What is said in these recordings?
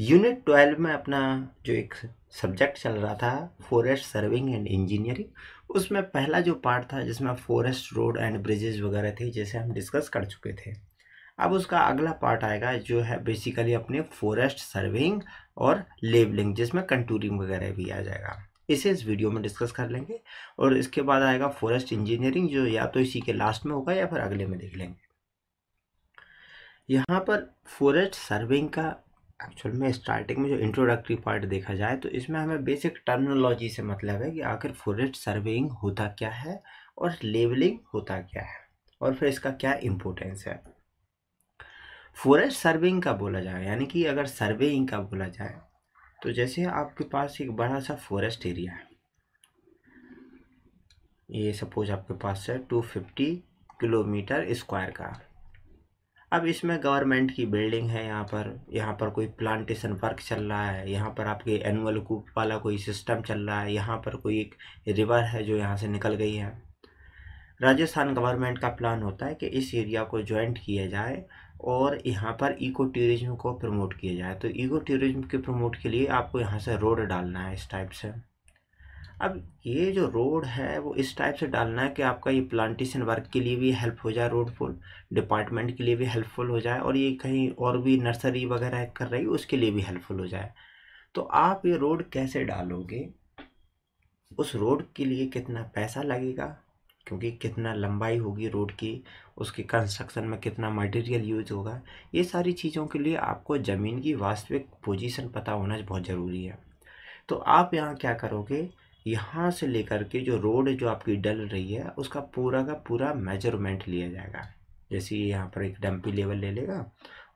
Unit twelve में अपना जो एक सब्जेक्ट चल रहा था फॉरेस्ट सर्विंग एंड इंजीनियरिंग उसमें पहला जो पार्ट था जिसमें फॉरेस्ट रोड एंड ब्रिजेज वगैरह थे जैसे हम डिस्कस कर चुके थे अब उसका अगला पार्ट आएगा जो है बेसिकली अपने फॉरेस्ट सर्विंग और लेबलिंग जिसमें कंटूरिंग वगैरह भी आ जाएगा इसे इस वीडियो में डिस्कस कर लेंगे और इसके बाद आएगा फॉरेस्ट इंजीनियरिंग जो या तो इसी के लास्ट में होगा या फिर अगले में देख लेंगे यहाँ पर फॉरेस्ट सर्विंग का एक्चुअल में स्टार्टिंग में जो इंट्रोडक्टरी पार्ट देखा जाए तो इसमें हमें बेसिक टर्मिनोलॉजी से मतलब है कि आखिर फॉरेस्ट सर्वेइंग होता क्या है और लेबलिंग होता क्या है और फिर इसका क्या इम्पोर्टेंस है फॉरेस्ट सर्वेइंग का बोला जाए यानी कि अगर सर्वेइंग का बोला जाए तो जैसे आपके पास एक बड़ा सा फॉरेस्ट एरिया है ये सपोज आपके पास है टू फिफ्टी किलोमीटर स्क्वायर का अब इसमें गवर्नमेंट की बिल्डिंग है यहाँ पर यहाँ पर कोई प्लांटेशन वर्क चल रहा है यहाँ पर आपके एनुअल कूप वाला कोई सिस्टम चल रहा है यहाँ पर कोई एक रिवर है जो यहाँ से निकल गई है राजस्थान गवर्नमेंट का प्लान होता है कि इस एरिया को जॉइंट किया जाए और यहाँ पर इको टूरिज्म को प्रमोट किया जाए तो इको टूरिज्म के प्रमोट के लिए आपको यहाँ से रोड डालना है इस टाइप से अब ये जो रोड है वो इस टाइप से डालना है कि आपका ये प्लांटेशन वर्क के लिए भी हेल्प हो जाए रोडफुल डिपार्टमेंट के लिए भी हेल्पफुल हो जाए और ये कहीं और भी नर्सरी वगैरह कर रही है उसके लिए भी हेल्पफुल हो जाए तो आप ये रोड कैसे डालोगे उस रोड के लिए कितना पैसा लगेगा क्योंकि कितना लंबाई होगी रोड की उसके कंस्ट्रक्शन में कितना मटेरियल यूज होगा ये सारी चीज़ों के लिए आपको ज़मीन की वास्तविक पोजीशन पता होना बहुत ज़रूरी है तो आप यहाँ क्या करोगे यहाँ से लेकर के जो रोड जो आपकी डल रही है उसका पूरा का पूरा मेजरमेंट लिया जाएगा जैसे यहाँ पर एक डम्पी लेवल ले लेगा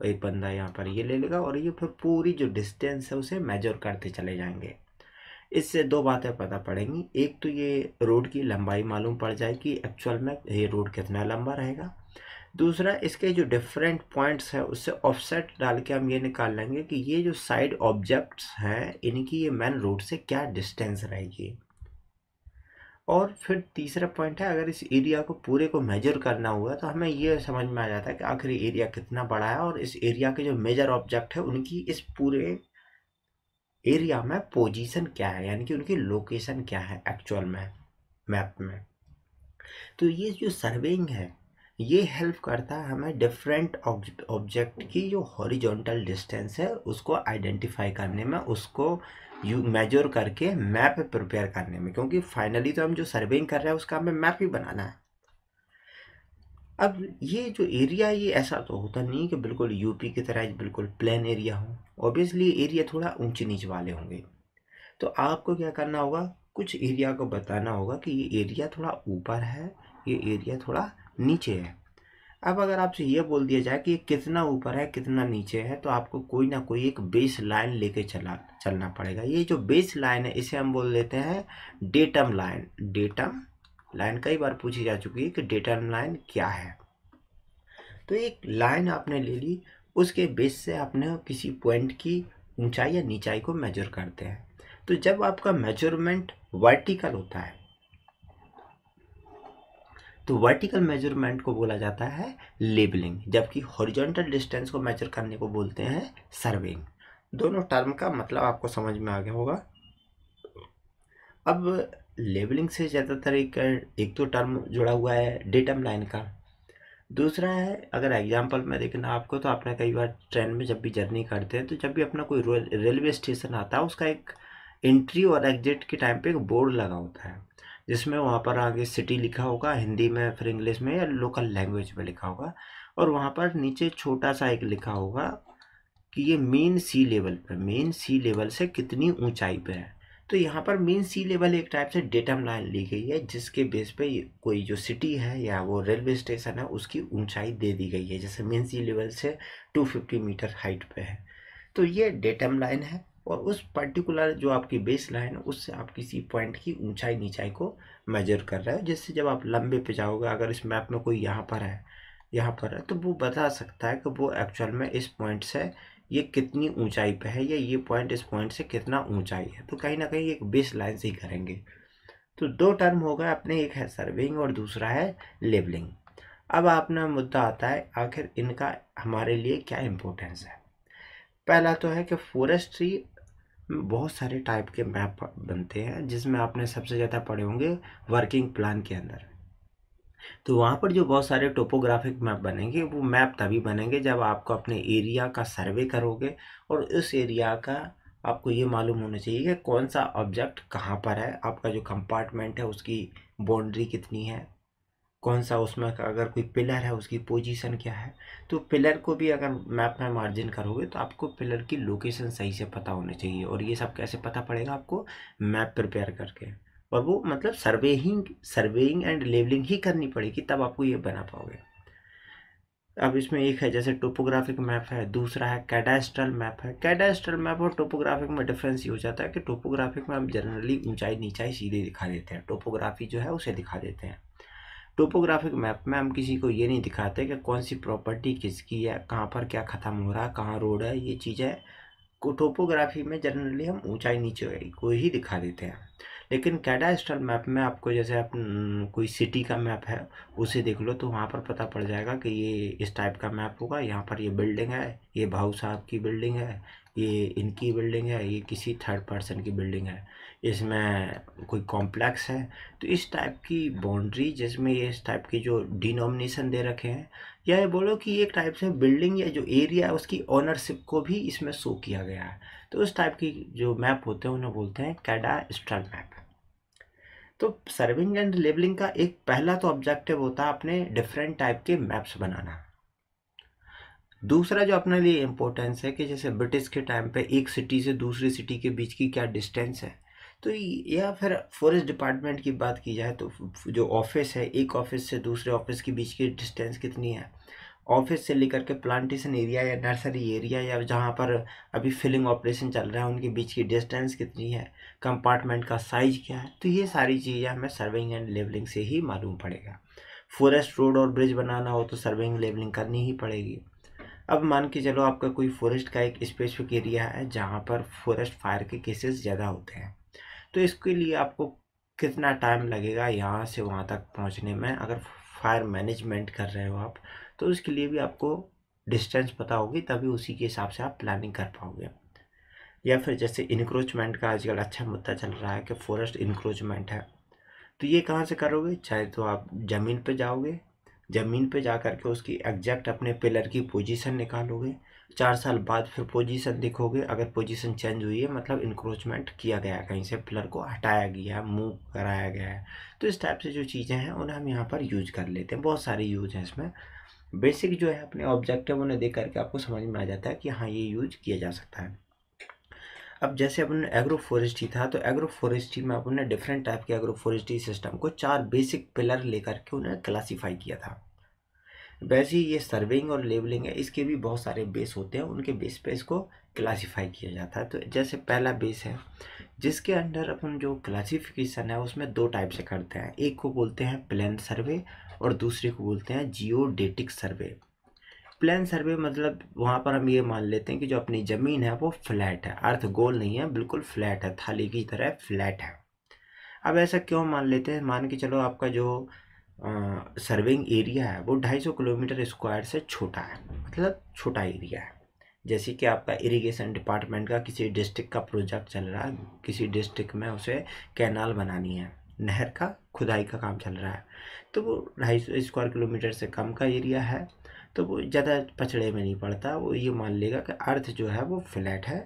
और एक बंदा यहाँ पर ये ले लेगा और ये फिर पूरी जो डिस्टेंस है उसे मेजर करते चले जाएंगे इससे दो बातें पता पड़ेंगी एक तो ये रोड की लंबाई मालूम पड़ जाएगी एक्चुअल में ये रोड कितना लंबा रहेगा दूसरा इसके जो डिफरेंट पॉइंट्स हैं उससे ऑफसेट डाल के हम ये निकाल लेंगे कि ये जो साइड ऑब्जेक्ट्स हैं इनकी ये मेन रोड से क्या डिस्टेंस रहेगी और फिर तीसरा पॉइंट है अगर इस एरिया को पूरे को मेजर करना हुआ तो हमें ये समझ में आ जाता है कि आखिर एरिया कितना बड़ा है और इस एरिया के जो मेजर ऑब्जेक्ट है उनकी इस पूरे एरिया में पोजीशन क्या है यानी कि उनकी लोकेशन क्या है एक्चुअल में मैप में तो ये जो सर्वेइंग है ये हेल्प करता है हमें डिफरेंट ऑब्जेक्ट की जो हॉरिजॉन्टल डिस्टेंस है उसको आइडेंटिफाई करने में उसको यू मेजर करके मैप प्रिपेयर करने में क्योंकि फाइनली तो हम जो सर्वेइंग कर रहे हैं उसका हमें मैप ही बनाना है अब ये जो एरिया ये ऐसा तो होता नहीं कि बिल्कुल यूपी की तरह बिल्कुल प्लेन एरिया हो ऑब्वियसली एरिया थोड़ा ऊंचे नीचे वाले होंगे तो आपको क्या करना होगा कुछ एरिया को बताना होगा कि ये एरिया थोड़ा ऊपर है ये एरिया थोड़ा नीचे है अब अगर आपसे यह बोल दिया जाए कि कितना ऊपर है कितना नीचे है तो आपको कोई ना कोई एक बेस लाइन लेके चला चलना पड़ेगा ये जो बेस लाइन है इसे हम बोल देते हैं डेटम लाइन डेटम लाइन कई बार पूछी जा चुकी है कि डेटम लाइन क्या है तो एक लाइन आपने ले ली उसके बेस से आपने किसी पॉइंट की ऊंचाई या नीचाई को मेजर करते हैं तो जब आपका मेजरमेंट वर्टिकल होता है तो वर्टिकल मेजरमेंट को बोला जाता है लेबलिंग जबकि हॉरिजॉन्टल डिस्टेंस को मेजर करने को बोलते हैं सर्विंग दोनों टर्म का मतलब आपको समझ में आ गया होगा अब लेबलिंग से ज़्यादातर एक एक तो टर्म जुड़ा हुआ है डेटम लाइन का दूसरा है अगर एग्जांपल में देखना आपको तो आपने कई बार ट्रेन में जब भी जर्नी करते हैं तो जब भी अपना कोई रेलवे स्टेशन आता है उसका एक एंट्री और एग्जिट के टाइम पे एक बोर्ड लगा होता है जिसमें वहाँ पर आगे सिटी लिखा होगा हिंदी में फिर इंग्लिश में या लोकल लैंग्वेज में लिखा होगा और वहाँ पर नीचे छोटा सा एक लिखा होगा कि ये मेन सी लेवल पर मेन सी लेवल से कितनी ऊंचाई पर है तो यहाँ पर मेन सी लेवल एक टाइप से डेटम लाइन ली गई है जिसके बेस पे कोई जो सिटी है या वो रेलवे स्टेशन है उसकी ऊंचाई दे दी गई है जैसे मेन सी लेवल से 250 मीटर हाइट पे है तो ये डेटम लाइन है और उस पर्टिकुलर जो आपकी बेस लाइन है उससे आप किसी पॉइंट की ऊंचाई नीचाई को मेजर कर रहे हो जिससे जब आप लंबे पे जाओगे अगर इस मैप में कोई यहाँ पर है यहाँ पर है तो वो बता सकता है कि वो एक्चुअल में इस पॉइंट से ये कितनी ऊंचाई पे है या ये पॉइंट इस पॉइंट से कितना ऊंचाई है तो कहीं ना कहीं एक बेस लाइन से ही करेंगे तो दो टर्म हो गए अपने एक है सर्विंग और दूसरा है लेबलिंग अब अपना मुद्दा आता है आखिर इनका हमारे लिए क्या इम्पोर्टेंस है पहला तो है कि फॉरेस्ट्री बहुत सारे टाइप के मैप बनते हैं जिसमें आपने सबसे ज़्यादा पढ़े होंगे वर्किंग प्लान के अंदर तो वहाँ पर जो बहुत सारे टोपोग्राफिक मैप बनेंगे वो मैप तभी बनेंगे जब आपको अपने एरिया का सर्वे करोगे और उस एरिया का आपको ये मालूम होना चाहिए कि कौन सा ऑब्जेक्ट कहाँ पर है आपका जो कंपार्टमेंट है उसकी बाउंड्री कितनी है कौन सा उसमें अगर कोई पिलर है उसकी पोजीशन क्या है तो पिलर को भी अगर मैप में मार्जिन करोगे तो आपको पिलर की लोकेशन सही से पता होनी चाहिए और ये सब कैसे पता पड़ेगा आपको मैप प्रिपेयर करके और वो मतलब सर्वेइंग सर्वेइंग एंड लेवलिंग ही करनी पड़ेगी तब आपको ये बना पाओगे अब इसमें एक है जैसे टोपोग्राफिक मैप है दूसरा है कैडास्ट्रल मैप है कैडास्ट्रल मैप और टोपोग्राफिक में डिफरेंस ये हो जाता है कि टोपोग्राफिक में हम जनरली ऊंचाई नीचाई सीधे दिखा देते हैं टोपोग्राफी जो है उसे दिखा देते हैं टोपोग्राफिक मैप में हम किसी को ये नहीं दिखाते कि कौन सी प्रॉपर्टी किसकी है कहाँ पर क्या ख़त्म हो रहा है कहाँ रोड है ये चीज़ें को टोपोग्राफी में जनरली हम ऊंचाई नीचे को ही दिखा देते हैं लेकिन कैडास्टल मैप में आपको जैसे आप कोई सिटी का मैप है उसे देख लो तो वहाँ पर पता पड़ जाएगा कि ये इस टाइप का मैप होगा यहाँ पर ये बिल्डिंग है ये भाऊ साहब की बिल्डिंग है ये इनकी बिल्डिंग है ये किसी थर्ड पर्सन की बिल्डिंग है इसमें कोई कॉम्प्लेक्स है तो इस टाइप की बाउंड्री जिसमें ये इस टाइप की जो डिनोमिनेशन दे रखे हैं या ये बोलो कि एक टाइप से बिल्डिंग या जो एरिया है उसकी ओनरशिप को भी इसमें शो किया गया है तो उस टाइप की जो मैप होते हैं उन्हें बोलते हैं कैडा स्ट्रल मैप तो सर्विंग एंड लेबलिंग का एक पहला तो ऑब्जेक्टिव होता है अपने डिफरेंट टाइप के मैप्स बनाना दूसरा जो अपने लिए इम्पोर्टेंस है कि जैसे ब्रिटिश के टाइम पे एक सिटी से दूसरी सिटी के बीच की क्या डिस्टेंस है तो या फिर फॉरेस्ट डिपार्टमेंट की बात की जाए तो जो ऑफिस है एक ऑफिस से दूसरे ऑफिस के बीच की डिस्टेंस कितनी है ऑफिस से लेकर के प्लांटेशन एरिया या नर्सरी एरिया या जहाँ पर अभी फिलिंग ऑपरेशन चल रहा है उनके बीच की डिस्टेंस कितनी है कंपार्टमेंट का साइज क्या है तो ये सारी चीज़ें हमें सर्विंग एंड लेवलिंग से ही मालूम पड़ेगा फॉरेस्ट रोड और ब्रिज बनाना हो तो सर्विंग लेवलिंग करनी ही पड़ेगी अब मान के चलो आपका कोई फॉरेस्ट का एक स्पेसिफिक एरिया है जहाँ पर फॉरेस्ट फायर के केसेस ज़्यादा होते हैं तो इसके लिए आपको कितना टाइम लगेगा यहाँ से वहाँ तक पहुँचने में अगर फायर मैनेजमेंट कर रहे हो आप तो उसके लिए भी आपको डिस्टेंस पता होगी तभी उसी के हिसाब से आप प्लानिंग कर पाओगे या फिर जैसे इनक्रोचमेंट का आजकल अच्छा मुद्दा चल रहा है कि फॉरेस्ट इनक्रोचमेंट है तो ये कहाँ से करोगे चाहे तो आप ज़मीन पे जाओगे ज़मीन पे जा करके उसकी एग्जैक्ट अपने पिलर की पोजीशन निकालोगे चार साल बाद फिर पोजीशन देखोगे अगर पोजीशन चेंज हुई है मतलब इंक्रोचमेंट किया गया कहीं से पिलर को हटाया गया है मूव कराया गया है तो इस टाइप से जो चीज़ें हैं उन्हें हम यहाँ पर यूज कर लेते हैं बहुत सारे यूज हैं इसमें बेसिक जो है अपने ऑब्जेक्टिव उन्हें देख करके आपको समझ में आ जाता है कि हाँ ये यूज किया जा सकता है अब जैसे अपन एग्रो फॉरेस्ट्री था तो एग्रो फॉरेस्ट्री में अपन ने डिफरेंट टाइप के एग्रो फॉरेस्ट्री सिस्टम को चार बेसिक पिलर लेकर के उन्हें क्लासीफाई किया था वैसे ही ये सर्विंग और लेबलिंग है इसके भी बहुत सारे बेस होते हैं उनके बेस पे इसको क्लासिफाई किया जाता है तो जैसे पहला बेस है जिसके अंडर अपन जो क्लासिफिकेशन है उसमें दो टाइप से करते हैं एक को बोलते हैं प्लान सर्वे और दूसरे को बोलते हैं जियोडेटिक सर्वे प्लान सर्वे मतलब वहाँ पर हम ये मान लेते हैं कि जो अपनी ज़मीन है वो फ्लैट है अर्थ गोल नहीं है बिल्कुल फ्लैट है थाली की तरह फ्लैट है अब ऐसा क्यों मान लेते हैं मान के चलो आपका जो सर्विंग एरिया है वो ढाई सौ किलोमीटर स्क्वायर से छोटा है मतलब छोटा एरिया है जैसे कि आपका इरिगेशन डिपार्टमेंट का किसी डिस्ट्रिक्ट का प्रोजेक्ट चल रहा है किसी डिस्ट्रिक्ट में उसे कैनाल बनानी है नहर का खुदाई का काम चल रहा है तो वो ढाई सौ स्क्वायर किलोमीटर से कम का एरिया है तो वो ज़्यादा पछड़े में नहीं पड़ता वो ये मान लेगा कि अर्थ जो है वो फ्लैट है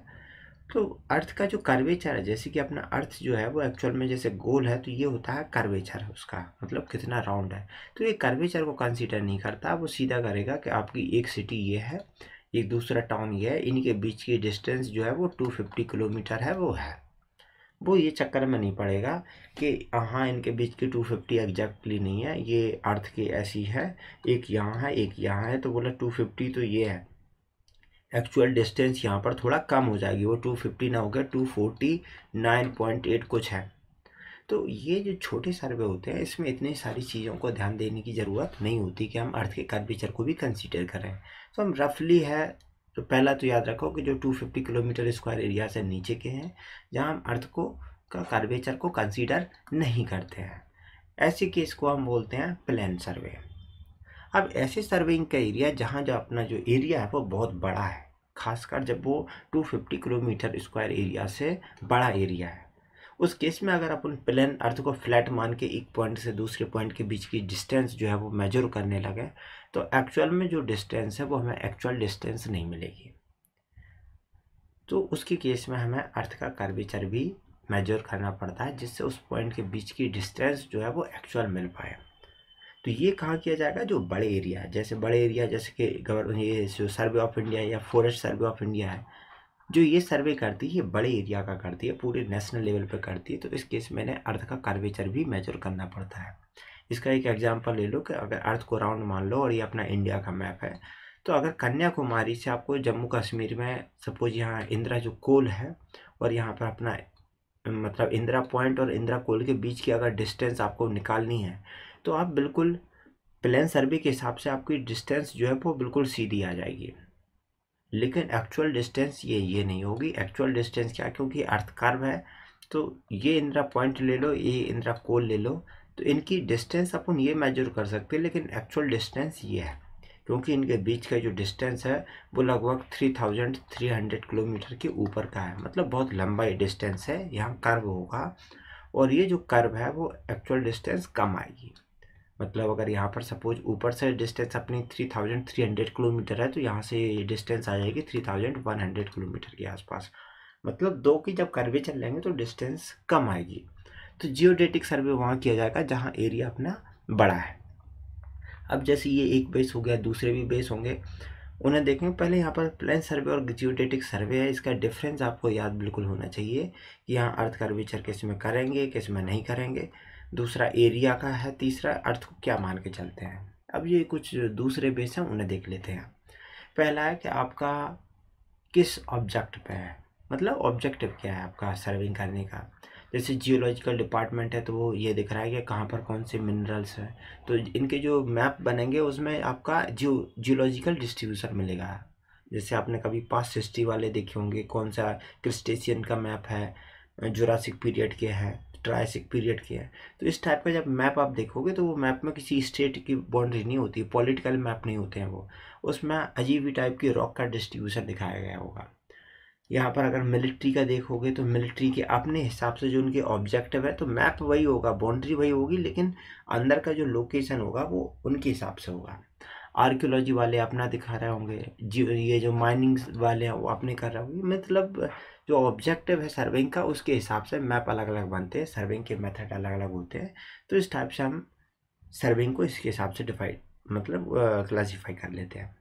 तो अर्थ का जो कर्वेचर है जैसे कि अपना अर्थ जो है वो एक्चुअल में जैसे गोल है तो ये होता है कर्वेचर उसका मतलब कितना राउंड है तो ये कर्वेचर को कंसीडर नहीं करता वो सीधा करेगा कि आपकी एक सिटी ये है एक दूसरा टाउन ये है इनके बीच की डिस्टेंस जो है वो टू फिफ्टी किलोमीटर है वो है वो ये चक्कर में नहीं पड़ेगा कि हाँ इनके बीच की टू फिफ्टी एग्जैक्टली नहीं है ये अर्थ की ऐसी है एक यहाँ है एक यहाँ है तो बोला टू फिफ्टी तो ये है एक्चुअल डिस्टेंस यहाँ पर थोड़ा कम हो जाएगी वो टू फिफ्टी ना हो गया two forty nine point eight कुछ है तो ये जो छोटे सर्वे होते हैं इसमें इतनी सारी चीज़ों को ध्यान देने की ज़रूरत नहीं होती कि हम अर्थ के कर्वेचर को भी कंसिडर करें तो हम रफली है तो पहला तो याद रखो कि जो 250 किलोमीटर स्क्वायर एरिया से नीचे के हैं जहां हम अर्थ को का कर्वेचर को कंसीडर नहीं करते हैं ऐसे केस को हम बोलते हैं प्लान सर्वे अब ऐसे सर्विंग का एरिया जहाँ जो अपना जो एरिया है वो बहुत बड़ा है खासकर जब वो 250 किलोमीटर स्क्वायर एरिया से बड़ा एरिया है उस केस में अगर अपन प्लेन अर्थ को फ्लैट मान के एक पॉइंट से दूसरे पॉइंट के बीच की डिस्टेंस जो है वो मेजर करने लगे तो एक्चुअल में जो डिस्टेंस है वो हमें एक्चुअल डिस्टेंस नहीं मिलेगी तो उसके केस में हमें अर्थ का कर्वेचर भी मेजर करना पड़ता है जिससे उस पॉइंट के बीच की डिस्टेंस जो है वो एक्चुअल मिल पाए तो ये कहाँ किया जाएगा जो बड़े एरिया है जैसे बड़े एरिया जैसे कि गवर्नमेंट ये जो सर्वे ऑफ इंडिया या फॉरेस्ट सर्वे ऑफ इंडिया है जो ये सर्वे करती है ये बड़े एरिया का करती है पूरे नेशनल लेवल पर करती है तो इस केस में अर्थ का कर्वेचर भी मेजर करना पड़ता है इसका एक एग्जाम्पल ले लो कि अगर अर्थ को राउंड मान लो और ये अपना इंडिया का मैप है तो अगर कन्याकुमारी से आपको जम्मू कश्मीर में सपोज यहाँ इंदिरा जो कोल है और यहाँ पर अपना मतलब इंदिरा पॉइंट और इंदिरा कोल के बीच की अगर डिस्टेंस आपको निकालनी है तो आप बिल्कुल प्लेन सर्वे के हिसाब से आपकी डिस्टेंस जो है वो बिल्कुल सीधी आ जाएगी लेकिन एक्चुअल डिस्टेंस ये ये नहीं होगी एक्चुअल डिस्टेंस क्या क्योंकि अर्थकर्व है तो ये इंदिरा पॉइंट ले लो ये इंदिरा कोल ले लो तो इनकी डिस्टेंस अपन ये मेजर कर सकते हैं लेकिन एक्चुअल डिस्टेंस ये है क्योंकि इनके बीच का जो डिस्टेंस है वो लगभग three thousand three hundred kilometre के ऊपर का है मतलब बहुत लंबा ये डिस्टेंस है यहाँ कर्व होगा और ये जो कर्व है वो एक्चुअल डिस्टेंस कम आएगी मतलब अगर यहाँ पर सपोज ऊपर से डिस्टेंस अपनी three thousand three hundred kilometre है तो यहाँ से डिस्टेंस आ जाएगी three thousand one hundred kilometre के आसपास मतलब दो की जब चल लेंगे तो डिस्टेंस कम आएगी तो जियोडेटिक सर्वे वहाँ किया जाएगा जहाँ एरिया अपना बड़ा है अब जैसे ये एक बेस हो गया दूसरे भी बेस होंगे उन्हें देखेंगे पहले यहाँ पर प्लान सर्वे और जियोडेटिक सर्वे है इसका डिफरेंस आपको याद बिल्कुल होना चाहिए कि यहाँ अर्थ कर्वेचर किस में करेंगे किस में नहीं करेंगे दूसरा एरिया का है तीसरा अर्थ को क्या मान के चलते हैं अब ये कुछ दूसरे बेस हैं उन्हें देख लेते हैं पहला है कि आपका किस ऑब्जेक्ट पे है मतलब ऑब्जेक्टिव क्या है आपका सर्विंग करने का जैसे जियोलॉजिकल डिपार्टमेंट है तो वो ये दिख रहा है कि कहाँ पर कौन से मिनरल्स हैं तो इनके जो मैप बनेंगे उसमें आपका जियो जियोलॉजिकल डिस्ट्रीब्यूशन मिलेगा जैसे आपने कभी पास हिस्ट्री वाले देखे होंगे कौन सा क्रिस्टेशियन का मैप है जुरासिक पीरियड के हैं ट्राइसिक पीरियड के हैं तो इस टाइप का जब मैप आप देखोगे तो वो मैप में किसी स्टेट की बाउंड्री नहीं होती पॉलिटिकल मैप नहीं होते हैं वो उसमें अजीब ही टाइप की रॉक का डिस्ट्रीब्यूशन दिखाया गया होगा यहाँ पर अगर मिलिट्री का देखोगे तो मिलिट्री के अपने हिसाब से जो उनके ऑब्जेक्टिव है तो मैप वही होगा बाउंड्री वही होगी लेकिन अंदर का जो लोकेशन होगा वो उनके हिसाब से होगा आर्कियोलॉजी वाले अपना दिखा रहे होंगे जी ये जो माइनिंग्स वाले हैं वो अपने कर रहे होंगे मतलब जो ऑब्जेक्टिव है सर्विंग का उसके हिसाब से मैप अलग अलग बनते हैं सर्विंग के मेथड अलग अलग होते हैं तो इस टाइप से हम सर्विंग को इसके हिसाब से डिफाइन मतलब क्लासीफाई कर लेते हैं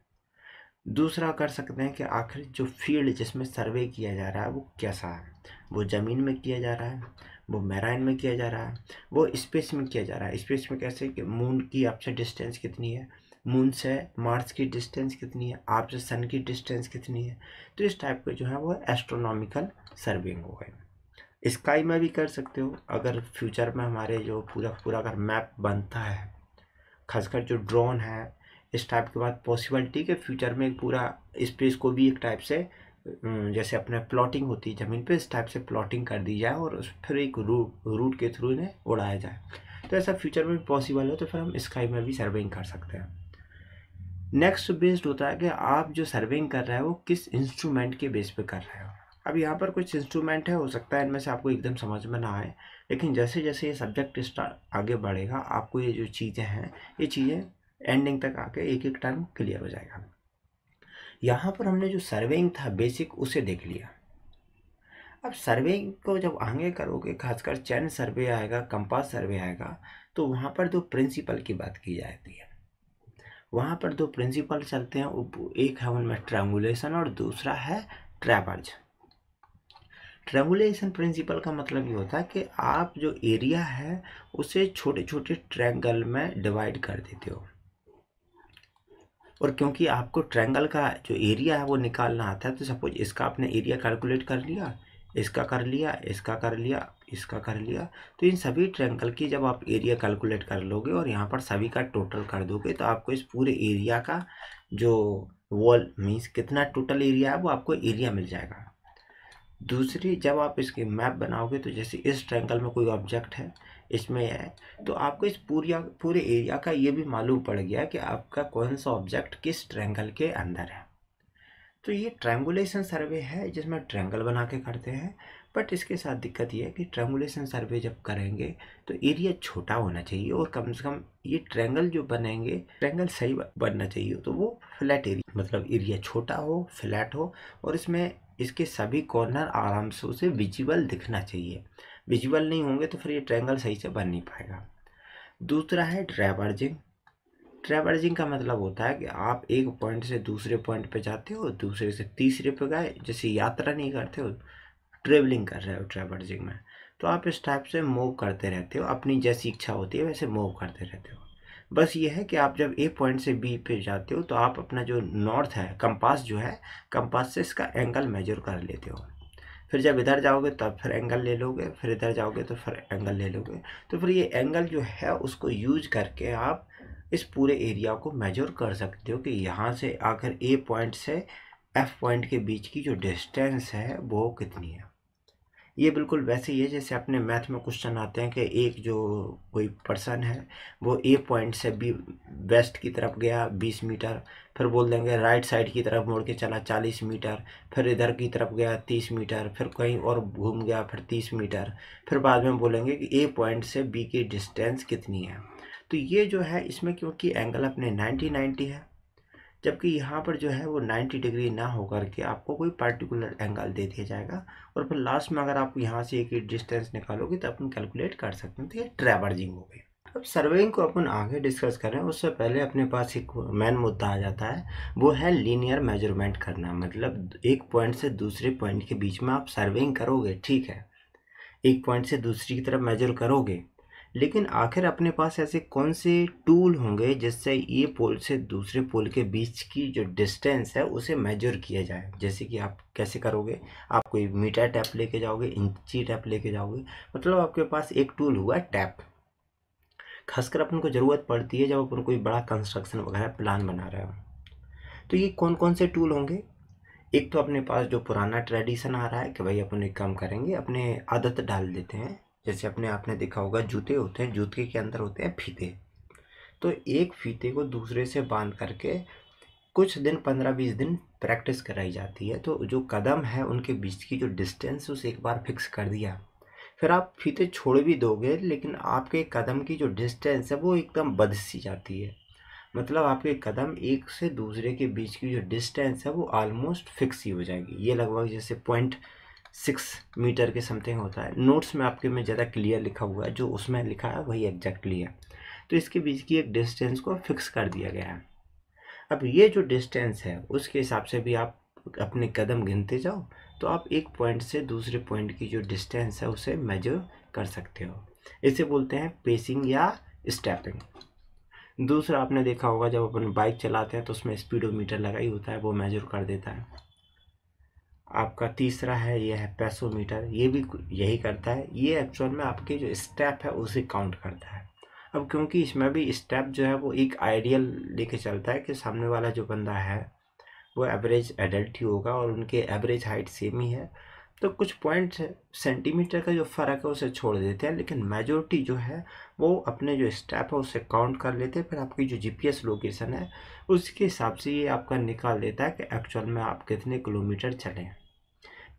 दूसरा कर सकते हैं कि आखिर जो फील्ड जिसमें सर्वे किया जा रहा है वो कैसा है वो ज़मीन में किया जा रहा है वो मैराइन में किया जा रहा है वो स्पेस में किया जा रहा है स्पेस में कैसे कि मून की आपसे डिस्टेंस कितनी है मून से मार्स की डिस्टेंस कितनी है आपसे सन की डिस्टेंस कितनी है तो इस टाइप के जो है वो एस्ट्रोनॉमिकल सर्विंग हो गए स्काई में भी कर सकते हो अगर फ्यूचर में हमारे जो पूरा पूरा अगर मैप बनता है खासकर जो ड्रोन है इस टाइप के बाद पॉसिबिलिटी के फ्यूचर में पूरा स्पेस को भी एक टाइप से जैसे अपने प्लॉटिंग होती है ज़मीन पे इस टाइप से प्लॉटिंग कर दी जाए और फिर एक रूट रूट के थ्रू इन्हें उड़ाया जाए तो ऐसा फ्यूचर में पॉसिबल हो तो फिर हम स्काई में भी सर्विंग कर सकते हैं नेक्स्ट बेस्ड होता है कि आप जो सर्विंग कर रहे हैं वो किस इंस्ट्रूमेंट के बेस पे कर रहे हो अब यहाँ पर कुछ इंस्ट्रूमेंट है हो सकता है इनमें से आपको एकदम समझ में ना आए लेकिन जैसे जैसे ये सब्जेक्ट स्टार्ट आगे बढ़ेगा आपको ये जो चीज़ें हैं ये चीज़ें एंडिंग तक आके एक एक टर्म क्लियर हो जाएगा यहाँ पर हमने जो सर्विंग था बेसिक उसे देख लिया अब सर्वेइंग को जब आगे करोगे खासकर चैन सर्वे आएगा कंपास सर्वे आएगा तो वहाँ पर दो प्रिंसिपल की बात की जाती है वहाँ पर दो प्रिंसिपल चलते हैं एक है उनमें ट्रेंगुलेशन और दूसरा है ट्रेवर्ज ट्रेंगुलेशन प्रिंसिपल का मतलब ये होता है कि आप जो एरिया है उसे छोटे छोटे ट्रैंगल में डिवाइड कर देते हो और क्योंकि आपको ट्रैंगल का जो एरिया है वो निकालना आता है तो सपोज इसका आपने एरिया कैलकुलेट कर लिया इसका कर लिया इसका कर लिया इसका कर लिया तो इन सभी ट्रैंगल की जब आप एरिया कैलकुलेट कर लोगे और यहाँ पर सभी का टोटल कर दोगे तो आपको इस पूरे एरिया का जो वॉल मीन्स कितना टोटल एरिया है वो आपको एरिया मिल जाएगा दूसरी जब आप इसकी मैप बनाओगे तो जैसे इस ट्रैंगल में कोई ऑब्जेक्ट है इसमें है तो आपको इस पूरी पूरे एरिया का ये भी मालूम पड़ गया कि आपका कौन सा ऑब्जेक्ट किस ट्रैंगल के अंदर है तो ये ट्रैंगुलेशन सर्वे है जिसमें ट्रैंगल बना के करते हैं बट इसके साथ दिक्कत ये है कि ट्रेंगुलेशन सर्वे जब करेंगे तो एरिया छोटा होना चाहिए और कम से कम ये ट्रेंगल जो बनेंगे ट्रैंगल सही बनना चाहिए तो वो फ्लैट एरिया मतलब एरिया छोटा हो फ्लैट हो और इसमें इसके सभी कॉर्नर आराम से उसे विजिबल दिखना चाहिए विजिबल नहीं होंगे तो फिर ये ट्रेंगल सही से बन नहीं पाएगा दूसरा है ड्राइवर्जिंग ट्रेवर्जिंग का मतलब होता है कि आप एक पॉइंट से दूसरे पॉइंट पे जाते हो दूसरे से तीसरे पे गए जैसे यात्रा नहीं करते हो ट्रेवलिंग कर रहे हो ट्रेवलिंग में तो आप इस टाइप से मूव करते रहते हो अपनी जैसी इच्छा होती है वैसे मूव करते रहते हो बस ये है कि आप जब ए पॉइंट से बी पे जाते हो तो आप अपना जो नॉर्थ है कंपास जो है कंपास से इसका एंगल मेजर कर लेते हो फिर जब इधर जाओगे तब फिर एंगल ले लोगे फिर इधर जाओगे तो फिर एंगल ले लोगे तो फिर ये एंगल जो है उसको यूज करके आप इस पूरे एरिया को मेजर कर सकते हो कि यहाँ से आकर ए पॉइंट से एफ पॉइंट के बीच की जो डिस्टेंस है वो कितनी है ये बिल्कुल वैसे ही है जैसे अपने मैथ में क्वेश्चन आते हैं कि एक जो कोई पर्सन है वो ए पॉइंट से बी वेस्ट की तरफ गया बीस मीटर फिर बोल देंगे राइट साइड की तरफ मुड़ के चला चालीस मीटर फिर इधर की तरफ गया तीस मीटर फिर कहीं और घूम गया फिर तीस मीटर फिर बाद में बोलेंगे कि ए पॉइंट से बी की डिस्टेंस कितनी है तो ये जो है इसमें क्योंकि एंगल अपने नाइन्टी नाइन्टी है जबकि यहाँ पर जो है वो 90 डिग्री ना होकर के आपको कोई पार्टिकुलर एंगल दे दिया जाएगा और फिर लास्ट में अगर आप यहाँ से एक डिस्टेंस निकालोगे तो अपन कैलकुलेट कर सकते हैं तो ये ट्रेवर्जिंग हो गई अब सर्वेइंग को अपन आगे डिस्कस करें उससे पहले अपने पास एक मेन मुद्दा आ जाता है वो है लीनियर मेजरमेंट करना मतलब एक पॉइंट से दूसरे पॉइंट के बीच में आप सर्वेइंग करोगे ठीक है एक पॉइंट से दूसरी की तरफ मेजर करोगे लेकिन आखिर अपने पास ऐसे कौन से टूल होंगे जिससे ये पोल से दूसरे पोल के बीच की जो डिस्टेंस है उसे मेजर किया जाए जैसे कि आप कैसे करोगे आप कोई मीटर टैप लेके जाओगे इंची टैप लेके जाओगे मतलब आपके पास एक टूल हुआ टैप खासकर अपन को ज़रूरत पड़ती है जब अपन कोई बड़ा कंस्ट्रक्शन वगैरह प्लान बना रहे हो तो ये कौन कौन से टूल होंगे एक तो अपने पास जो पुराना ट्रेडिशन आ रहा है कि भाई अपन एक काम करेंगे अपने आदत डाल देते हैं जैसे अपने आपने देखा होगा जूते होते हैं जूते के अंदर होते हैं फीते तो एक फीते को दूसरे से बांध करके कुछ दिन पंद्रह बीस दिन प्रैक्टिस कराई जाती है तो जो कदम है उनके बीच की जो डिस्टेंस उसे एक बार फिक्स कर दिया फिर आप फीते छोड़ भी दोगे लेकिन आपके कदम की जो डिस्टेंस है वो एकदम बद सी जाती है मतलब आपके कदम एक से दूसरे के बीच की जो डिस्टेंस है वो ऑलमोस्ट फिक्स ही हो जाएगी ये लगभग जैसे पॉइंट सिक्स मीटर के समथिंग होता है नोट्स में आपके में ज़्यादा क्लियर लिखा हुआ है जो उसमें लिखा है वही एग्जैक्टली है तो इसके बीच की एक डिस्टेंस को फिक्स कर दिया गया है अब ये जो डिस्टेंस है उसके हिसाब से भी आप अपने कदम गिनते जाओ तो आप एक पॉइंट से दूसरे पॉइंट की जो डिस्टेंस है उसे मेजर कर सकते हो इसे बोलते हैं पेसिंग या स्टेपिंग दूसरा आपने देखा होगा जब अपन बाइक चलाते हैं तो उसमें स्पीडोमीटर लगा ही होता है वो मेजर कर देता है आपका तीसरा है यह है पैसोमीटर ये भी यही करता है ये एक्चुअल में आपके जो स्टेप है उसे काउंट करता है अब क्योंकि इसमें भी स्टेप जो है वो एक आइडियल लेके चलता है कि सामने वाला जो बंदा है वो एवरेज एडल्ट ही होगा और उनके एवरेज हाइट सेम ही है तो कुछ पॉइंट सेंटीमीटर का जो फ़र्क है उसे छोड़ देते हैं लेकिन मेजोरिटी जो है वो अपने जो स्टेप है उसे काउंट कर लेते हैं फिर आपकी जो जीपीएस लोकेशन है उसके हिसाब से ये आपका निकाल देता है कि एक्चुअल में आप कितने किलोमीटर चलें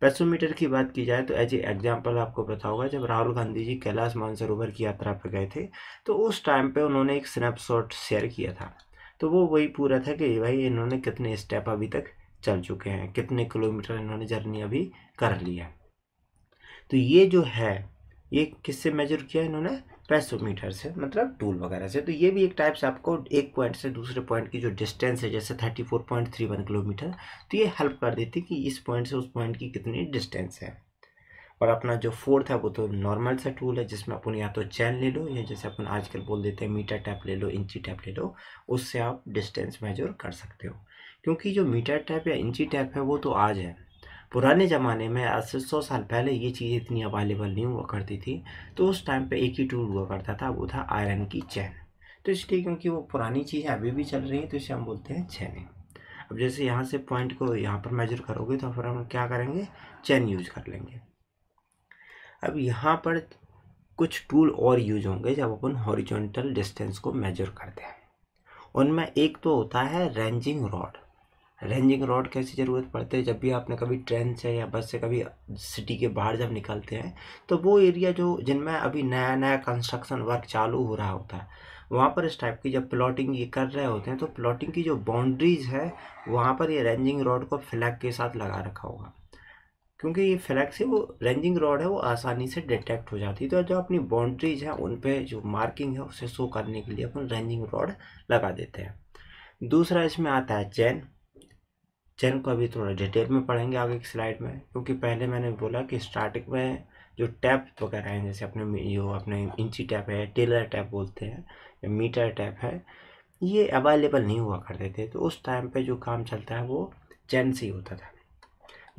पैसोमीटर की बात की जाए तो एज ए एग्जाम्पल आपको पता होगा जब राहुल गांधी जी कैलाश मानसरोवर की यात्रा पर गए थे तो उस टाइम पे उन्होंने एक स्नैपशॉट शेयर किया था तो वो वही पूरा था कि भाई इन्होंने कितने स्टेप अभी तक चल चुके हैं कितने किलोमीटर इन्होंने जर्नी अभी कर लिया तो ये जो है ये किससे मेजर किया इन्होंने प्रेसोमीटर से मतलब टूल वगैरह से तो ये भी एक टाइप से आपको एक पॉइंट से दूसरे पॉइंट की जो डिस्टेंस है जैसे thirty four point three one kilometre तो ये हेल्प कर देती है कि इस पॉइंट से उस पॉइंट की कितनी डिस्टेंस है और अपना जो फोर्थ है वो तो नॉर्मल सा टूल है जिसमें अपन या तो चैन ले लो या जैसे अपन आजकल बोल देते हैं मीटर टैप ले लो इंची टैप ले लो उससे आप डिस्टेंस मेजर कर सकते हो क्योंकि जो मीटर टैप या इंची टैप है वो तो आज है पुराने ज़माने में आज से सौ साल पहले ये चीज़ इतनी अवेलेबल नहीं हुआ करती थी तो उस टाइम पे एक ही टूल हुआ करता था वो था आयरन की चैन तो इसलिए क्योंकि वो पुरानी चीज़ें अभी भी चल रही हैं तो इसे हम बोलते हैं चैनिंग अब जैसे यहाँ से पॉइंट को यहाँ पर मेजर करोगे तो फिर हम क्या करेंगे चैन यूज कर लेंगे अब यहाँ पर कुछ टूल और यूज होंगे जब अपन हॉरिजॉन्टल डिस्टेंस को मेजर करते हैं उनमें एक तो होता है रेंजिंग रॉड रेंजिंग रॉड कैसी ज़रूरत पड़ती है जब भी आपने कभी ट्रेन से या बस से कभी सिटी के बाहर जब निकलते हैं तो वो एरिया जो जिनमें अभी नया नया कंस्ट्रक्शन वर्क चालू हो रहा होता है वहाँ पर इस टाइप की जब प्लॉटिंग ये कर रहे होते हैं तो प्लॉटिंग की जो बाउंड्रीज़ है वहाँ पर ये रेंजिंग रॉड को फ्लैग के साथ लगा रखा होगा क्योंकि ये फ्लैग से वो रेंजिंग रॉड है वो आसानी से डिटेक्ट हो जाती है तो जो अपनी बाउंड्रीज हैं उन पर जो मार्किंग है उसे शो करने के लिए अपन रेंजिंग रॉड लगा देते हैं दूसरा इसमें आता है चैन चैन को अभी थोड़ा डिटेल में पढ़ेंगे आगे की स्लाइड में क्योंकि पहले मैंने बोला कि स्टार्टिंग में जो टैप वगैरह हैं जैसे अपने यो अपने इंची टैप है टेलर टैप बोलते हैं या मीटर टैप है ये अवेलेबल नहीं हुआ करते थे तो उस टाइम पे जो काम चलता है वो चैन से ही होता था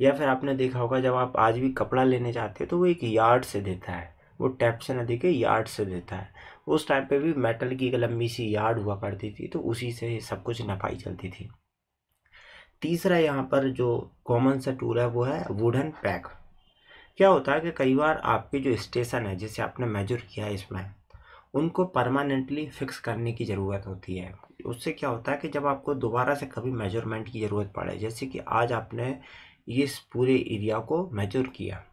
या फिर आपने देखा होगा जब आप आज भी कपड़ा लेने जाते हैं तो वो एक यार्ड से देता है वो टैप से ना देखे यार्ड से देता है उस टाइम पे भी मेटल की एक लंबी सी यार्ड हुआ करती थी तो उसी से सब कुछ नपाई चलती थी तीसरा यहाँ पर जो कॉमन सा टूल है वो है वुडन पैक क्या होता है कि कई बार आपके जो स्टेशन है जिसे आपने मेजर किया है इसमें उनको परमानेंटली फिक्स करने की ज़रूरत होती है उससे क्या होता है कि जब आपको दोबारा से कभी मेजरमेंट की ज़रूरत पड़े जैसे कि आज आपने इस पूरे एरिया को मेजर किया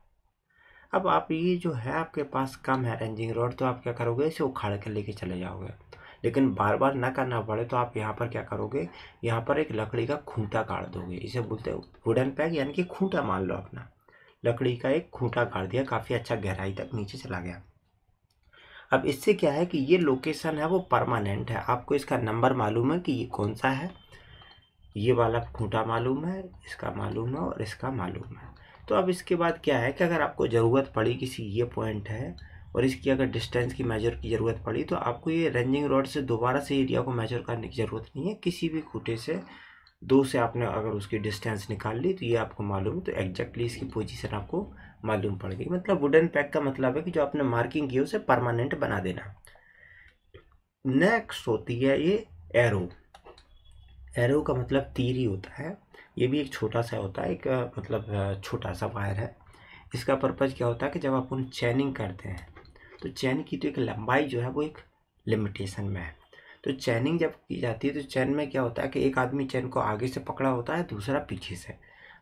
अब आप ये जो है आपके पास कम है रेंजिंग रोड तो आप क्या करोगे इसे उखाड़ कर लेके चले जाओगे लेकिन बार बार ना करना पड़े तो आप यहाँ पर क्या करोगे यहाँ पर एक लकड़ी का खूंटा काट दोगे इसे बोलते हो वुडन पैक यानी कि खूंटा मान लो अपना लकड़ी का एक खूंटा काट दिया काफ़ी अच्छा गहराई तक नीचे चला गया अब इससे क्या है कि ये लोकेशन है वो परमानेंट है आपको इसका नंबर मालूम है कि ये कौन सा है ये वाला खूंटा मालूम है इसका मालूम है और इसका मालूम है तो अब इसके बाद क्या है कि अगर आपको ज़रूरत पड़ी किसी ये पॉइंट है और इसकी अगर डिस्टेंस की मेजर की ज़रूरत पड़ी तो आपको ये रेंजिंग रॉड से दोबारा से एरिया को मेजर करने की ज़रूरत नहीं है किसी भी खूटे से दो से आपने अगर उसकी डिस्टेंस निकाल ली तो ये आपको मालूम तो एग्जैक्टली इसकी पोजीशन आपको मालूम पड़ गई मतलब वुडन पैक का मतलब है कि जो आपने मार्किंग की उसे परमानेंट बना देना नेक्स्ट होती है ये एरो एरो का मतलब तीर ही होता है ये भी एक छोटा सा होता है एक मतलब छोटा सा वायर है इसका पर्पज़ क्या होता है कि जब आप उन चैनिंग करते हैं तो चैन की तो एक लंबाई जो है वो एक लिमिटेशन में है तो चैनिंग जब की जाती है तो चैन में क्या होता है कि एक आदमी चैन को आगे से पकड़ा होता है दूसरा पीछे से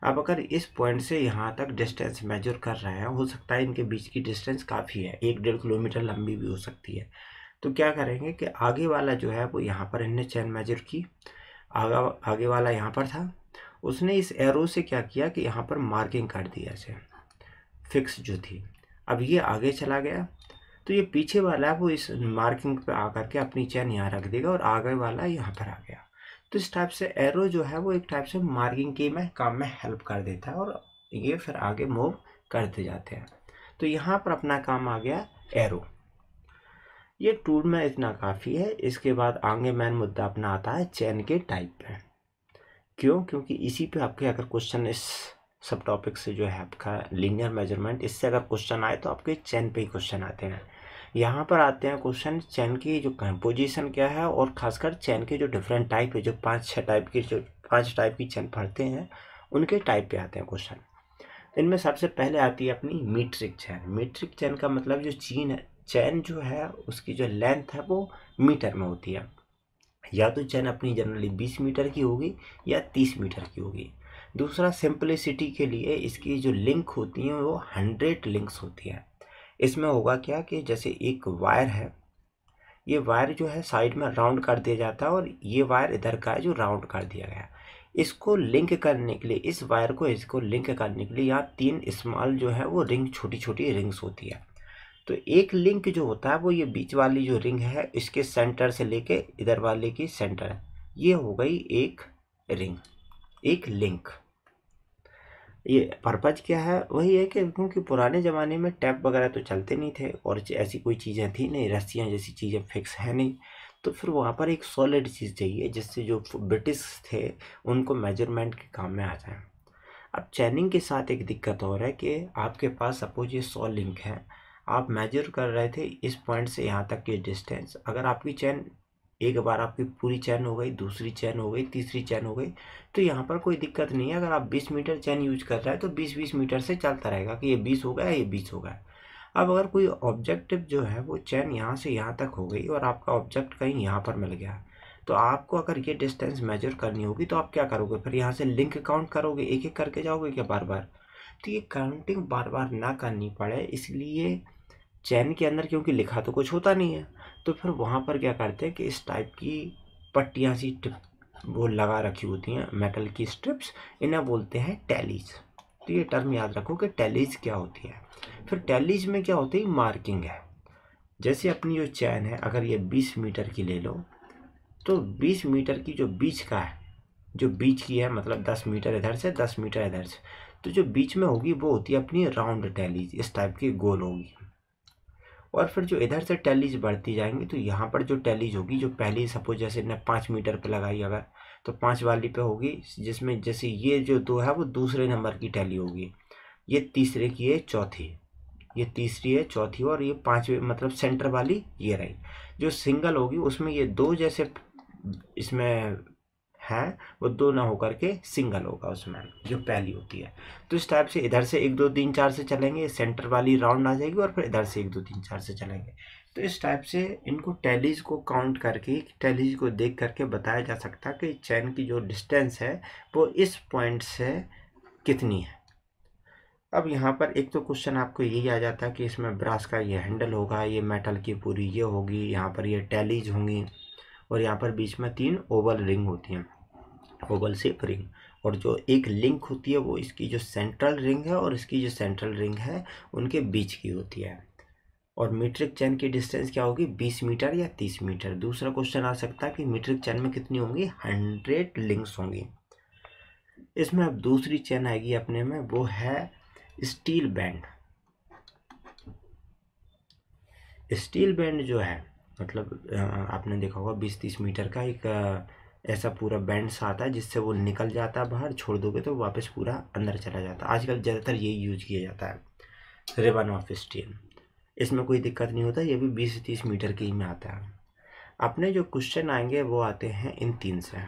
अब अगर इस पॉइंट से यहाँ तक डिस्टेंस मेजर कर रहे हैं हो सकता है इनके बीच की डिस्टेंस काफ़ी है एक डेढ़ किलोमीटर लंबी भी हो सकती है तो क्या करेंगे कि आगे वाला जो है वो यहाँ पर इनने चैन मेजर की आगे वाला यहाँ पर था उसने इस एरो से क्या किया कि यहाँ पर मार्किंग कर दिया इसे फिक्स जो थी अब ये आगे चला गया तो ये पीछे वाला वो इस मार्किंग पे आकर के अपनी चैन यहाँ रख देगा और आगे वाला यहाँ पर आ गया तो इस टाइप से एरो जो है वो एक टाइप से मार्किंग के में काम में हेल्प कर देता है और ये फिर आगे मूव करते जाते हैं तो यहाँ पर अपना काम आ गया एरो ये टूल में इतना काफ़ी है इसके बाद आगे मैन मुद्दा अपना आता है चैन के टाइप पर क्यों क्योंकि इसी पे आपके अगर क्वेश्चन इस सब टॉपिक से जो है आपका लीनियर मेजरमेंट इससे अगर क्वेश्चन आए तो आपके चैन पे ही क्वेश्चन आते हैं यहाँ पर आते हैं क्वेश्चन चैन की जो कंपोजिशन क्या है और खासकर चैन के जो डिफरेंट टाइप है जो पाँच छः टाइप की जो पाँच टाइप की चैन पढ़ते हैं उनके टाइप पे आते हैं क्वेश्चन इनमें सबसे पहले आती है अपनी मीट्रिक चैन मीट्रिक चैन का मतलब जो चीन है चैन जो है उसकी जो लेंथ है वो मीटर में होती है या तो चैन अपनी जनरली बीस मीटर की होगी या तीस मीटर की होगी दूसरा सिंपलिसिटी के लिए इसकी जो लिंक होती हैं वो हंड्रेड लिंक्स होती हैं इसमें होगा क्या कि जैसे एक वायर है ये वायर जो है साइड में राउंड कर दिया जाता है और ये वायर इधर का है जो राउंड कर दिया गया इसको लिंक करने के लिए इस वायर को इसको लिंक करने के लिए यहाँ तीन स्मॉल जो है वो रिंग छोटी छोटी रिंग्स होती है तो एक लिंक जो होता है वो ये बीच वाली जो रिंग है इसके सेंटर से लेके इधर वाले की सेंटर ये हो गई एक रिंग एक लिंक ये पर्पज़ क्या है वही है कि क्योंकि पुराने ज़माने में टैप वगैरह तो चलते नहीं थे और ऐसी कोई चीज़ें थी नहीं रस्सियाँ जैसी चीज़ें फिक्स है नहीं तो फिर वहाँ पर एक सॉलिड चीज़ चाहिए जिससे जो ब्रिटिश थे उनको मेजरमेंट के काम में आ जाए अब चैनिंग के साथ एक दिक्कत और है कि आपके पास सपोज ये सौ लिंक है आप मेजर कर रहे थे इस पॉइंट से यहाँ तक की डिस्टेंस अगर आपकी चैन एक बार आपकी पूरी चैन हो गई दूसरी चैन हो गई तीसरी चैन हो गई तो यहाँ पर कोई दिक्कत नहीं है अगर आप 20 मीटर चैन यूज कर रहे हैं तो 20-20 मीटर से चलता रहेगा कि ये 20 गया ये 20 होगा अब अगर कोई ऑब्जेक्टिव जो है वो चैन यहाँ से यहाँ तक हो गई और आपका ऑब्जेक्ट कहीं यहाँ पर मिल गया तो आपको अगर ये डिस्टेंस मेजर करनी होगी तो आप क्या करोगे फिर यहाँ से लिंक काउंट करोगे एक एक करके जाओगे क्या बार बार तो ये काउंटिंग बार बार ना करनी पड़े इसलिए चैन के अंदर क्योंकि लिखा तो कुछ होता नहीं है तो फिर वहाँ पर क्या करते हैं कि इस टाइप की पट्टियाँ सी वो लगा रखी होती हैं मेटल की स्ट्रिप्स इन्हें बोलते हैं टैलीज तो ये टर्म याद रखो कि टैलीज क्या होती है फिर टैलीज में क्या होती है मार्किंग है जैसे अपनी जो चैन है अगर ये बीस मीटर की ले लो तो बीस मीटर की जो बीच का है जो बीच की है मतलब दस मीटर इधर से दस मीटर इधर से तो जो बीच में होगी वो होती है अपनी राउंड टैलीज इस टाइप की गोल होगी और फिर जो इधर से टैलीज बढ़ती जाएंगी तो यहाँ पर जो टैलीज होगी जो पहली सपोज जैसे ने पाँच मीटर पर लगाई अगर तो पाँच वाली पे होगी जिसमें जैसे ये जो दो है वो दूसरे नंबर की टैली होगी ये तीसरे की है चौथी ये तीसरी है चौथी और ये पाँचवीं मतलब सेंटर वाली ये रही जो सिंगल होगी उसमें ये दो जैसे इसमें है वो दो ना होकर के सिंगल होगा उसमें जो पहली होती है तो इस टाइप से इधर से एक दो तीन चार से चलेंगे सेंटर वाली राउंड आ जाएगी और फिर इधर से एक दो तीन चार से चलेंगे तो इस टाइप से इनको टैलीज को काउंट करके टैलीज को देख करके बताया जा सकता है कि चैन की जो डिस्टेंस है वो इस पॉइंट से कितनी है अब यहाँ पर एक तो क्वेश्चन आपको यही आ जाता है कि इसमें ब्रास का ये हैंडल होगा ये मेटल की पूरी ये होगी यहाँ पर ये टैलीज होंगी और यहाँ पर बीच में तीन ओवल रिंग होती हैं ओवल सेप रिंग और जो एक लिंक होती है वो इसकी जो सेंट्रल रिंग है और इसकी जो सेंट्रल रिंग है उनके बीच की होती है और मीट्रिक चैन की डिस्टेंस क्या होगी बीस मीटर या तीस मीटर दूसरा क्वेश्चन आ सकता है कि मीट्रिक चैन में कितनी होंगी हंड्रेड लिंक्स होंगी इसमें अब दूसरी चैन आएगी अपने में वो है स्टील बैंड स्टील बैंड जो है मतलब आपने देखा होगा बीस तीस मीटर का एक ऐसा पूरा बैंड सा आता है जिससे वो निकल जाता है बाहर छोड़ दोगे तो वापस पूरा अंदर चला जाता है आजकल ज़्यादातर यही यूज किया जाता है रिबन ऑफ स्टील इसमें कोई दिक्कत नहीं होता ये भी बीस तीस मीटर के ही में आता है अपने जो क्वेश्चन आएंगे वो आते हैं इन तीन से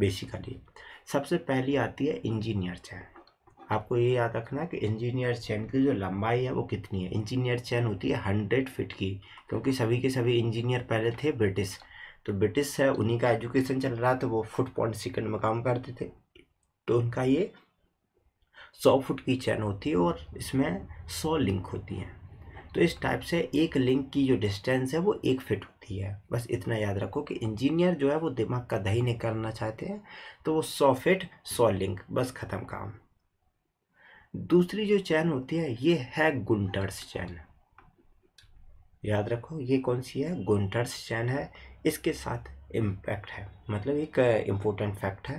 बेसिकली सबसे पहली आती है इंजीनियर चैन आपको ये याद रखना है कि इंजीनियर चैन की जो लंबाई है वो कितनी है इंजीनियर चैन होती है हंड्रेड फिट की क्योंकि सभी के सभी इंजीनियर पहले थे ब्रिटिश तो ब्रिटिश है उन्हीं का एजुकेशन चल रहा था वो फुट पॉइंट सेकंड में काम करते थे तो उनका ये सौ फुट की चैन होती है और इसमें सौ लिंक होती हैं तो इस टाइप से एक लिंक की जो डिस्टेंस है वो एक फिट होती है बस इतना याद रखो कि इंजीनियर जो है वो दिमाग का दही निकालना चाहते हैं तो वो सौ फिट सौ लिंक बस ख़त्म काम दूसरी जो चैन होती है ये है गुंटर्स चैन याद रखो ये कौन सी है गुंटर्स चैन है इसके साथ इम्पैक्ट है मतलब एक इम्पोर्टेंट फैक्ट है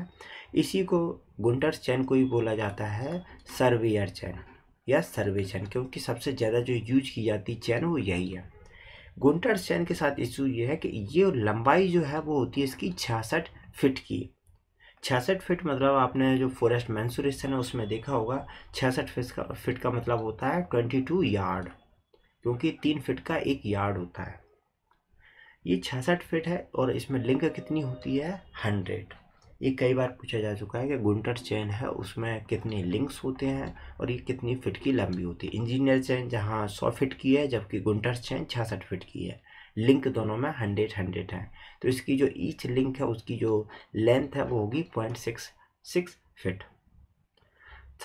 इसी को गुंटर्स चैन को ही बोला जाता है सर्वेयर चैन या सर्वे चैन क्योंकि सबसे ज़्यादा जो यूज की जाती चैन वो यही है गुंटर्स चैन के साथ इशू ये है कि ये लंबाई जो है वो होती है इसकी छियासठ फिट की छियासठ फिट मतलब आपने जो फॉरेस्ट मैंसुरेशन है उसमें देखा होगा छियासठ फिट का फिट का मतलब होता है ट्वेंटी टू यार्ड क्योंकि तीन फिट का एक यार्ड होता है ये छियासठ फिट है और इसमें लिंक कितनी होती है हंड्रेड ये कई बार पूछा जा चुका है कि गुंटर चेन है उसमें कितने लिंक्स होते हैं और ये कितनी फिट की लंबी होती है इंजीनियर चेन जहाँ सौ फिट की है जबकि गुंटर चेन छियासठ फिट की है लिंक दोनों में हंड्रेड हंड्रेड है तो इसकी जो ईच लिंक है उसकी जो लेंथ है वो होगी point six six feet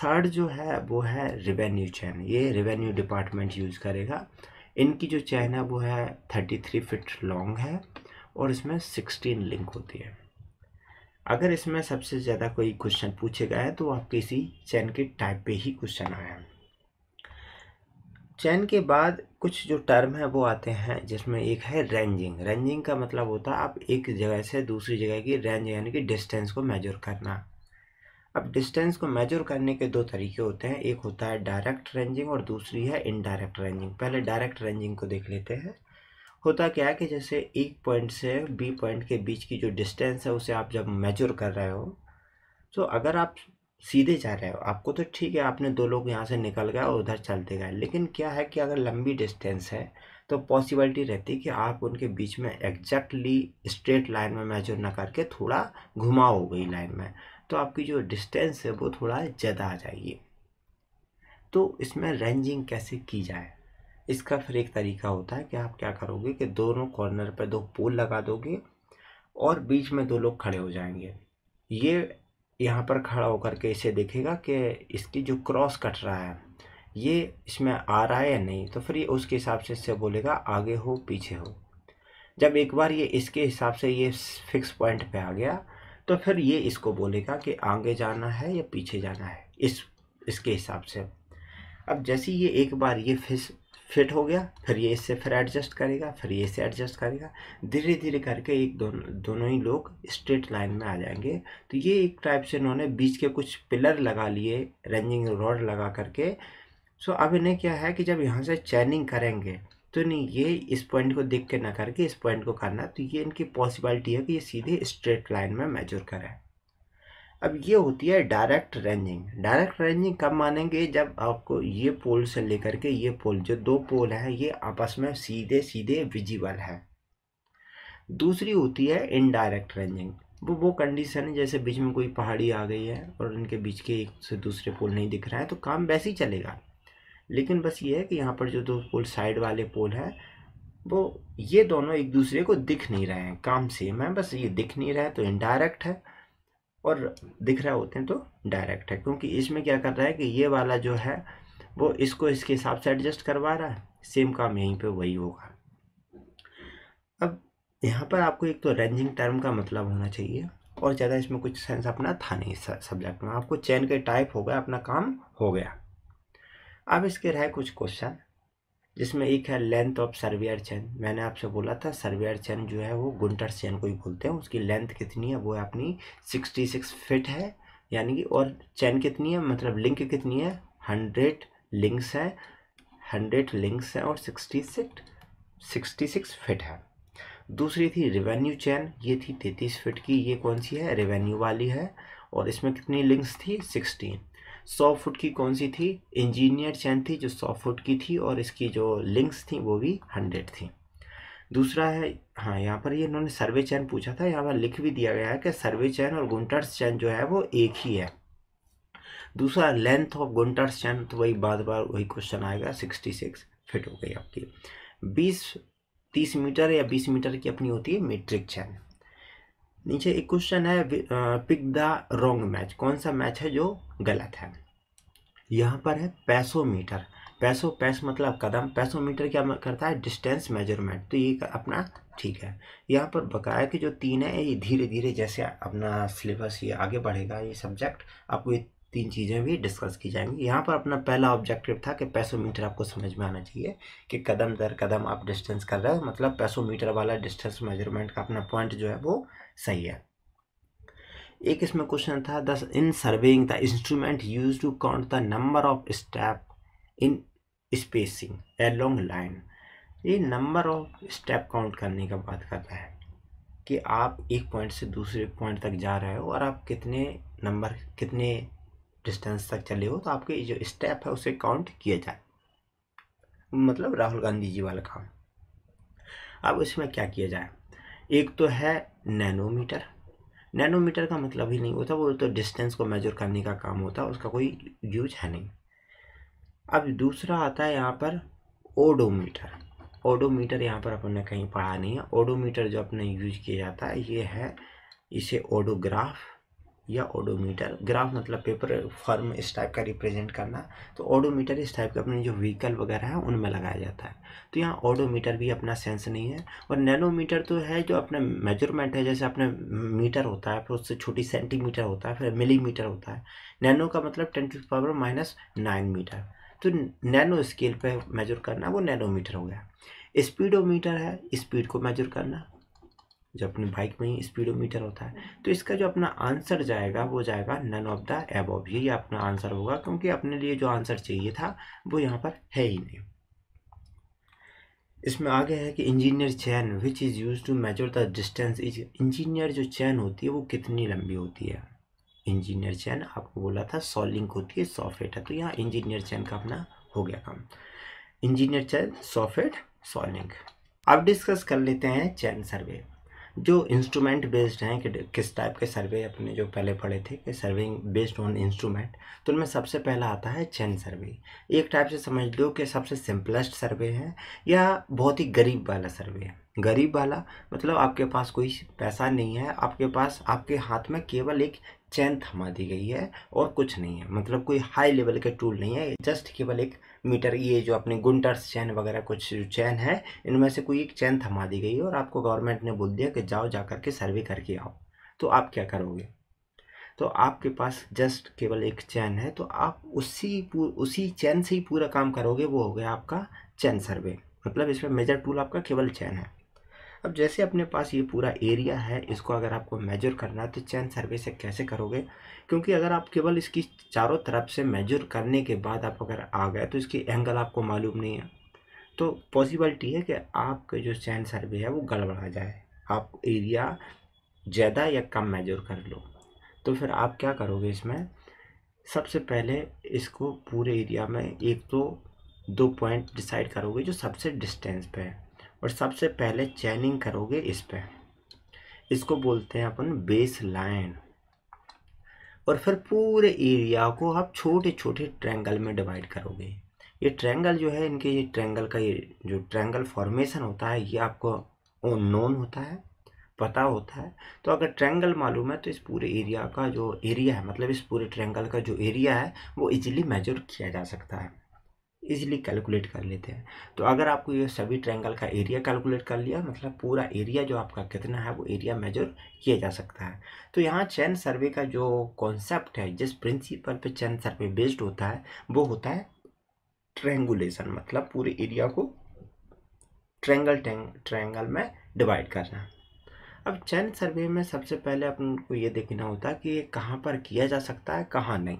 third जो है वो है रिवेन्यू चैन ये रेवेन्यू डिपार्टमेंट यूज़ करेगा इनकी जो चैन है वो है थर्टी थ्री फिट लॉन्ग है और इसमें सिक्सटीन लिंक होती है अगर इसमें सबसे ज़्यादा कोई क्वेश्चन पूछेगा है तो आप किसी चैन के टाइप पे ही क्वेश्चन आया है चैन के बाद कुछ जो टर्म है वो आते हैं जिसमें एक है रेंजिंग रेंजिंग का मतलब होता है आप एक जगह से दूसरी जगह की रेंज यानी कि डिस्टेंस को मेजर करना अब डिस्टेंस को मेजर करने के दो तरीके होते हैं एक होता है डायरेक्ट रेंजिंग और दूसरी है इनडायरेक्ट रेंजिंग पहले डायरेक्ट रेंजिंग को देख लेते हैं होता क्या है कि जैसे एक पॉइंट से बी पॉइंट के बीच की जो डिस्टेंस है उसे आप जब मेजर कर रहे हो तो अगर आप सीधे जा रहे हो आपको तो ठीक है आपने दो लोग यहाँ से निकल गए और उधर चलते गए लेकिन क्या है कि अगर लंबी डिस्टेंस है तो पॉसिबिलिटी रहती है कि आप उनके बीच में एग्जैक्टली स्ट्रेट लाइन में मेजर ना करके थोड़ा घुमा हो गई लाइन में तो आपकी जो डिस्टेंस है वो थोड़ा ज़्यादा आ जाएगी तो इसमें रेंजिंग कैसे की जाए इसका फिर एक तरीका होता है कि आप क्या करोगे कि दोनों कॉर्नर पर दो पोल लगा दोगे और बीच में दो लोग खड़े हो जाएंगे ये यहाँ पर खड़ा होकर के इसे देखेगा कि इसकी जो क्रॉस कट रहा है ये इसमें आ रहा है या नहीं तो फिर ये उसके हिसाब से इससे बोलेगा आगे हो पीछे हो जब एक बार ये इसके हिसाब से ये फिक्स पॉइंट पे आ गया तो फिर ये इसको बोलेगा कि आगे जाना है या पीछे जाना है इस इसके हिसाब से अब जैसे ये एक बार ये फिक्स फिट हो गया फिर ये इससे फिर एडजस्ट करेगा फिर ये इसे एडजस्ट करेगा धीरे धीरे करके एक दोनों दोनों ही लोग स्ट्रेट लाइन में आ जाएंगे तो ये एक टाइप से इन्होंने बीच के कुछ पिलर लगा लिए रेंजिंग रॉड लगा करके सो अब इन्हें क्या है कि जब यहाँ से चैनिंग करेंगे तो नहीं ये इस पॉइंट को देख के ना करके इस पॉइंट को करना तो ये इनकी पॉसिबिलिटी है कि ये सीधे स्ट्रेट लाइन में मेजर करें अब ये होती है डायरेक्ट रेंजिंग डायरेक्ट रेंजिंग कब मानेंगे जब आपको ये पोल से लेकर के ये पोल जो दो पोल है ये आपस में सीधे सीधे विजिबल है दूसरी होती है इनडायरेक्ट रेंजिंग वो वो कंडीशन है जैसे बीच में कोई पहाड़ी आ गई है और उनके बीच के एक से दूसरे पोल नहीं दिख रहा है तो काम वैसे ही चलेगा लेकिन बस ये है कि यहाँ पर जो दो पोल साइड वाले पोल हैं वो ये दोनों एक दूसरे को दिख नहीं रहे हैं काम सेम है बस ये दिख नहीं रहा है तो इनडायरेक्ट है और दिख रहे होते हैं तो डायरेक्ट है क्योंकि इसमें क्या कर रहा है कि ये वाला जो है वो इसको इसके हिसाब से एडजस्ट करवा रहा है सेम काम यहीं पे वही होगा अब यहाँ पर आपको एक तो रेंजिंग टर्म का मतलब होना चाहिए और ज़्यादा इसमें कुछ सेंस अपना था नहीं सब्जेक्ट में आपको चैन के टाइप हो गया अपना काम हो गया अब इसके रहे कुछ क्वेश्चन जिसमें एक है लेंथ ऑफ सर्वियर चैन मैंने आपसे बोला था सर्वेयर चैन जो है वो गुंटर चैन को ही बोलते हैं उसकी लेंथ कितनी है वो है अपनी सिक्सटी सिक्स फिट है यानी कि और चैन कितनी है मतलब लिंक कितनी है हंड्रेड लिंक्स हैं हंड्रेड लिंक्स हैं और sixty six sixty six feet है दूसरी थी रेवेन्यू चैन ये थी तैंतीस फिट की ये कौन सी है रेवेन्यू वाली है और इसमें कितनी लिंक्स थी सिक्सटीन सौ फुट की कौन सी थी इंजीनियर चैन थी जो सौ फुट की थी और इसकी जो लिंक्स थी वो भी हंड्रेड थी दूसरा है हाँ यहाँ पर ये इन्होंने सर्वे चैन पूछा था यहाँ पर लिख भी दिया गया है कि सर्वे चैन और गुंटर्स चैन जो है वो एक ही है दूसरा लेंथ ऑफ गुंटर्स चैन तो वही बार बार वही क्वेश्चन आएगा सिक्सटी सिक्स फिट हो गई आपकी बीस तीस मीटर या बीस मीटर की अपनी होती है मीट्रिक चैन नीचे एक क्वेश्चन है पिक द रोंग मैच कौन सा मैच है जो गलत है यहाँ पर है पैसोमीटर पैसो पैस मतलब कदम पैसोमीटर क्या करता है डिस्टेंस मेजरमेंट तो ये अपना ठीक है यहाँ पर बकाया कि जो तीन है ये धीरे धीरे जैसे अपना सिलेबस ये आगे बढ़ेगा ये सब्जेक्ट आपको ये तीन चीज़ें भी डिस्कस की जाएंगी यहाँ पर अपना पहला ऑब्जेक्टिव था कि पैसोमीटर आपको समझ में आना चाहिए कि कदम दर कदम आप डिस्टेंस कर रहे हो मतलब पैसोमीटर वाला डिस्टेंस मेजरमेंट का अपना पॉइंट जो है वो सही है एक इसमें क्वेश्चन था दस in surveying the instrument use to count the number of step in spacing along line ये नंबर ऑफ स्टेप काउंट करने का बात करता है कि आप एक पॉइंट से दूसरे पॉइंट तक जा रहे हो और आप कितने नंबर कितने डिस्टेंस तक चले हो तो आपके जो स्टेप है उसे काउंट किया जाए मतलब राहुल गांधी जी वाला काम अब इसमें क्या किया जाए एक तो है नैनोमीटर नैनोमीटर का मतलब ही नहीं होता वो तो डिस्टेंस को मेजर करने का काम होता है उसका कोई यूज है नहीं अब दूसरा आता है यहाँ पर ओडोमीटर ओडोमीटर यहाँ पर अपन ने कहीं पढ़ा नहीं है ओडोमीटर जो अपने यूज किया जाता है ये है इसे ओडोग्राफ या ओडोमीटर ग्राफ मतलब पेपर फॉर्म इस टाइप का रिप्रेजेंट करना तो ओडोमीटर इस टाइप का अपने जो व्हीकल वगैरह है उनमें लगाया जाता है तो यहाँ ओडोमीटर भी अपना सेंस नहीं है और नैनोमीटर तो है जो अपने मेजरमेंट है जैसे अपने मीटर होता है फिर उससे छोटी सेंटीमीटर होता है फिर मिलीमीटर होता है नैनो का मतलब ten to power minus nine metre तो नैनो स्केल पर मेजर करना वो नैनोमीटर हो गया स्पीडोमीटर है स्पीड को मेजर करना जो अपने बाइक में ही स्पीडोमीटर होता है तो इसका जो अपना आंसर जाएगा वो जाएगा नन ऑफ द एबॉब यही अपना आंसर होगा क्योंकि अपने लिए जो आंसर चाहिए था वो यहाँ पर है ही नहीं इसमें आगे है कि engineer chain which is use to measure the distance is engineer जो चैन होती है वो कितनी लंबी होती है इंजीनियर चैन आपको बोला था सॉलिंग होती है सॉफेट है तो यहाँ इंजीनियर चैन का अपना हो गया काम इंजीनियर चैन सॉफेट सॉलिंग अब डिस्कस कर लेते हैं चैन सर्वे जो इंस्ट्रूमेंट बेस्ड हैं कि किस टाइप के सर्वे अपने जो पहले पढ़े थे कि सर्वेइंग बेस्ड ऑन इंस्ट्रूमेंट तो उनमें सबसे पहला आता है चैन सर्वे एक टाइप से समझ लो कि सबसे सिंपलेस्ट सर्वे है या बहुत ही गरीब वाला सर्वे है गरीब वाला मतलब आपके पास कोई पैसा नहीं है आपके पास आपके हाथ में केवल एक चैन थमा दी गई है और कुछ नहीं है मतलब कोई हाई लेवल के टूल नहीं है जस्ट केवल एक मीटर ये जो अपने गुंटर्स चैन वगैरह कुछ चैन है इनमें से कोई एक चैन थमा दी गई है और आपको गवर्नमेंट ने बोल दिया कि जाओ जा करके सर्वे करके आओ तो आप क्या करोगे तो आपके पास जस्ट केवल एक चैन है तो आप उसी उसी चैन से ही पूरा काम करोगे वो हो गया आपका चैन सर्वे मतलब इसमें मेजर टूल आपका केवल चैन है अब जैसे अपने पास ये पूरा एरिया है इसको अगर आपको मेजर करना है तो चैन सर्वे से कैसे करोगे क्योंकि अगर आप केवल इसकी चारों तरफ से मेजर करने के बाद आप अगर आ गए तो इसकी एंगल आपको मालूम नहीं है तो पॉसिबिलिटी है कि आपके जो चैन सर्वे है वो गड़बड़ा जाए आप एरिया ज़्यादा या कम मेजर कर लो तो फिर आप क्या करोगे इसमें सबसे पहले इसको पूरे एरिया में एक तो दो पॉइंट डिसाइड करोगे जो सबसे डिस्टेंस पे है और सबसे पहले चैनिंग करोगे इस पे इसको बोलते हैं अपन बेस लाइन और फिर पूरे एरिया को आप छोटे छोटे ट्रैंगल में डिवाइड करोगे ये ट्रैंगल जो है इनके ये ट्रैंगल का ये जो ट्रैंगल फॉर्मेशन होता है ये आपको नोन होता है पता होता है तो अगर ट्रैंगल मालूम है तो इस पूरे एरिया का जो एरिया है मतलब इस पूरे ट्रैंगल का जो एरिया है वो इजीली मेजर किया जा सकता है इजीली कैलकुलेट कर लेते हैं तो अगर आपको ये सभी ट्रैंगल का एरिया कैलकुलेट कर लिया मतलब पूरा एरिया जो आपका कितना है वो एरिया मेजर किया जा सकता है तो यहाँ चैन सर्वे का जो कॉन्सेप्ट है जिस प्रिंसिपल पे चैन सर्वे बेस्ड होता है वो होता है ट्रेंगुलेशन मतलब पूरे एरिया को ट्रेंगल ट्रेंगल में डिवाइड करना अब चैन सर्वे में सबसे पहले अपन को ये देखना होता है कि ये कहाँ पर किया जा सकता है कहाँ नहीं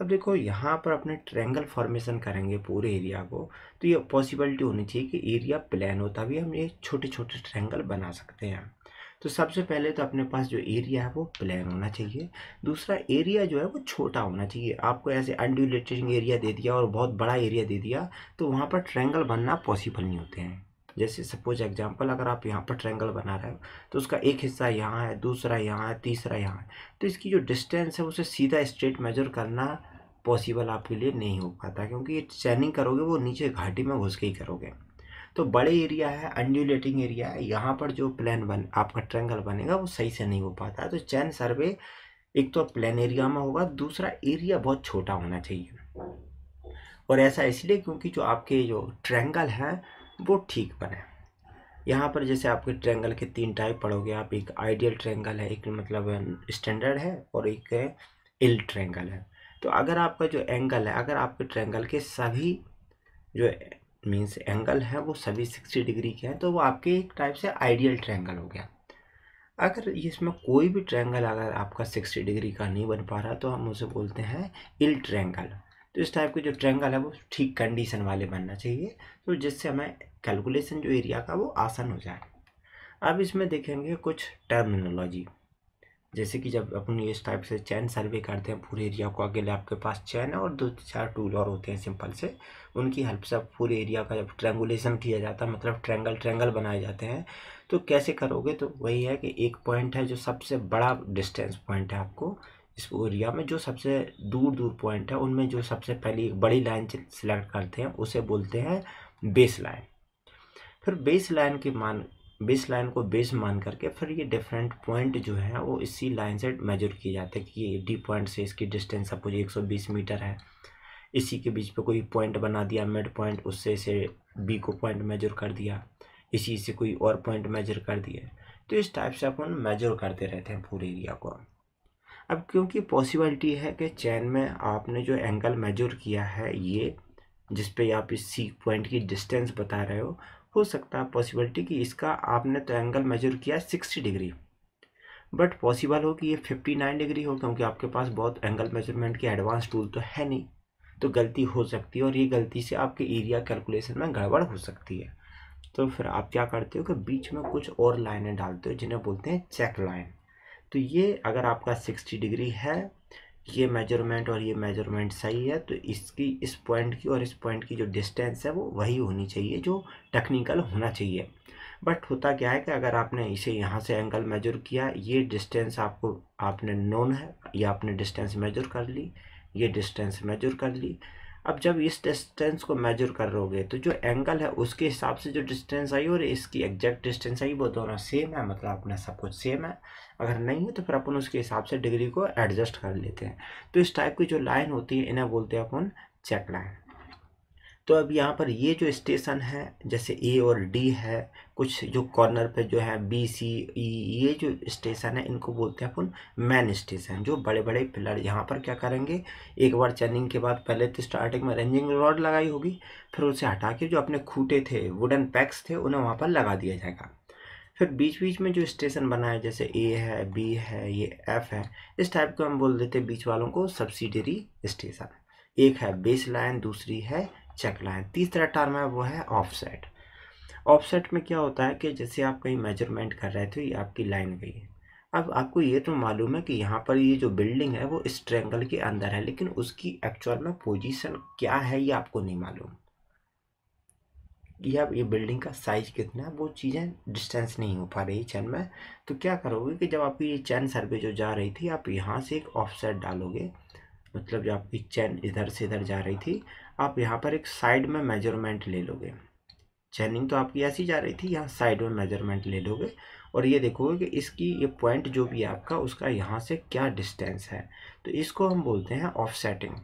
अब देखो यहाँ पर अपने ट्रैंगल फॉर्मेशन करेंगे पूरे एरिया को तो ये पॉसिबिलिटी होनी चाहिए कि एरिया प्लान होता भी हम ये छोटे छोटे ट्रैंगल बना सकते हैं तो सबसे पहले तो अपने पास जो एरिया है वो प्लान होना चाहिए दूसरा एरिया जो है वो छोटा होना चाहिए आपको ऐसे अनड्यूलेटिंग एरिया दे दिया और बहुत बड़ा एरिया दे दिया तो वहाँ पर ट्रैंगल बनना पॉसिबल नहीं होते हैं जैसे सपोज एग्जांपल अगर आप यहाँ पर ट्रैंगल बना रहे हो तो उसका एक हिस्सा यहाँ है दूसरा यहाँ है तीसरा यहाँ है तो इसकी जो डिस्टेंस है उसे सीधा स्ट्रेट मेजर करना पॉसिबल आपके लिए नहीं हो पाता क्योंकि ये चैनिंग करोगे वो नीचे घाटी में घुस के ही करोगे तो बड़े एरिया है अनड्यूलेटिंग एरिया है यहाँ पर जो प्लान बन आपका ट्रैंगल बनेगा वो सही से नहीं हो पाता तो चैन सर्वे एक तो प्लान एरिया में होगा दूसरा एरिया बहुत छोटा होना चाहिए और ऐसा इसलिए क्योंकि जो आपके जो ट्रैंगल हैं वो ठीक बने यहाँ पर जैसे आपके ट्रेंगल के तीन टाइप पढ़ोगे आप एक आइडियल ट्रेंगल है एक मतलब स्टैंडर्ड है और एक इल ट्रेंगल है तो अगर आपका जो एंगल है अगर आपके ट्रेंगल के सभी जो मीन्स एंगल हैं वो सभी सिक्सटी डिग्री के हैं तो वो आपके एक टाइप से आइडियल ट्रेंगल हो गया अगर इसमें कोई भी ट्रेंगल अगर आपका सिक्सटी डिग्री का नहीं बन पा रहा तो हम उसे बोलते हैं इल ट्रेंगल तो इस टाइप के जो ट्रेंगल है वो ठीक कंडीशन वाले बनना चाहिए तो जिससे हमें कैलकुलेशन जो एरिया का वो आसान हो जाए अब इसमें देखेंगे कुछ टर्मिनोलॉजी जैसे कि जब अपन इस टाइप से चैन सर्वे करते हैं पूरे एरिया को अकेले आपके पास चैन है और दो चार टूल और होते हैं सिंपल से उनकी हेल्प से पूरे एरिया का जब ट्रेंगुलेशन किया जाता है मतलब ट्रेंगल ट्रेंगल बनाए जाते हैं तो कैसे करोगे तो वही है कि एक पॉइंट है जो सबसे बड़ा डिस्टेंस पॉइंट है आपको इस एरिया में जो सबसे दूर दूर पॉइंट है उनमें जो सबसे पहली बड़ी लाइन सेलेक्ट करते हैं उसे बोलते हैं बेस लाइन फिर बेस लाइन की मान बेस लाइन को बेस मान करके फिर ये डिफरेंट पॉइंट जो है वो इसी लाइन से मेजर किए जाते हैं कि ये डी पॉइंट से इसकी डिस्टेंस सपोज 120 मीटर है इसी के बीच पे कोई पॉइंट बना दिया मिड पॉइंट उससे इसे बी को पॉइंट मेजर कर दिया इसी से कोई और पॉइंट मेजर कर दिया तो इस टाइप से अपन मेजर करते रहते हैं पूरे एरिया को अब क्योंकि पॉसिबिलिटी है कि चैन में आपने जो एंगल मेजर किया है ये जिस पे आप इस सी पॉइंट की डिस्टेंस बता रहे हो हो सकता है पॉसिबिलिटी कि इसका आपने तो एंगल मेजर किया सिक्सटी डिग्री बट पॉसिबल हो कि ये फिफ्टी नाइन डिग्री हो क्योंकि आपके पास बहुत एंगल मेजरमेंट के एडवांस टूल तो है नहीं तो गलती हो सकती है और ये गलती से आपके एरिया कैलकुलेशन में गड़बड़ हो सकती है तो फिर आप क्या करते हो कि बीच में कुछ और लाइनें डालते हो जिन्हें बोलते हैं चेक लाइन तो ये अगर आपका सिक्सटी डिग्री है ये मेजरमेंट और ये मेजरमेंट सही है तो इसकी इस पॉइंट की और इस पॉइंट की जो डिस्टेंस है वो वही होनी चाहिए जो टेक्निकल होना चाहिए बट होता क्या है कि अगर आपने इसे यहाँ से एंगल मेजर किया ये डिस्टेंस आपको आपने नोन है या आपने डिस्टेंस मेजर कर ली ये डिस्टेंस मेजर कर ली अब जब इस डिस्टेंस को मेजर कर लोगे तो जो एंगल है उसके हिसाब से जो डिस्टेंस आई और इसकी एग्जैक्ट डिस्टेंस आई वो दोनों सेम है मतलब अपना सब कुछ सेम है अगर नहीं है तो फिर अपन उसके हिसाब से डिग्री को एडजस्ट कर लेते हैं तो इस टाइप की जो लाइन होती है इन्हें बोलते हैं अपन चेक लाइन तो अब यहाँ पर ये जो स्टेशन है जैसे ए और डी है कुछ जो कॉर्नर पे जो है बी सी ई ये जो स्टेशन है इनको बोलते हैं अपन मैन स्टेशन जो बड़े बड़े पिलर यहाँ पर क्या करेंगे एक बार चनिंग के बाद पहले तो स्टार्टिंग में रेंजिंग रॉड लगाई होगी फिर उसे हटा के जो अपने खूटे थे वुडन पैक्स थे उन्हें वहाँ पर लगा दिया जाएगा फिर बीच बीच में जो स्टेशन बना है जैसे ए है बी है ये एफ है इस टाइप को हम बोल देते हैं बीच वालों को सब्सिडरी स्टेशन एक है बेस लाइन दूसरी है चेक लाइन तीसरा टर्म है वो है ऑफसेट ऑफसेट में क्या होता है कि जैसे आप कहीं मेजरमेंट कर रहे थे ये आपकी लाइन गई है अब आपको ये तो मालूम है कि यहाँ पर ये जो बिल्डिंग है वो इस के अंदर है लेकिन उसकी एक्चुअल में पोजीशन क्या है ये आपको नहीं मालूम कि आप ये बिल्डिंग का साइज़ कितना है वो चीज़ें डिस्टेंस नहीं हो पा रही चैन में तो क्या करोगे कि जब आपकी ये चैन सर्वे जो जा रही थी आप यहाँ से एक ऑफसेट डालोगे मतलब जो आपकी चैन इधर से इधर जा रही थी आप यहाँ पर एक साइड में मेजरमेंट ले लोगे चैनिंग तो आपकी ऐसी जा रही थी यहाँ साइड में मेजरमेंट ले लोगे और ये देखोगे कि इसकी ये पॉइंट जो भी आपका उसका यहाँ से क्या डिस्टेंस है तो इसको हम बोलते हैं ऑफसेटिंग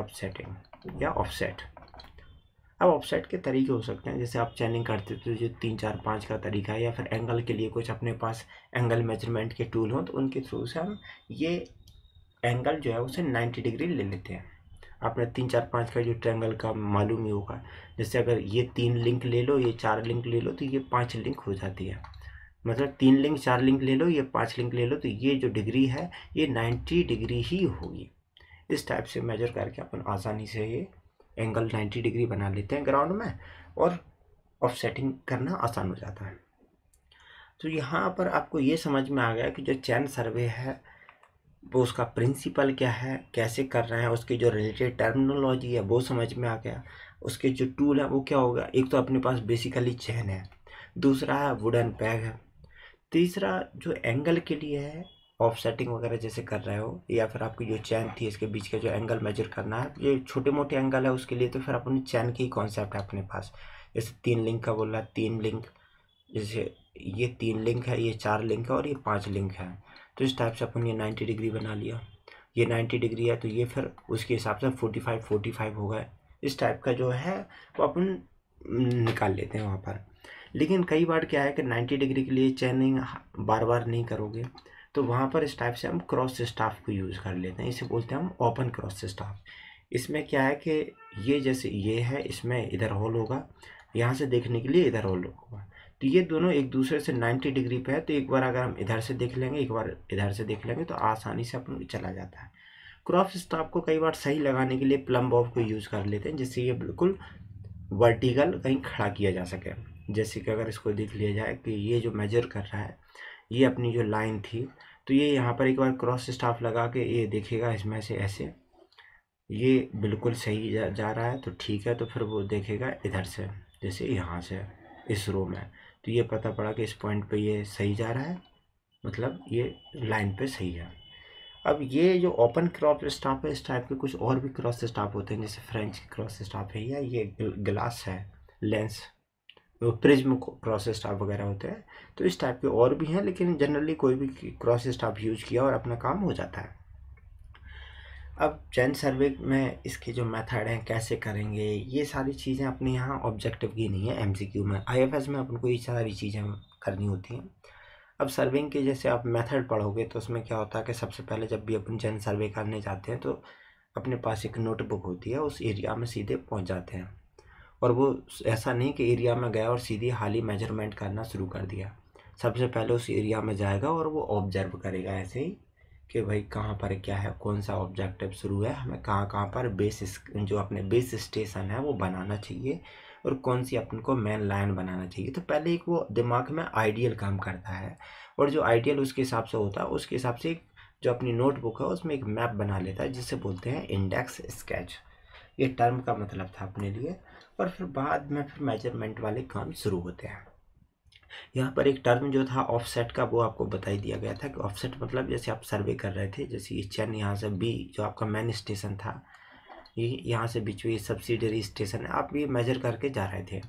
ऑफसेटिंग या ऑफसेट अब ऑफसाइड के तरीके हो सकते हैं जैसे आप चैनिंग करते हो तो जो तीन चार पाँच का तरीका है या फिर एंगल के लिए कुछ अपने पास एंगल मेजरमेंट के टूल हों तो उनके थ्रू से हम ये एंगल जो है उसे नाइन्टी डिग्री ले लेते हैं आपने तीन चार पाँच का जो ट्रैंगल का मालूम ही होगा जैसे अगर ये तीन लिंक ले लो ये चार लिंक ले लो तो ये पाँच लिंक हो जाती है मतलब तीन लिंक चार लिंक ले लो ये पाँच लिंक ले लो तो ये जो डिग्री है ये नाइन्टी डिग्री ही होगी इस टाइप से मेजर करके अपन आसानी से ये एंगल 90 डिग्री बना लेते हैं ग्राउंड में और ऑफ सेटिंग करना आसान हो जाता है तो यहाँ पर आपको ये समझ में आ गया कि जो चैन सर्वे है वो उसका प्रिंसिपल क्या है कैसे कर रहे हैं उसकी जो रिलेटेड टर्मिनोलॉजी है वो समझ में आ गया उसके जो टूल है वो क्या होगा एक तो अपने पास बेसिकली चैन है दूसरा है वुडन पैग है तीसरा जो एंगल के लिए है ऑफ सेटिंग वगैरह जैसे कर रहे हो या फिर आपकी जो चैन थी इसके बीच का जो एंगल मेजर करना है ये छोटे मोटे एंगल है उसके लिए तो फिर अपनी चैन की कॉन्सेप्ट है अपने पास जैसे तीन लिंक का बोला है तीन लिंक जैसे ये तीन लिंक है ये चार लिंक है और ये पाँच लिंक है तो इस टाइप से अपन ये नाइन्टी डिग्री बना लिया ये नाइन्टी डिग्री है तो ये फिर उसके हिसाब से फोर्टी फाइव फोर्टी फाइव हो गए इस टाइप का जो है वो अपन निकाल लेते हैं वहाँ पर लेकिन कई बार क्या है कि नाइन्टी डिग्री के लिए चैनिंग बार बार नहीं करोगे तो वहाँ पर इस टाइप से हम क्रॉस स्टाफ को यूज़ कर लेते हैं इसे बोलते हैं हम ओपन क्रॉस स्टाफ इसमें क्या है कि ये जैसे ये है इसमें इधर होल होगा यहाँ से देखने के लिए इधर होल होगा तो ये दोनों एक दूसरे से 90 डिग्री पे है तो एक बार अगर हम इधर से देख लेंगे एक बार इधर से देख लेंगे तो आसानी से अपन चला जाता है क्रॉप स्टाफ को कई बार सही लगाने के लिए प्लम बॉब को यूज़ कर लेते हैं जिससे ये बिल्कुल वर्टिकल कहीं खड़ा किया जा सके जैसे कि अगर इसको देख लिया जाए कि ये जो मेजर कर रहा है ये अपनी जो लाइन थी तो ये यहाँ पर एक बार क्रॉस स्टाफ लगा के ये देखेगा इसमें से ऐसे ये बिल्कुल सही जा, जा रहा है तो ठीक है तो फिर वो देखेगा इधर से जैसे यहाँ से इस रो में तो ये पता पड़ा कि इस पॉइंट पे ये सही जा रहा है मतलब ये लाइन पे सही है अब ये जो ओपन क्रॉप स्टाफ है इस टाइप के कुछ और भी क्रॉस स्टाफ होते हैं जैसे फ्रेंच क्रॉस स्टाफ है या ये ग्लास है लेंस प्रिज्म क्रॉस स्टाफ वगैरह होते हैं तो इस टाइप के और भी हैं लेकिन जनरली कोई भी क्रॉस स्टाफ यूज किया और अपना काम हो जाता है अब चैन सर्वे में इसके जो मेथड हैं कैसे करेंगे ये सारी चीज़ें अपने यहाँ ऑब्जेक्टिव की नहीं है एमसीक्यू में आईएफएस में अपन को ये सारी चीज़ें करनी होती हैं अब सर्विंग के जैसे आप मेथड पढ़ोगे तो उसमें क्या होता है कि सबसे पहले जब भी अपन चैन सर्वे करने जाते हैं तो अपने पास एक नोटबुक होती है उस एरिया में सीधे पहुँच जाते हैं और वो ऐसा नहीं कि एरिया में गया और सीधी हाली मेजरमेंट करना शुरू कर दिया सबसे पहले उस एरिया में जाएगा और वो ऑब्जर्व करेगा ऐसे ही कि भाई कहाँ पर क्या है कौन सा ऑब्जेक्टिव शुरू है हमें कहाँ कहाँ पर बेस जो अपने बेस स्टेशन है वो बनाना चाहिए और कौन सी अपन को मेन लाइन बनाना चाहिए तो पहले एक वो दिमाग में आइडियल काम करता है और जो आइडियल उसके हिसाब से होता है उसके हिसाब से एक जो अपनी नोटबुक है उसमें एक मैप बना लेता है जिसे बोलते हैं इंडेक्स स्केच ये टर्म का मतलब था अपने लिए और फिर बाद में फिर मेजरमेंट वाले काम शुरू होते हैं यहाँ पर एक टर्म जो था ऑफसेट का वो आपको बताई दिया गया था कि ऑफसेट मतलब जैसे आप सर्वे कर रहे थे जैसे ये चैन यहाँ से बी जो आपका मेन स्टेशन था ये यहाँ से बीच में सब्सिडरी स्टेशन है आप ये मेजर करके जा रहे थे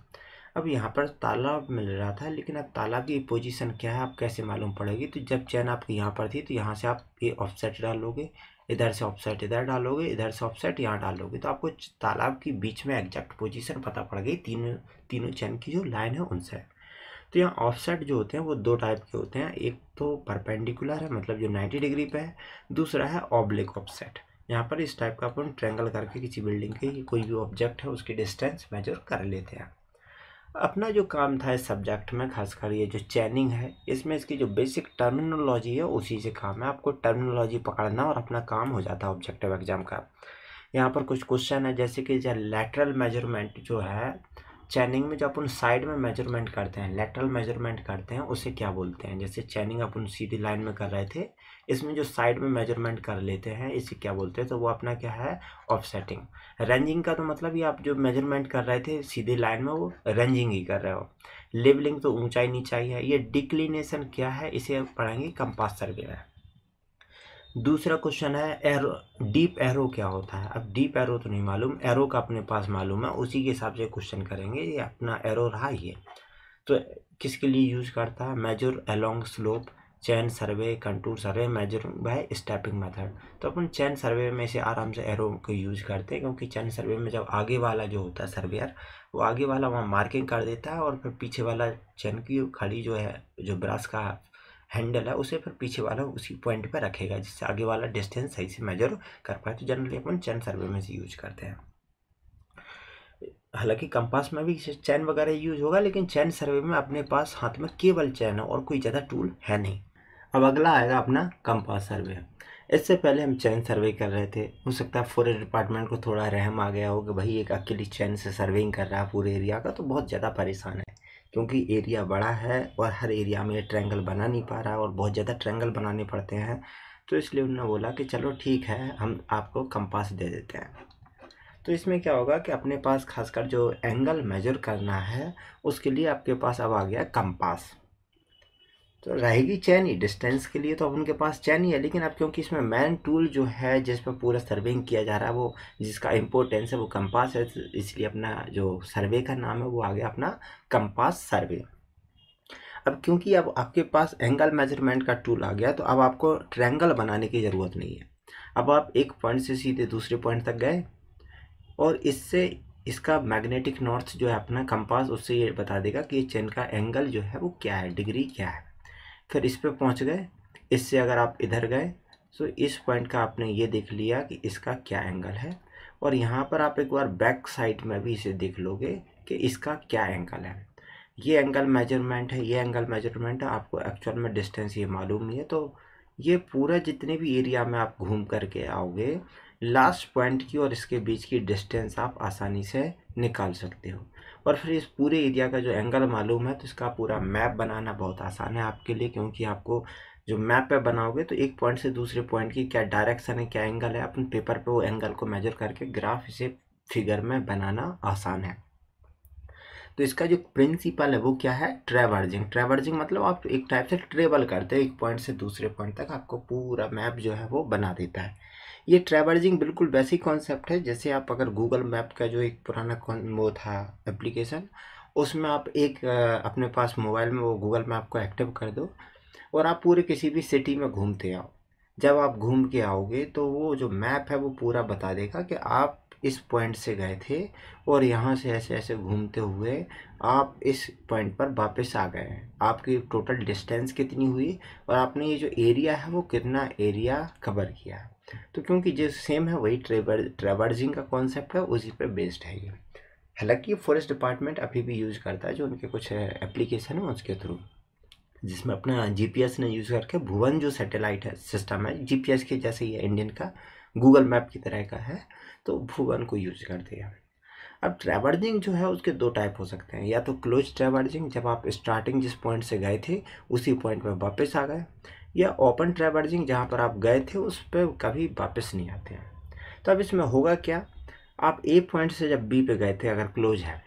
अब यहाँ पर तालाब मिल रहा था लेकिन अब तालाब की पोजीशन क्या है आप कैसे मालूम पड़ेगी तो जब चैन आपकी यहाँ पर थी तो यहाँ से आप ये ऑफसेट डालोगे इधर से ऑफसेट इधर डालोगे इधर से ऑफसेट यहाँ डालोगे तो आपको तालाब के बीच में एग्जैक्ट पोजीशन पता पड़ गई तीनों तीनों चैन की जो लाइन है उनसे तो यहाँ ऑफसेट जो होते हैं वो दो टाइप के होते हैं एक तो परपेंडिकुलर है मतलब जो 90 डिग्री पे है दूसरा है ऑब्लिक ऑफसेट यहाँ पर इस टाइप का अपन ट्रेंगल करके किसी बिल्डिंग के कोई भी ऑब्जेक्ट है उसकी डिस्टेंस मेजर कर लेते हैं अपना जो काम था इस सब्जेक्ट में खासकर ये जो चैनिंग है इसमें इसकी जो बेसिक टर्मिनोलॉजी है उसी से काम है आपको टर्मिनोलॉजी पकड़ना और अपना काम हो जाता है ऑब्जेक्टिव एग्ज़ाम का यहाँ पर कुछ क्वेश्चन है जैसे कि जो लेटरल मेजरमेंट जो है चैनिंग में जो अपन साइड में मेजरमेंट करते हैं लेटरल मेजरमेंट करते हैं उसे क्या बोलते हैं जैसे चैनिंग अपन सीधी लाइन में कर रहे थे इसमें जो साइड में मेजरमेंट कर लेते हैं इसे क्या बोलते हैं तो वो अपना क्या है ऑफसेटिंग रेंजिंग का तो मतलब ये आप जो मेजरमेंट कर रहे थे सीधे लाइन में वो रेंजिंग ही कर रहे हो लेवलिंग तो ऊंचाई नीचाई है ये डिक्लिनेशन क्या है इसे पढ़ेंगे कंपास सर्वे में दूसरा क्वेश्चन है एरो डीप एरो क्या होता है अब डीप एरो तो नहीं मालूम एरो का अपने पास मालूम है उसी के हिसाब से क्वेश्चन करेंगे ये अपना एरो रहा ये तो किसके लिए यूज़ करता है measure along slope chain survey contour survey measure by stepping method तो अपन चैन सर्वे में से आराम से एरो को यूज करते हैं क्योंकि चैन सर्वे में जब आगे वाला जो होता है सर्वेयर वो आगे वाला वहाँ मार्किंग कर देता है और फिर पीछे वाला चैन की खड़ी जो है जो ब्रश का हैंडल है उसे फिर पीछे वाला उसी पॉइंट पर रखेगा जिससे आगे वाला डिस्टेंस सही से मेजर कर पाए तो जनरली अपन चैन सर्वे में से यूज करते हैं हालांकि कंपास में भी चैन वगैरह यूज होगा लेकिन चैन सर्वे में अपने पास हाथ में केवल चैन है और कोई ज़्यादा टूल है नहीं अब अगला आएगा अपना कंपास सर्वे इससे पहले हम चैन सर्वे कर रहे थे हो सकता है फॉरेस्ट डिपार्टमेंट को थोड़ा रहम आ गया हो कि भाई एक अकेली चैन से सर्वेइंग कर रहा है पूरे एरिया का तो बहुत ज़्यादा परेशान है क्योंकि एरिया बड़ा है और हर एरिया में ट्रैंगल बना नहीं पा रहा और बहुत ज़्यादा ट्रैंगल बनाने पड़ते हैं तो इसलिए उन्होंने बोला कि चलो ठीक है हम आपको कंपास दे देते हैं तो इसमें क्या होगा कि अपने पास खासकर जो एंगल मेजर करना है उसके लिए आपके पास अब आ गया कंपास तो रहेगी चैन ही डिस्टेंस के लिए तो अब उनके पास चैन ही है लेकिन अब क्योंकि इसमें मैन टूल जो है जिसमें पूरा सर्वेइंग किया जा रहा है वो जिसका इम्पोर्टेंस है वो कंपास है तो इसलिए अपना जो सर्वे का नाम है वो आ गया अपना कंपास सर्वे अब क्योंकि अब आपके पास एंगल मेजरमेंट का टूल आ गया तो अब आपको ट्रैंगल बनाने की ज़रूरत नहीं है अब आप एक पॉइंट से सीधे दूसरे पॉइंट तक गए और इससे इसका मैग्नेटिक नॉर्थ जो है अपना कंपास उससे ये बता देगा कि ये चैन का एंगल जो है वो क्या है डिग्री क्या है फिर इस पर पहुँच गए इससे अगर आप इधर गए तो इस पॉइंट का आपने ये देख लिया कि इसका क्या एंगल है और यहाँ पर आप एक बार बैक साइड में भी इसे देख लोगे कि इसका क्या एंगल है ये एंगल मेजरमेंट है ये एंगल मेजरमेंट है आपको एक्चुअल में डिस्टेंस ये मालूम नहीं है तो ये पूरा जितने भी एरिया में आप घूम करके आओगे लास्ट पॉइंट की और इसके बीच की डिस्टेंस आप आसानी से निकाल सकते हो और फिर इस पूरे एरिया का जो एंगल मालूम है तो इसका पूरा मैप बनाना बहुत आसान है आपके लिए क्योंकि आपको जो मैप पे बनाओगे तो एक पॉइंट से दूसरे पॉइंट की क्या डायरेक्शन है क्या एंगल है अपन पेपर पे वो एंगल को मेजर करके ग्राफ इसे फिगर में बनाना आसान है तो इसका जो प्रिंसिपल है वो क्या है ट्रेवर्जिंग ट्रेवर्जिंग मतलब आप एक टाइप से ट्रेवल करते हो एक पॉइंट से दूसरे पॉइंट तक आपको पूरा मैप जो है वो बना देता है ये ट्रैवलिंग बिल्कुल बेसिक कॉन्सेप्ट है जैसे आप अगर गूगल मैप का जो एक पुराना वो था एप्लीकेशन उसमें आप एक अपने पास मोबाइल में वो गूगल मैप को एक्टिव कर दो और आप पूरे किसी भी सिटी में घूमते आओ जब आप घूम के आओगे तो वो जो मैप है वो पूरा बता देगा कि आप इस पॉइंट से गए थे और यहाँ से ऐसे ऐसे घूमते हुए आप इस पॉइंट पर वापस आ गए हैं आपकी टोटल डिस्टेंस कितनी हुई और आपने ये जो एरिया है वो कितना एरिया कवर किया है तो क्योंकि जो सेम है वही ट्रेवर ट्रेवर्जिंग का कॉन्सेप्ट है उसी पर बेस्ड है ये हालांकि फॉरेस्ट डिपार्टमेंट अभी भी यूज करता है जो उनके कुछ एप्लीकेशन है उसके थ्रू जिसमें अपना जीपीएस ने यूज़ करके भुवन जो सैटेलाइट है सिस्टम है जीपीएस के जैसे ही है इंडियन का गूगल मैप की तरह का है तो भुवन को यूज कर दिया अब ट्रैवर्जिंग जो है उसके दो टाइप हो सकते हैं या तो क्लोज ट्रेवर्जिंग जब आप स्टार्टिंग जिस पॉइंट से गए थे उसी पॉइंट पर वापस आ गए या ओपन ट्रैवर्जिंग जहाँ पर आप गए थे उस पर कभी वापस नहीं आते हैं तो अब इसमें होगा क्या आप ए पॉइंट से जब बी पे गए थे अगर क्लोज है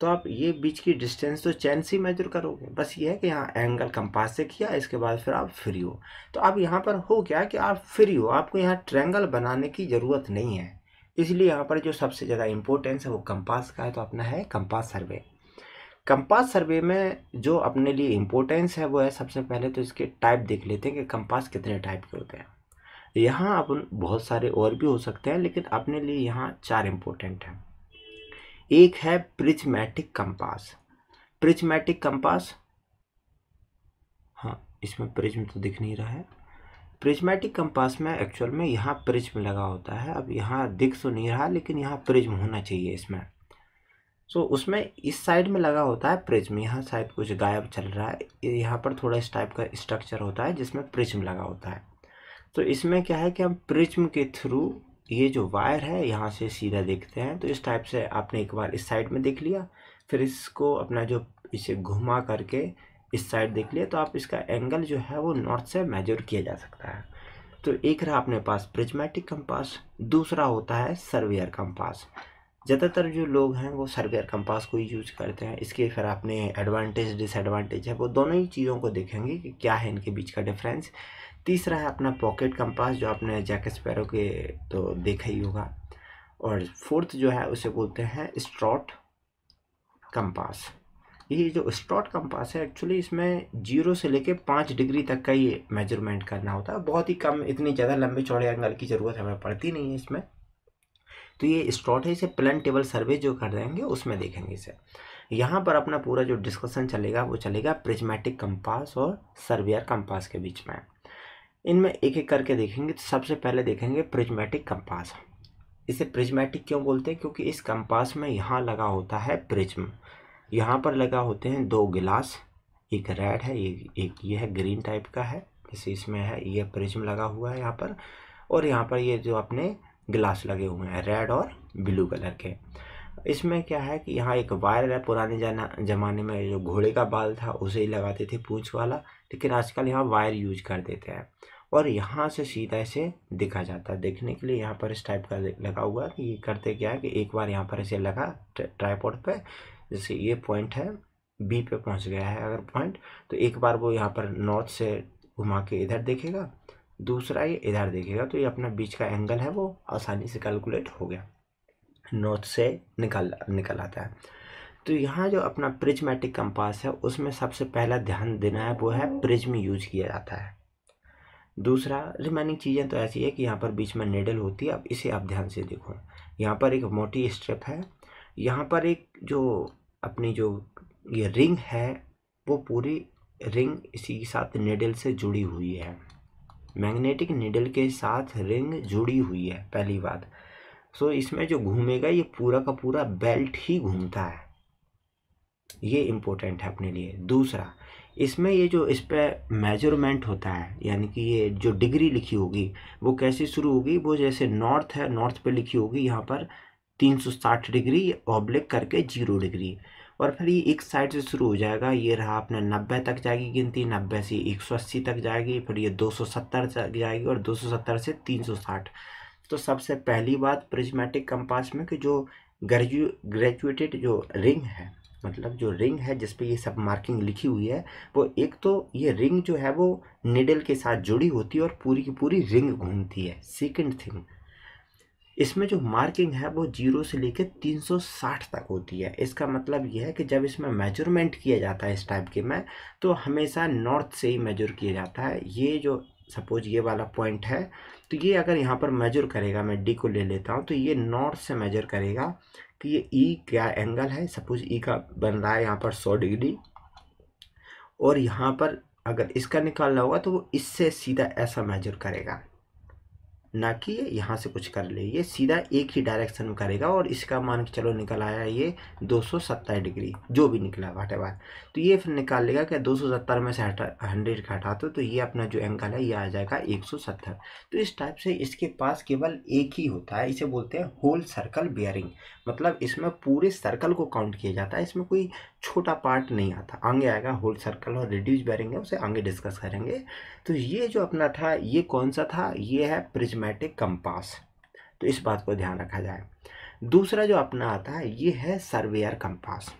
तो आप ये बीच की डिस्टेंस तो चैन से मेजर करोगे बस ये है कि यहाँ एंगल कंपास से किया इसके बाद फिर आप फ्री हो तो अब यहाँ पर हो क्या कि आप फ्री हो आपको यहाँ ट्रैंगल बनाने की ज़रूरत नहीं है इसलिए यहाँ पर जो सबसे ज़्यादा इम्पोर्टेंस है वो कंपास का है तो अपना है कंपास सर्वे कंपास सर्वे में जो अपने लिए इम्पोर्टेंस है वो है सबसे पहले तो इसके टाइप देख लेते हैं कि कंपास कितने टाइप के होते हैं यहाँ अपन बहुत सारे और भी हो सकते हैं लेकिन अपने लिए यहाँ चार इम्पोर्टेंट हैं एक है प्रिजमेटिक कंपास प्रिजमेटिक कंपास हाँ इसमें प्रिज्म तो दिख नहीं रहा है प्रिजमेटिक कंपास में एक्चुअल में यहाँ प्रिज्म लगा होता है अब यहाँ दिख तो नहीं रहा लेकिन यहाँ प्रिज्म होना चाहिए इसमें सो so, उसमें इस साइड में लगा होता है प्रिज्म यहाँ शायद कुछ गायब चल रहा है यहाँ पर थोड़ा इस टाइप का स्ट्रक्चर होता है जिसमें प्रिज्म लगा होता है तो इसमें क्या है कि हम प्रिज्म के थ्रू ये जो वायर है यहाँ से सीधा देखते हैं तो इस टाइप से आपने एक बार इस साइड में देख लिया फिर इसको अपना जो इसे घुमा करके इस साइड देख लिया तो आप इसका एंगल जो है वो नॉर्थ से मेजर किया जा सकता है तो एक रहा अपने पास प्रिज्मेटिक कंपास दूसरा होता है सर्वियर कंपास ज़्यादातर जो लोग हैं वो सर्वेयर कंपास को ही यूज करते हैं इसके फिर आपने एडवांटेज डिसएडवांटेज है वो दोनों ही चीज़ों को देखेंगे कि क्या है इनके बीच का डिफरेंस तीसरा है अपना पॉकेट कंपास जो आपने जैकेट स्पैरो के तो देखा ही होगा और फोर्थ जो है उसे बोलते हैं स्ट्रॉट कंपास ये जो स्ट्रॉट कंपास है एक्चुअली इसमें जीरो से लेके पाँच डिग्री तक का ही मेजरमेंट करना होता है बहुत ही कम इतनी ज़्यादा लंबे चौड़े एंगल की ज़रूरत हमें पड़ती नहीं है इसमें तो ये स्टॉट है इसे प्लन टेबल सर्वे जो कर देंगे उसमें देखेंगे इसे यहाँ पर अपना पूरा जो डिस्कशन चलेगा वो चलेगा प्रिज्मेटिक कंपास और सर्वेयर कंपास के बीच में इनमें एक एक करके देखेंगे तो सबसे पहले देखेंगे प्रिज्मेटिक कंपास इसे प्रिजमेटिक क्यों बोलते हैं क्योंकि इस कंपास में यहाँ लगा होता है प्रिज्म यहाँ पर लगा होते हैं दो गिलास एक रेड है एक एक ये है ग्रीन टाइप का है जैसे इसमें है ये प्रिज्म लगा हुआ है यहाँ पर और यहाँ पर ये जो अपने ग्लास लगे हुए हैं रेड और ब्लू कलर के इसमें क्या है कि यहाँ एक वायर है पुराने जाना ज़माने में जो घोड़े का बाल था उसे ही लगाते थे पूछ वाला लेकिन आजकल यहाँ वायर यूज कर देते हैं और यहाँ से सीधा इसे देखा जाता है देखने के लिए यहाँ पर इस टाइप का लगा हुआ कि ये करते क्या है कि एक बार यहाँ पर इसे लगा ट्राईपोर्ट पर जैसे ये पॉइंट है बी पे पहुँच गया है अगर पॉइंट तो एक बार वो यहाँ पर नॉर्थ से घुमा के इधर देखेगा दूसरा ये इधर देखेगा तो ये अपना बीच का एंगल है वो आसानी से कैलकुलेट हो गया नॉर्थ से निकल निकल आता है तो यहाँ जो अपना प्रिज्मेटिक कंपास है उसमें सबसे पहला ध्यान देना है वो है प्रिज्म यूज किया जाता है दूसरा रिमेनिंग चीज़ें तो ऐसी है कि यहाँ पर बीच में नेडल होती है अब इसे आप ध्यान से देखो यहाँ पर एक मोटी स्ट्रिप है यहाँ पर एक जो अपनी जो ये रिंग है वो पूरी रिंग इसी के साथ नेडल से जुड़ी हुई है मैग्नेटिक निडल के साथ रिंग जुड़ी हुई है पहली बात सो इसमें जो घूमेगा ये पूरा का पूरा बेल्ट ही घूमता है ये इम्पोर्टेंट है अपने लिए दूसरा इसमें ये जो इस पर मेजरमेंट होता है यानी कि ये जो डिग्री लिखी होगी वो कैसे शुरू होगी वो जैसे नॉर्थ है नॉर्थ पे लिखी होगी यहाँ पर 360 डिग्री ऑब्लिक करके जीरो डिग्री और फिर ये एक साइड से शुरू हो जाएगा ये रहा अपने नब्बे तक जाएगी गिनती नब्बे से एक सौ अस्सी तक जाएगी फिर ये दो सौ सत्तर तक जाएगी और दो सौ सत्तर से तीन सौ साठ तो सबसे पहली बात प्रिज्मेटिक कंपास में कि जो ग्रेजु ग्रेजुएटेड जो रिंग है मतलब जो रिंग है जिस ये सब मार्किंग लिखी हुई है वो एक तो ये रिंग जो है वो निडल के साथ जुड़ी होती है और पूरी की पूरी रिंग घूमती है सेकेंड थिंग इसमें जो मार्किंग है वो जीरो से लेकर 360 तक होती है इसका मतलब यह है कि जब इसमें मेजरमेंट किया जाता है इस टाइप के में तो हमेशा नॉर्थ से ही मेजर किया जाता है ये जो सपोज ये वाला पॉइंट है तो ये अगर यहाँ पर मेजर करेगा मैं डी को ले लेता हूँ तो ये नॉर्थ से मेजर करेगा कि ये ई e क्या एंगल है सपोज ई e का बन रहा है यहाँ पर सौ डिग्री और यहाँ पर अगर इसका निकालना होगा तो वो इससे सीधा ऐसा मेजर करेगा ना कि यहाँ से कुछ कर ले ये सीधा एक ही डायरेक्शन में करेगा और इसका मान के चलो निकल आया ये दो डिग्री जो भी निकला वाट एवर तो ये फिर निकाल लेगा कि दो में से हटा हंड्रेड का हटा दो तो ये अपना जो एंगल है ये आ जाएगा एक तो इस टाइप से इसके पास केवल एक ही होता है इसे बोलते हैं होल सर्कल बियरिंग मतलब इसमें पूरे सर्कल को काउंट किया जाता है इसमें कोई छोटा पार्ट नहीं आता आगे आएगा होल सर्कल और रिड्यूस बैरिंग है उसे आगे डिस्कस करेंगे तो ये जो अपना था ये कौन सा था ये है प्रिज्मेटिक कंपास तो इस बात को ध्यान रखा जाए दूसरा जो अपना आता है ये है सर्वेयर कंपास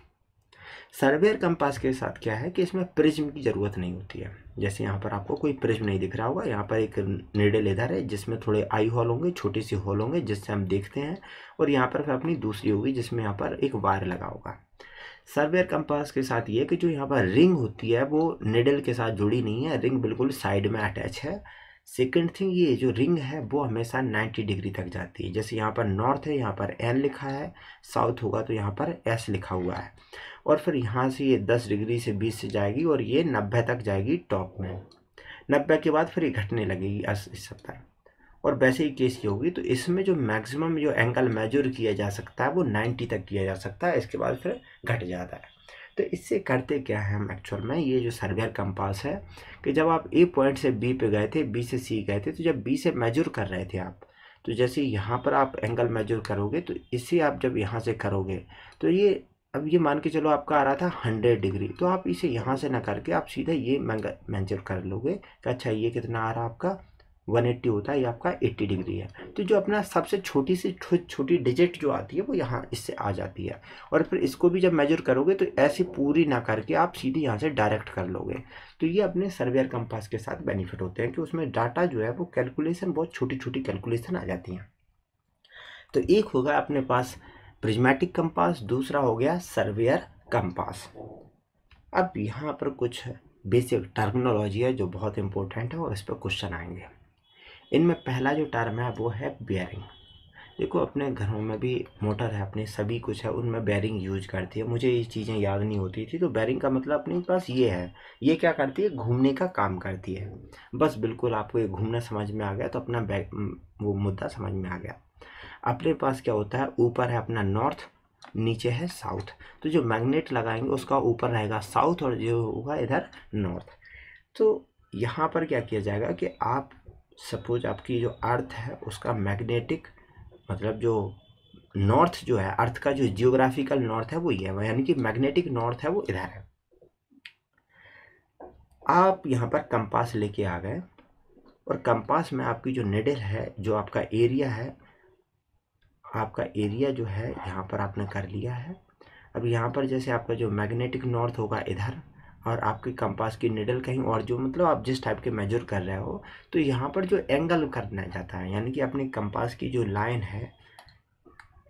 सर्वेयर कंपास के साथ क्या है कि इसमें प्रिज्म की ज़रूरत नहीं होती है जैसे यहाँ पर आपको कोई प्रिज्म नहीं दिख रहा होगा यहाँ पर एक निडे इधर है जिसमें थोड़े आई हॉल होंगे छोटे से हॉल होंगे जिससे हम देखते हैं और यहाँ पर फिर अपनी दूसरी होगी जिसमें यहाँ पर एक वायर लगा होगा सर्वेयर कंपास के साथ ये कि जो यहाँ पर रिंग होती है वो निडल के साथ जुड़ी नहीं है रिंग बिल्कुल साइड में अटैच है सेकेंड थिंग ये जो रिंग है वो हमेशा 90 डिग्री तक जाती है जैसे यहाँ पर नॉर्थ है यहाँ पर एन लिखा है साउथ होगा तो यहाँ पर एस लिखा हुआ है और फिर यहाँ से ये दस डिग्री से बीस से जाएगी और ये नब्बे तक जाएगी टॉप में नब्बे के बाद फिर ये घटने लगेगी अस्सी सत्तर और वैसे ही केस ये होगी तो इसमें जो मैक्सिमम जो एंगल मेजर किया जा सकता है वो 90 तक किया जा सकता है इसके बाद फिर घट जाता है तो इससे करते क्या है हम एक्चुअल में ये जो सर्वेयर कंपास है कि जब आप ए पॉइंट से बी पे गए थे बी से सी गए थे तो जब बी से मेजर कर रहे थे आप तो जैसे यहाँ पर आप एंगल मेजर करोगे तो इसे आप जब यहाँ से करोगे तो ये अब ये मान के चलो आपका आ रहा था हंड्रेड डिग्री तो आप इसे यहाँ से ना करके आप सीधा ये मेंजर कर लोगे कि अच्छा ये कितना आ रहा आपका 180 होता है ये आपका 80 डिग्री है तो जो अपना सबसे छोटी सी छोटी डिजिट जो आती है वो यहाँ इससे आ जाती है और फिर इसको भी जब मेजर करोगे तो ऐसी पूरी ना करके आप सीधे यहाँ से डायरेक्ट कर लोगे तो ये अपने सर्वेयर कंपास के साथ बेनिफिट होते हैं कि उसमें डाटा जो है वो कैलकुलेसन बहुत छोटी छोटी कैलकुलेसन आ जाती हैं तो एक होगा अपने पास प्रिज्मेटिक कंपास दूसरा हो गया सर्वेयर कंपास अब यहाँ पर कुछ बेसिक टर्मिनोलॉजी है जो बहुत इंपॉर्टेंट है और इस पर क्वेश्चन आएंगे इनमें पहला जो टर्म है वो है बियरिंग देखो अपने घरों में भी मोटर है अपने सभी कुछ है उनमें बैरिंग यूज करती है मुझे ये चीज़ें याद नहीं होती थी तो बैरिंग का मतलब अपने पास ये है ये क्या करती है घूमने का काम करती है बस बिल्कुल आपको ये घूमना समझ में आ गया तो अपना वो मुद्दा समझ में आ गया अपने पास क्या होता है ऊपर है अपना नॉर्थ नीचे है साउथ तो जो मैग्नेट लगाएंगे उसका ऊपर रहेगा साउथ और जो होगा इधर नॉर्थ तो यहाँ पर क्या किया जाएगा कि आप सपोज आपकी जो अर्थ है उसका मैग्नेटिक मतलब जो नॉर्थ जो है अर्थ का जो जियोग्राफिकल नॉर्थ है वो ये है यानी कि मैग्नेटिक नॉर्थ है वो इधर है आप यहाँ पर कंपास लेके आ गए और कंपास में आपकी जो नेडल है जो आपका एरिया है आपका एरिया जो है यहाँ पर आपने कर लिया है अब यहाँ पर जैसे आपका जो मैग्नेटिक नॉर्थ होगा इधर और आपके कंपास की निडल कहीं और जो मतलब आप जिस टाइप के मेजर कर रहे हो तो यहाँ पर जो एंगल करना जाता है यानी कि अपने कंपास की जो लाइन है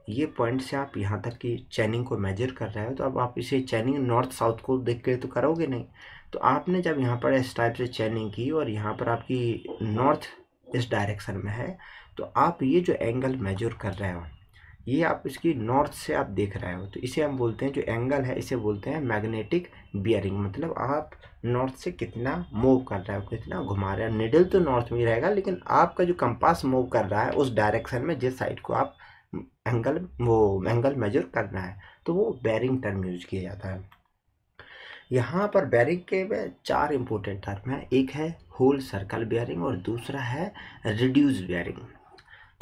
ये पॉइंट से आप यहाँ तक की चैनिंग को मेजर कर रहे हो तो अब आप इसे चैनिंग नॉर्थ साउथ को देख के तो करोगे नहीं तो आपने जब यहाँ पर इस टाइप से चैनिंग की और यहाँ पर आपकी नॉर्थ इस डायरेक्शन में है तो आप ये जो एंगल मेजर कर रहे हो ये आप इसकी नॉर्थ से आप देख रहे हो तो इसे हम बोलते हैं जो एंगल है इसे बोलते हैं मैग्नेटिक बियरिंग मतलब आप नॉर्थ से कितना मूव कर रहे हो कितना घुमा रहे हो निडल तो नॉर्थ में ही रहेगा लेकिन आपका जो कंपास मूव कर रहा है उस डायरेक्शन में जिस साइड को आप एंगल वो एंगल मेजर करना है तो वो बैरिंग टर्म यूज किया जाता है यहाँ पर बैरिंग के चार इम्पोर्टेंट टर्म हैं एक है होल सर्कल बियरिंग और दूसरा है reduce bearing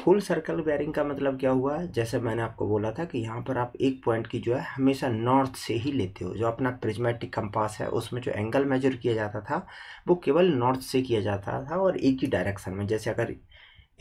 full circle bearing का मतलब क्या हुआ जैसे मैंने आपको बोला था कि यहाँ पर आप एक पॉइंट की जो है हमेशा नॉर्थ से ही लेते हो जो अपना प्रिजमेटिक कंपास है उसमें जो एंगल मेजर किया जाता था वो केवल नॉर्थ से किया जाता था और एक ही डायरेक्शन में जैसे अगर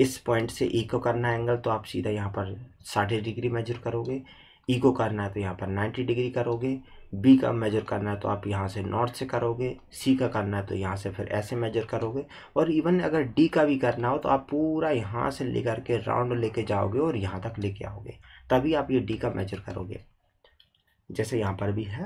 इस पॉइंट से ई को करना एंगल तो आप सीधा यहाँ पर साठ डिग्री मेजर करोगे ई को करना है तो यहाँ पर नाइन्टी डिग्री करोगे बी का मेजर करना है तो आप यहाँ से नॉर्थ से करोगे सी का करना है तो यहाँ से फिर ऐसे मेजर करोगे और इवन अगर डी का भी करना हो तो आप पूरा यहाँ से लेकर के राउंड लेके जाओगे और यहाँ तक लेके आओगे तभी आप ये डी का मेजर करोगे जैसे यहाँ पर भी है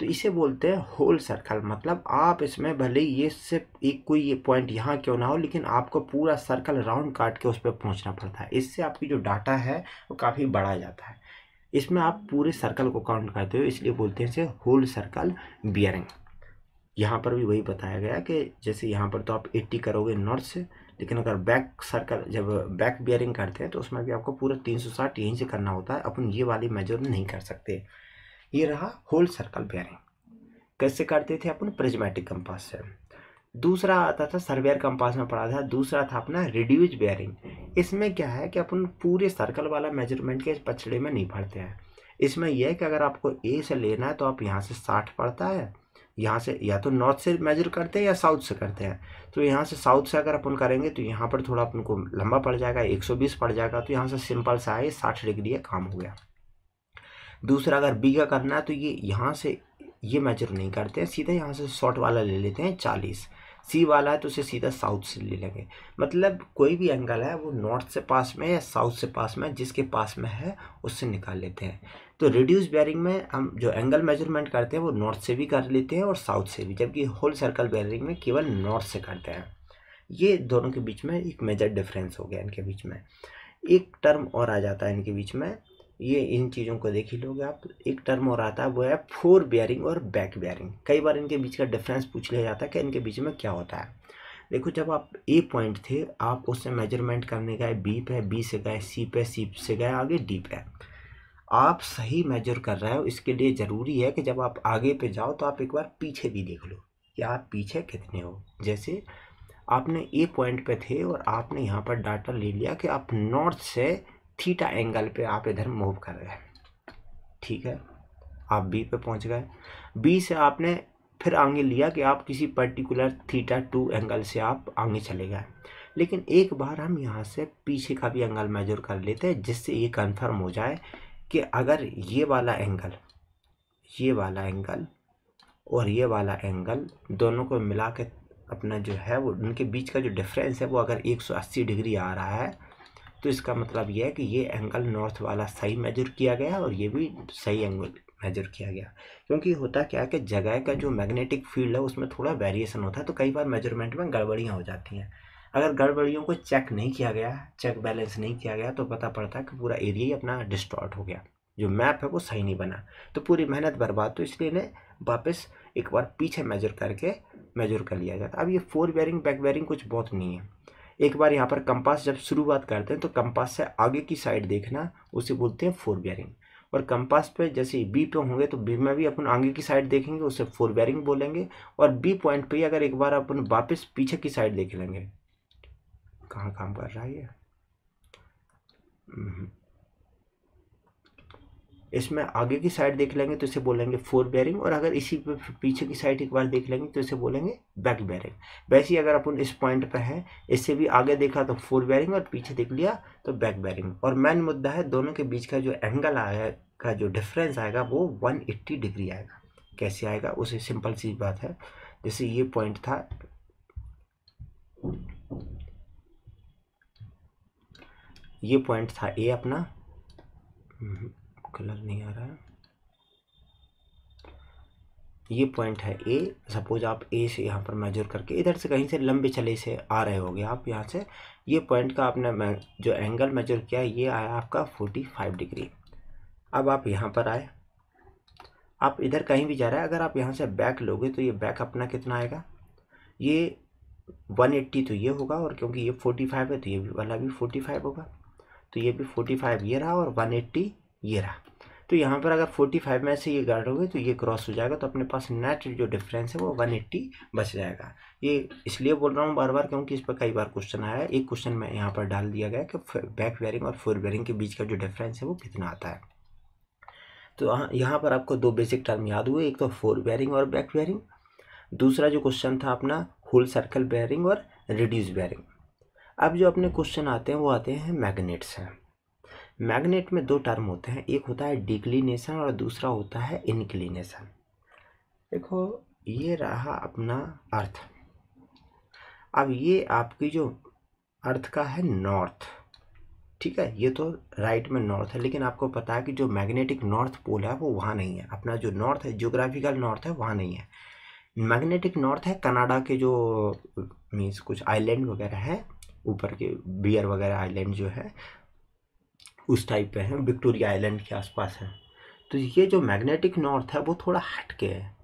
तो इसे बोलते हैं होल सर्कल मतलब आप इसमें भले ही ये सिर्फ एक कोई ये पॉइंट यहाँ क्यों ना हो लेकिन आपको पूरा सर्कल राउंड काट के उस पर पहुँचना पड़ता है इससे आपकी जो डाटा है वो काफ़ी बढ़ा जाता है इसमें आप पूरे सर्कल को काउंट करते हो इसलिए बोलते हैं इसे होल सर्कल बियरिंग यहाँ पर भी वही बताया गया कि जैसे यहाँ पर तो आप 80 करोगे नॉर्थ से लेकिन अगर बैक सर्कल जब बैक बियरिंग करते हैं तो उसमें भी आपको पूरा 360 यहीं से करना होता है अपन ये वाली मेजर नहीं कर सकते ये रहा होल सर्कल बियरिंग कैसे करते थे अपन प्रिज्मेटिक कंपास से दूसरा आता था सर्वेयर कंपास में पढ़ा था दूसरा था अपना रिड्यूज बेयरिंग इसमें क्या है कि अपन पूरे सर्कल वाला मेजरमेंट के पछड़े में नहीं पढ़ते हैं इसमें यह है कि अगर आपको ए से लेना है तो आप यहाँ से साठ पड़ता है यहाँ से या तो नॉर्थ से मेजर करते हैं या साउथ से करते हैं तो यहाँ से साउथ से अगर अपन करेंगे तो यहाँ पर थोड़ा अपन को लंबा पड़ जाएगा 120 पड़ जाएगा तो यहाँ से सिंपल सा है साठ डिग्री है काम हो गया दूसरा अगर बी का करना है तो ये यहाँ से ये मेजर नहीं करते हैं सीधे यहाँ से शॉर्ट वाला ले लेते हैं चालीस सी वाला है तो उसे सीधा साउथ से ले लेंगे मतलब कोई भी एंगल है वो नॉर्थ से पास में या साउथ से पास में जिसके पास में है उससे निकाल लेते हैं तो रिड्यूस बैरिंग में हम जो एंगल मेजरमेंट करते हैं वो नॉर्थ से भी कर लेते हैं और साउथ से भी जबकि होल सर्कल बैरिंग में केवल नॉर्थ से करते हैं ये दोनों के बीच में एक मेजर डिफरेंस हो गया इनके बीच में एक टर्म और आ जाता है इनके बीच में ये इन चीज़ों को देख ही लोगे आप एक टर्म और आता है वो है फोर बियरिंग और बैक बियरिंग कई बार इनके बीच का डिफरेंस पूछ लिया जाता है कि इनके बीच में क्या होता है देखो जब आप ए पॉइंट थे आप उससे मेजरमेंट करने गए बी पे बी से गए सी पे सी से गए आगे डी पे आप सही मेजर कर रहे हो इसके लिए ज़रूरी है कि जब आप आगे पे जाओ तो आप एक बार पीछे भी देख लो कि आप पीछे कितने हो जैसे आपने ए पॉइंट पे थे और आपने यहाँ पर डाटा ले लिया कि आप नॉर्थ से थीटा एंगल पे आप इधर मूव कर गए ठीक है आप बी पे पहुंच गए बी से आपने फिर आगे लिया कि आप किसी पर्टिकुलर थीटा टू एंगल से आप आगे चले गए लेकिन एक बार हम यहाँ से पीछे का भी एंगल मेजर कर लेते हैं जिससे ये कन्फर्म हो जाए कि अगर ये वाला एंगल ये वाला एंगल और ये वाला एंगल दोनों को मिला के अपना जो है वो उनके बीच का जो डिफरेंस है वो अगर 180 डिग्री आ रहा है तो इसका मतलब यह है कि ये एंगल नॉर्थ वाला सही मेजर किया गया और ये भी सही एंगल मेजर किया गया क्योंकि होता क्या है कि जगह का जो मैग्नेटिक फील्ड है उसमें थोड़ा वेरिएशन होता है तो कई बार मेजरमेंट में गड़बड़ियाँ हो जाती हैं अगर गड़बड़ियों को चेक नहीं किया गया चेक बैलेंस नहीं किया गया तो पता पड़ता है कि पूरा एरिया ही अपना डिस्टॉर्ट हो गया जो मैप है वो सही नहीं बना तो पूरी मेहनत बर्बाद तो इसलिए ने वापस एक बार पीछे मेजर करके मेजर कर लिया जाता अब ये फोर बैरिंग बैक बैरिंग कुछ बहुत नहीं है एक बार यहाँ पर कंपास जब शुरुआत करते हैं तो कंपास से आगे की साइड देखना उसे बोलते हैं फोर बियरिंग और कंपास पे जैसे बी पे होंगे तो बी में भी अपन आगे की साइड देखेंगे उसे फोर बियरिंग बोलेंगे और बी पॉइंट पे अगर एक बार अपन वापस पीछे की साइड देख लेंगे कहाँ काम कर रहा है ये हम्म, इसमें आगे की साइड देख लेंगे तो इसे बोलेंगे फोर बेरिंग और अगर इसी पे पीछे की साइड एक बार देख लेंगे तो इसे बोलेंगे बैक बेरिंग वैसे ही अगर अपन इस पॉइंट पर हैं इससे भी आगे देखा तो फोर बेरिंग और पीछे देख लिया तो बैक बेरिंग और मेन मुद्दा है दोनों के बीच का जो एंगल आएगा जो डिफरेंस आएगा वो वन डिग्री आएगा कैसे आएगा उसे सिंपल सी बात है जैसे ये पॉइंट था ये पॉइंट था ए अपना हम्म। कलर नहीं आ रहा है ये पॉइंट है ए सपोज आप ए से यहाँ पर मेजर करके इधर से कहीं से लंबे चले से आ रहे होगे आप यहाँ से ये पॉइंट का आपने जो एंगल मेजर किया ये आया आपका फोर्टी फाइव डिग्री अब आप यहाँ पर आए आप इधर कहीं भी जा रहे हैं अगर आप यहाँ से बैक लोगे तो ये बैक अपना कितना आएगा ये वन एट्टी तो ये होगा और क्योंकि ये फोर्टी है तो ये वाला भी फोर्टी होगा तो ये भी फोर्टी ये रहा और वन ये रहा तो यहाँ पर अगर 45 में से ये गार्ड गए तो ये क्रॉस हो जाएगा तो अपने पास नेट जो डिफरेंस है वो 180 बच जाएगा ये इसलिए बोल रहा हूँ बार बार क्योंकि इस पर कई बार क्वेश्चन आया है एक क्वेश्चन में यहाँ पर डाल दिया गया कि बैक वेयरिंग और फोर वेयरिंग के बीच का जो डिफरेंस है वो कितना आता है तो यहाँ पर आपको दो बेसिक टर्म याद हुए एक तो फोर बेयरिंग और बैक वेयरिंग दूसरा जो क्वेश्चन था अपना होल सर्कल बेयरिंग और रिड्यूस बेयरिंग अब जो अपने क्वेश्चन आते हैं वो आते हैं मैग्नेट्स हैं मैग्नेट में दो टर्म होते हैं एक होता है डिक्लिनेशन और दूसरा होता है इनक्लिनेशन देखो ये रहा अपना अर्थ अब ये आपकी जो अर्थ का है नॉर्थ ठीक है ये तो राइट में नॉर्थ है लेकिन आपको पता है कि जो मैग्नेटिक नॉर्थ पोल है वो वहाँ नहीं है अपना जो नॉर्थ है जियोग्राफिकल नॉर्थ है वहाँ नहीं है मैग्नेटिक नॉर्थ है कनाडा के जो मीन्स कुछ आइलैंड वगैरह है ऊपर के बियर वगैरह आइलैंड जो है उस टाइप पे हैं विक्टोरिया आइलैंड के आसपास हैं तो ये जो मैग्नेटिक नॉर्थ है वो थोड़ा हट के है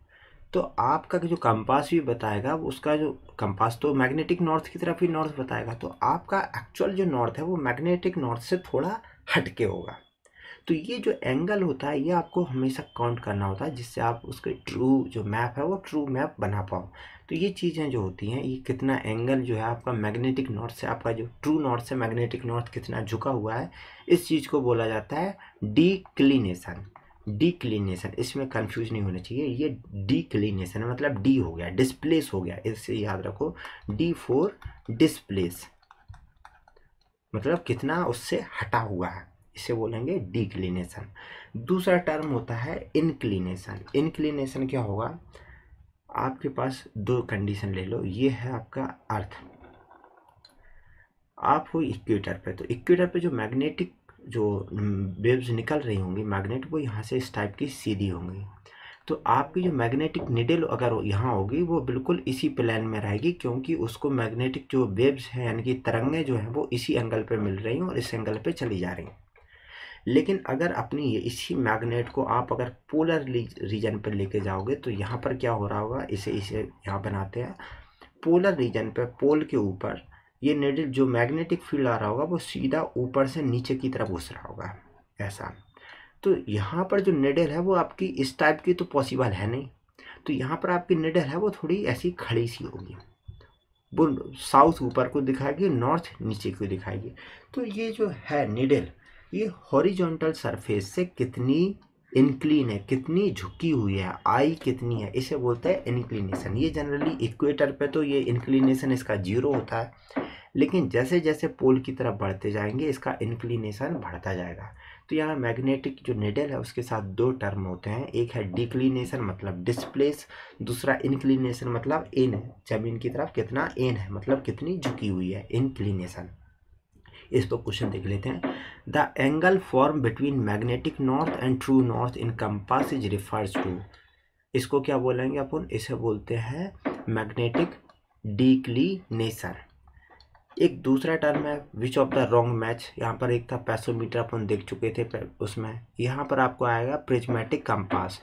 तो आपका जो कंपास भी बताएगा उसका जो कंपास तो मैग्नेटिक नॉर्थ की तरफ ही नॉर्थ बताएगा तो आपका एक्चुअल जो नॉर्थ है वो मैग्नेटिक नॉर्थ से थोड़ा हटके होगा तो ये जो एंगल होता है ये आपको हमेशा काउंट करना होता है जिससे आप उसके ट्रू जो मैप है वो ट्रू मैप बना पाओ तो ये चीज़ें जो होती हैं ये कितना एंगल जो है आपका मैग्नेटिक नॉर्थ से आपका जो ट्रू नॉर्थ से मैग्नेटिक नॉर्थ कितना झुका हुआ है इस चीज़ को बोला जाता है डीक्लिनेशन डीक्लिनेशन इसमें कंफ्यूज नहीं होना चाहिए ये डीक्लिनेशन मतलब डी हो गया डिस्प्लेस हो गया इससे याद रखो डी फोर डिस्प्लेस मतलब कितना उससे हटा हुआ है इसे बोलेंगे डीक्लिनेशन दूसरा टर्म होता है इनक्लिनेशन इनक्लिनेशन क्या होगा आपके पास दो कंडीशन ले लो ये है आपका अर्थ आप हो इक्वेटर पे तो इक्वेटर पे जो मैग्नेटिक जो वेव्स निकल रही होंगी मैग्नेट वो यहाँ से इस टाइप की सीधी होंगी तो आपकी जो मैग्नेटिक निडल अगर यहाँ होगी वो बिल्कुल इसी प्लान में रहेगी क्योंकि उसको मैग्नेटिक जो वेव्स हैं यानी कि तरंगें जो हैं वो इसी एंगल पे मिल रही हैं और इस एंगल पे चली जा रही हैं लेकिन अगर अपनी इसी मैग्नेट को आप अगर पोलर रीजन पर लेके जाओगे तो यहाँ पर क्या हो रहा होगा इसे इसे यहाँ बनाते हैं पोलर रीजन पर पोल के ऊपर ये नेटिव जो मैग्नेटिक फील्ड आ रहा होगा वो सीधा ऊपर से नीचे की तरफ घुस रहा होगा ऐसा तो यहाँ पर जो नेडल है वो आपकी इस टाइप की तो पॉसिबल है नहीं तो यहाँ पर आपकी निडल है वो थोड़ी ऐसी खड़ी सी होगी वो साउथ ऊपर को दिखाएगी नॉर्थ नीचे को दिखाएगी तो ये जो है निडल ये हॉरिजॉन्टल सरफेस से कितनी इनक्लीन है कितनी झुकी हुई है आई कितनी है इसे बोलते हैं इनक्लिनेशन ये जनरली इक्वेटर पे तो ये इनक्लिनेशन इसका जीरो होता है लेकिन जैसे जैसे पोल की तरफ बढ़ते जाएंगे इसका इंक्लिनेशन बढ़ता जाएगा तो यहाँ मैग्नेटिक जो निडल है उसके साथ दो टर्म होते हैं एक है डिक्लिनेशन मतलब डिस्प्लेस दूसरा इंक्लिनेशन मतलब एन जमीन की तरफ कितना एन है मतलब कितनी झुकी हुई है इंक्लिनेशन इस पर क्वेश्चन देख लेते हैं the angle form between magnetic north and true north in compass is refers to इसको क्या बोलेंगे अपन इसे बोलते हैं मैग्नेटिक डिक्लीनेसर एक दूसरा टर्म है which of the wrong match यहाँ पर एक था पैसोमीटर अपन देख चुके थे उसमें यहाँ पर आपको आएगा प्रिजमेटिक कंपास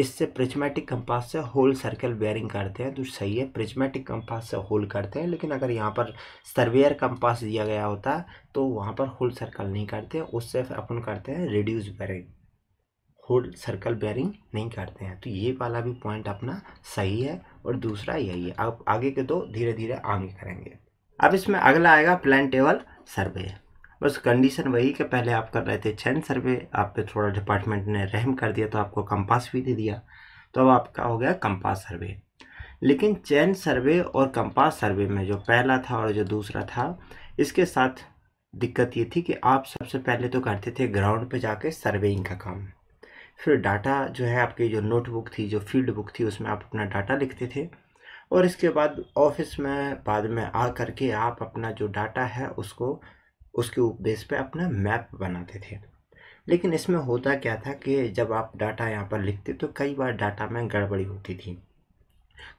इससे प्रिजमेटिक कंपास से होल सर्कल बेयरिंग करते हैं तो सही है प्रिजमेटिक कंपास से होल करते हैं लेकिन अगर यहाँ पर सर्वेयर कंपास दिया गया होता है तो वहाँ पर होल सर्कल नहीं करते उससे फिर अपन करते हैं reduce bearing whole circle bearing नहीं करते हैं तो ये वाला भी पॉइंट अपना सही है और दूसरा यही है अब आगे के दो धीरे धीरे आगे करेंगे अब इसमें अगला आएगा प्लान टेबल सर्वे बस कंडीशन वही कि पहले आप कर रहे थे चैन सर्वे आप पे थोड़ा डिपार्टमेंट ने रहम कर दिया तो आपको कंपास भी दे दिया तो अब आपका हो गया कंपास सर्वे लेकिन चैन सर्वे और कंपास सर्वे में जो पहला था और जो दूसरा था इसके साथ दिक्कत ये थी कि आप सबसे पहले तो करते थे ग्राउंड पर जाके सर्वेइंग का काम फिर डाटा जो है आपकी जो नोटबुक थी जो फील्ड बुक थी उसमें आप अपना डाटा लिखते थे और इसके बाद ऑफिस में बाद में आ करके आप अपना जो डाटा है उसको उसके बेस पे अपना मैप बनाते थे लेकिन इसमें होता क्या था कि जब आप डाटा यहाँ पर लिखते तो कई बार डाटा में गड़बड़ी होती थी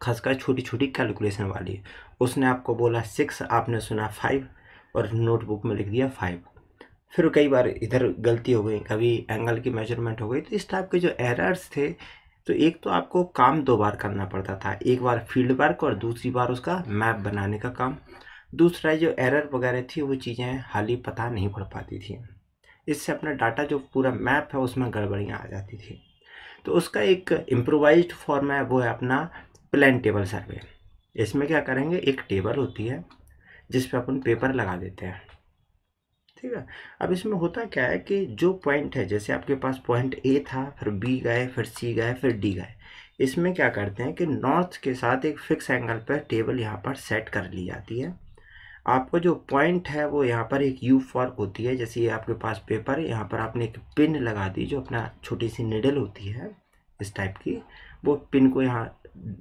खासकर छोटी छोटी कैलकुलेशन वाली उसने आपको बोला सिक्स आपने सुना फाइव और नोटबुक में लिख दिया फाइव फिर कई बार इधर गलती हो गई कभी एंगल की मेजरमेंट हो गई तो इस टाइप के जो एरर्स थे तो एक तो आपको काम दो बार करना पड़ता था एक बार फील्ड वर्क और दूसरी बार उसका मैप बनाने का काम दूसरा जो एरर वगैरह थी वो चीज़ें हाल ही पता नहीं पड़ पाती थी इससे अपना डाटा जो पूरा मैप है उसमें गड़बड़ियाँ आ जाती थी तो उसका एक इम्प्रोवाइज फॉर्म है वो है अपना प्लान टेबल सर्वे इसमें क्या करेंगे एक टेबल होती है जिस पर अपन पेपर लगा देते हैं ठीक है अब इसमें होता क्या है कि जो पॉइंट है जैसे आपके पास पॉइंट ए था फिर बी गए फिर सी गए फिर डी गए इसमें क्या करते हैं कि नॉर्थ के साथ एक फिक्स एंगल पर टेबल यहाँ पर सेट कर ली जाती है आपको जो पॉइंट है वो यहाँ पर एक यू फॉर्क होती है जैसे ये आपके पास पेपर है यहाँ पर आपने एक पिन लगा दी जो अपना छोटी सी निडल होती है इस टाइप की वो पिन को यहाँ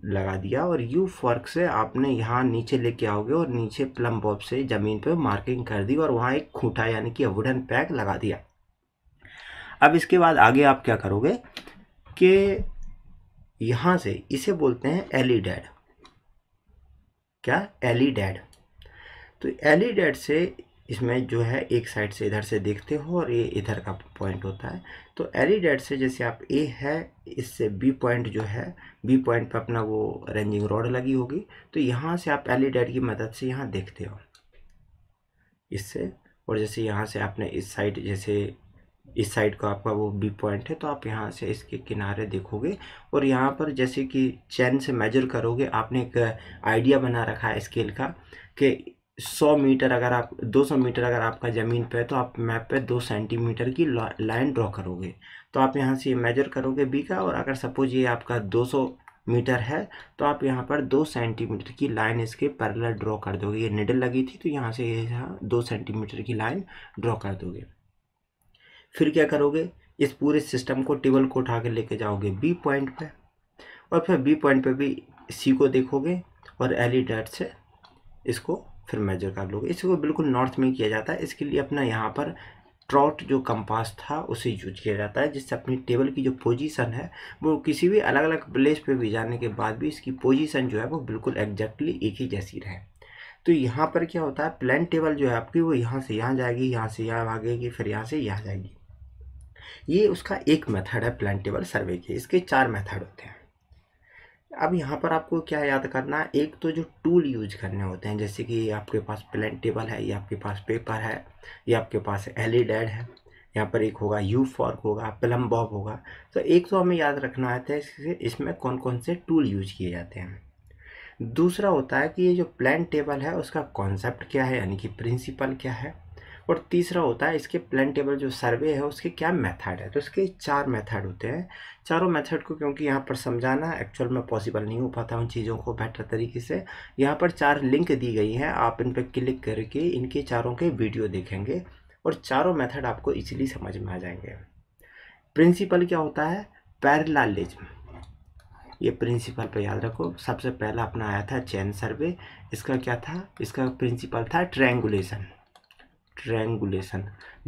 लगा दिया और यू फॉर्क से आपने यहाँ नीचे लेके आओगे और नीचे प्लम बॉब से ज़मीन पे मार्किंग कर दी और वहाँ एक खूंटा यानी कि वुडन पैक लगा दिया अब इसके बाद आगे आप क्या करोगे कि यहाँ से इसे बोलते हैं एली डैड क्या एली डैड तो एलिडेट e से इसमें जो है एक साइड से इधर से देखते हो और ये इधर का पॉइंट होता है तो एलिडेट e से जैसे आप ए है इससे बी पॉइंट जो है बी पॉइंट पर अपना वो रेंजिंग रॉड लगी होगी तो यहाँ से आप एलिडेट e की मदद से यहाँ देखते हो इससे और जैसे यहाँ से आपने इस साइड जैसे इस साइड को आपका वो बी पॉइंट है तो आप यहाँ से इसके किनारे देखोगे और यहाँ पर जैसे कि चैन से मेजर करोगे आपने एक आइडिया बना रखा है स्केल का कि सौ मीटर अगर आप दो सौ मीटर अगर आपका ज़मीन पे है तो आप मैप पे दो सेंटीमीटर की लाइन ड्रॉ करोगे तो आप यहाँ से मेजर करोगे बी का और अगर सपोज ये आपका दो सौ मीटर है तो आप यहाँ पर दो सेंटीमीटर की लाइन इसके पैरेलल ड्रॉ कर दोगे ये निडल लगी थी तो यहाँ से ये यहाँ दो सेंटीमीटर की लाइन ड्रॉ कर दोगे फिर क्या करोगे इस पूरे सिस्टम को टेबल को उठा कर लेके जाओगे बी पॉइंट पर और फिर बी पॉइंट पर भी सी को देखोगे और एल से इसको फिर मेजर कर लोगे इसको बिल्कुल नॉर्थ में किया जाता है इसके लिए अपना यहाँ पर ट्रॉट जो कंपास था उसे यूज किया जाता है जिससे अपनी टेबल की जो पोजीशन है वो किसी भी अलग अलग प्लेस पे भी जाने के बाद भी इसकी पोजीशन जो है वो बिल्कुल एग्जैक्टली एक ही जैसी रहे तो यहाँ पर क्या होता है प्लान टेबल जो है आपकी वो यहाँ से यहाँ जाएगी यहाँ से यहाँ भागेगी फिर यहाँ से यहाँ जाएगी ये उसका एक मेथड है प्लान टेबल सर्वे के इसके चार मेथड होते हैं अब यहाँ पर आपको क्या याद करना है एक तो जो टूल यूज करने होते हैं जैसे कि आपके पास प्लान टेबल है या आपके पास पेपर है या आपके पास एल डैड e है यहाँ पर एक होगा यू फॉर्क होगा प्लम बॉब होगा तो एक तो हमें याद रखना आता है इससे इसमें कौन कौन से टूल यूज किए जाते हैं दूसरा होता है कि ये जो प्लान टेबल है उसका कॉन्सेप्ट क्या है यानी कि प्रिंसिपल क्या है और तीसरा होता है इसके प्लान टेबल जो सर्वे है उसके क्या मेथड है तो इसके चार मेथड होते हैं चारों मेथड को क्योंकि यहाँ पर समझाना एक्चुअल में पॉसिबल नहीं हो पाता उन चीज़ों को बेहतर तरीके से यहाँ पर चार लिंक दी गई हैं आप इन पर क्लिक करके इनके चारों के वीडियो देखेंगे और चारों मेथड आपको इजीली समझ में आ जाएंगे प्रिंसिपल क्या होता है पैरलालिज्म ये प्रिंसिपल पर याद रखो सबसे पहला अपना आया था चैन सर्वे इसका क्या था इसका प्रिंसिपल था ट्रैंगुलेशन ट्रैंगुलेशन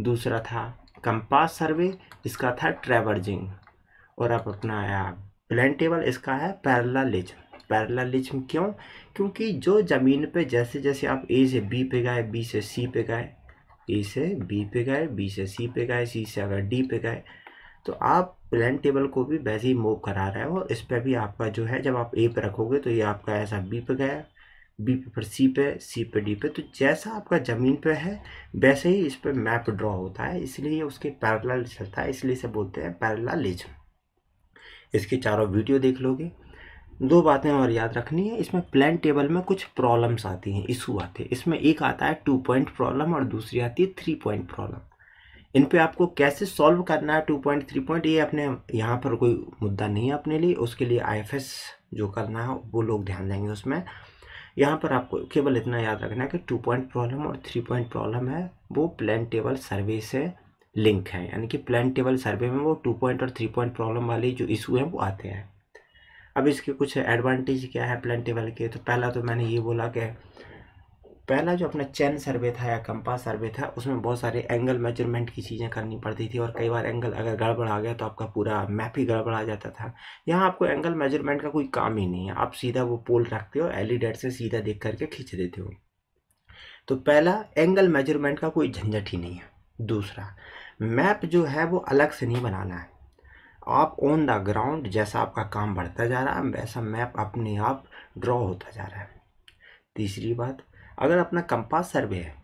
दूसरा था कंपास सर्वे इसका था ट्रेवर्जिंग और अब अपना आया प्लान टेबल इसका है पैरलालिज्म पैरलालिज्म क्यों क्योंकि जो ज़मीन पे जैसे जैसे आप ए से बी पे गए बी से सी पे गए ए से बी पे गए बी से सी पे गए सी से अगर डी पे गए तो आप प्लान टेबल को भी वैसे ही मूव करा रहे हो इस पर भी आपका जो है जब आप ए पे रखोगे तो ये आपका ऐसा बी पे गया बी पे पर सी पे सी पे डी पे तो जैसा आपका ज़मीन पे है वैसे ही इस पर मैप ड्रॉ होता है इसलिए उसके पैरला चलता है इसलिए इसे बोलते हैं पैरेललिज्म इसके चारों वीडियो देख लोगे दो बातें और याद रखनी है इसमें प्लान टेबल में कुछ प्रॉब्लम्स आती हैं इशू आते हैं इसमें एक आता है टू पॉइंट प्रॉब्लम और दूसरी आती है थ्री पॉइंट प्रॉब्लम इन पे आपको कैसे सॉल्व करना है टू पॉइंट थ्री पॉइंट ये अपने यहाँ पर कोई मुद्दा नहीं है अपने लिए उसके लिए आई जो करना है वो लोग ध्यान देंगे उसमें यहाँ पर आपको केवल इतना याद रखना है कि टू पॉइंट प्रॉब्लम और थ्री पॉइंट प्रॉब्लम है वो प्लान टेबल सर्वे से लिंक है यानी कि प्लान टेबल सर्वे में वो टू पॉइंट और थ्री पॉइंट प्रॉब्लम वाले जो इशू हैं वो आते हैं अब इसके कुछ एडवांटेज क्या है प्लान टेबल के तो पहला तो मैंने ये बोला कि पहला जो अपना चैन सर्वे था या कंपास सर्वे था उसमें बहुत सारे एंगल मेजरमेंट की चीज़ें करनी पड़ती थी और कई बार एंगल अगर गड़बड़ आ गया तो आपका पूरा मैप ही गड़बड़ आ जाता था यहाँ आपको एंगल मेजरमेंट का कोई काम ही नहीं है आप सीधा वो पोल रखते हो एल से सीधा देख करके खींच देते हो तो पहला एंगल मेजरमेंट का कोई झंझट ही नहीं है दूसरा मैप जो है वो अलग से नहीं बनाना है आप ऑन द ग्राउंड जैसा आपका काम बढ़ता जा रहा है वैसा मैप अपने आप ड्रॉ होता जा रहा है तीसरी बात अगर अपना कंपास सर्वे है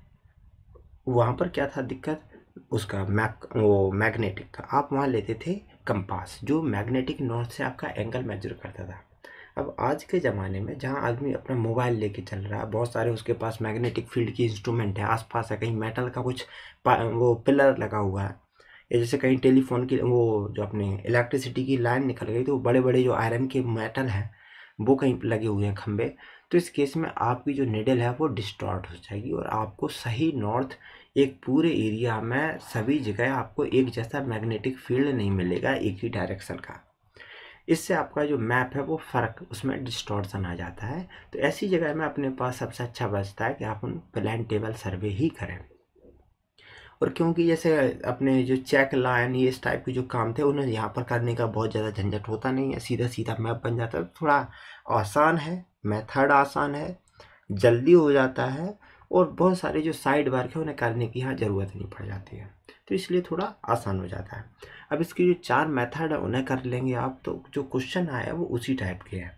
वहाँ पर क्या था दिक्कत उसका मैक वो मैग्नेटिक का आप वहाँ लेते थे कंपास जो मैग्नेटिक नॉर्थ से आपका एंगल मेजर करता था अब आज के ज़माने में जहाँ आदमी अपना मोबाइल लेके चल रहा है बहुत सारे उसके पास मैग्नेटिक फील्ड की इंस्ट्रूमेंट है आसपास है कहीं मेटल का कुछ वो पिलर लगा हुआ है या जैसे कहीं टेलीफोन की वो जो अपने इलेक्ट्रिसिटी की लाइन निकल गई तो बड़े बड़े जो आयरन के मेटल हैं वो कहीं लगे हुए हैं खंभे तो इस केस में आपकी जो निडल है वो डिस्टॉर्ट हो जाएगी और आपको सही नॉर्थ एक पूरे एरिया में सभी जगह आपको एक जैसा मैग्नेटिक फील्ड नहीं मिलेगा एक ही डायरेक्शन का इससे आपका जो मैप है वो फ़र्क उसमें डिस्टॉर्सन आ जाता है तो ऐसी जगह में अपने पास सबसे अच्छा बचता है कि आप उन प्लान टेबल सर्वे ही करें और क्योंकि जैसे अपने जो चेक लाइन ये इस टाइप के जो काम थे उन्हें यहाँ पर करने का बहुत ज़्यादा झंझट होता नहीं है सीधा सीधा मैप बन जाता है तो थोड़ा आसान है मेथड आसान है जल्दी हो जाता है और बहुत सारे जो साइड वर्क है उन्हें करने की यहाँ ज़रूरत नहीं पड़ जाती है तो इसलिए थोड़ा आसान हो जाता है अब इसके जो चार मेथड है उन्हें कर लेंगे आप तो जो क्वेश्चन आया वो उसी टाइप के हैं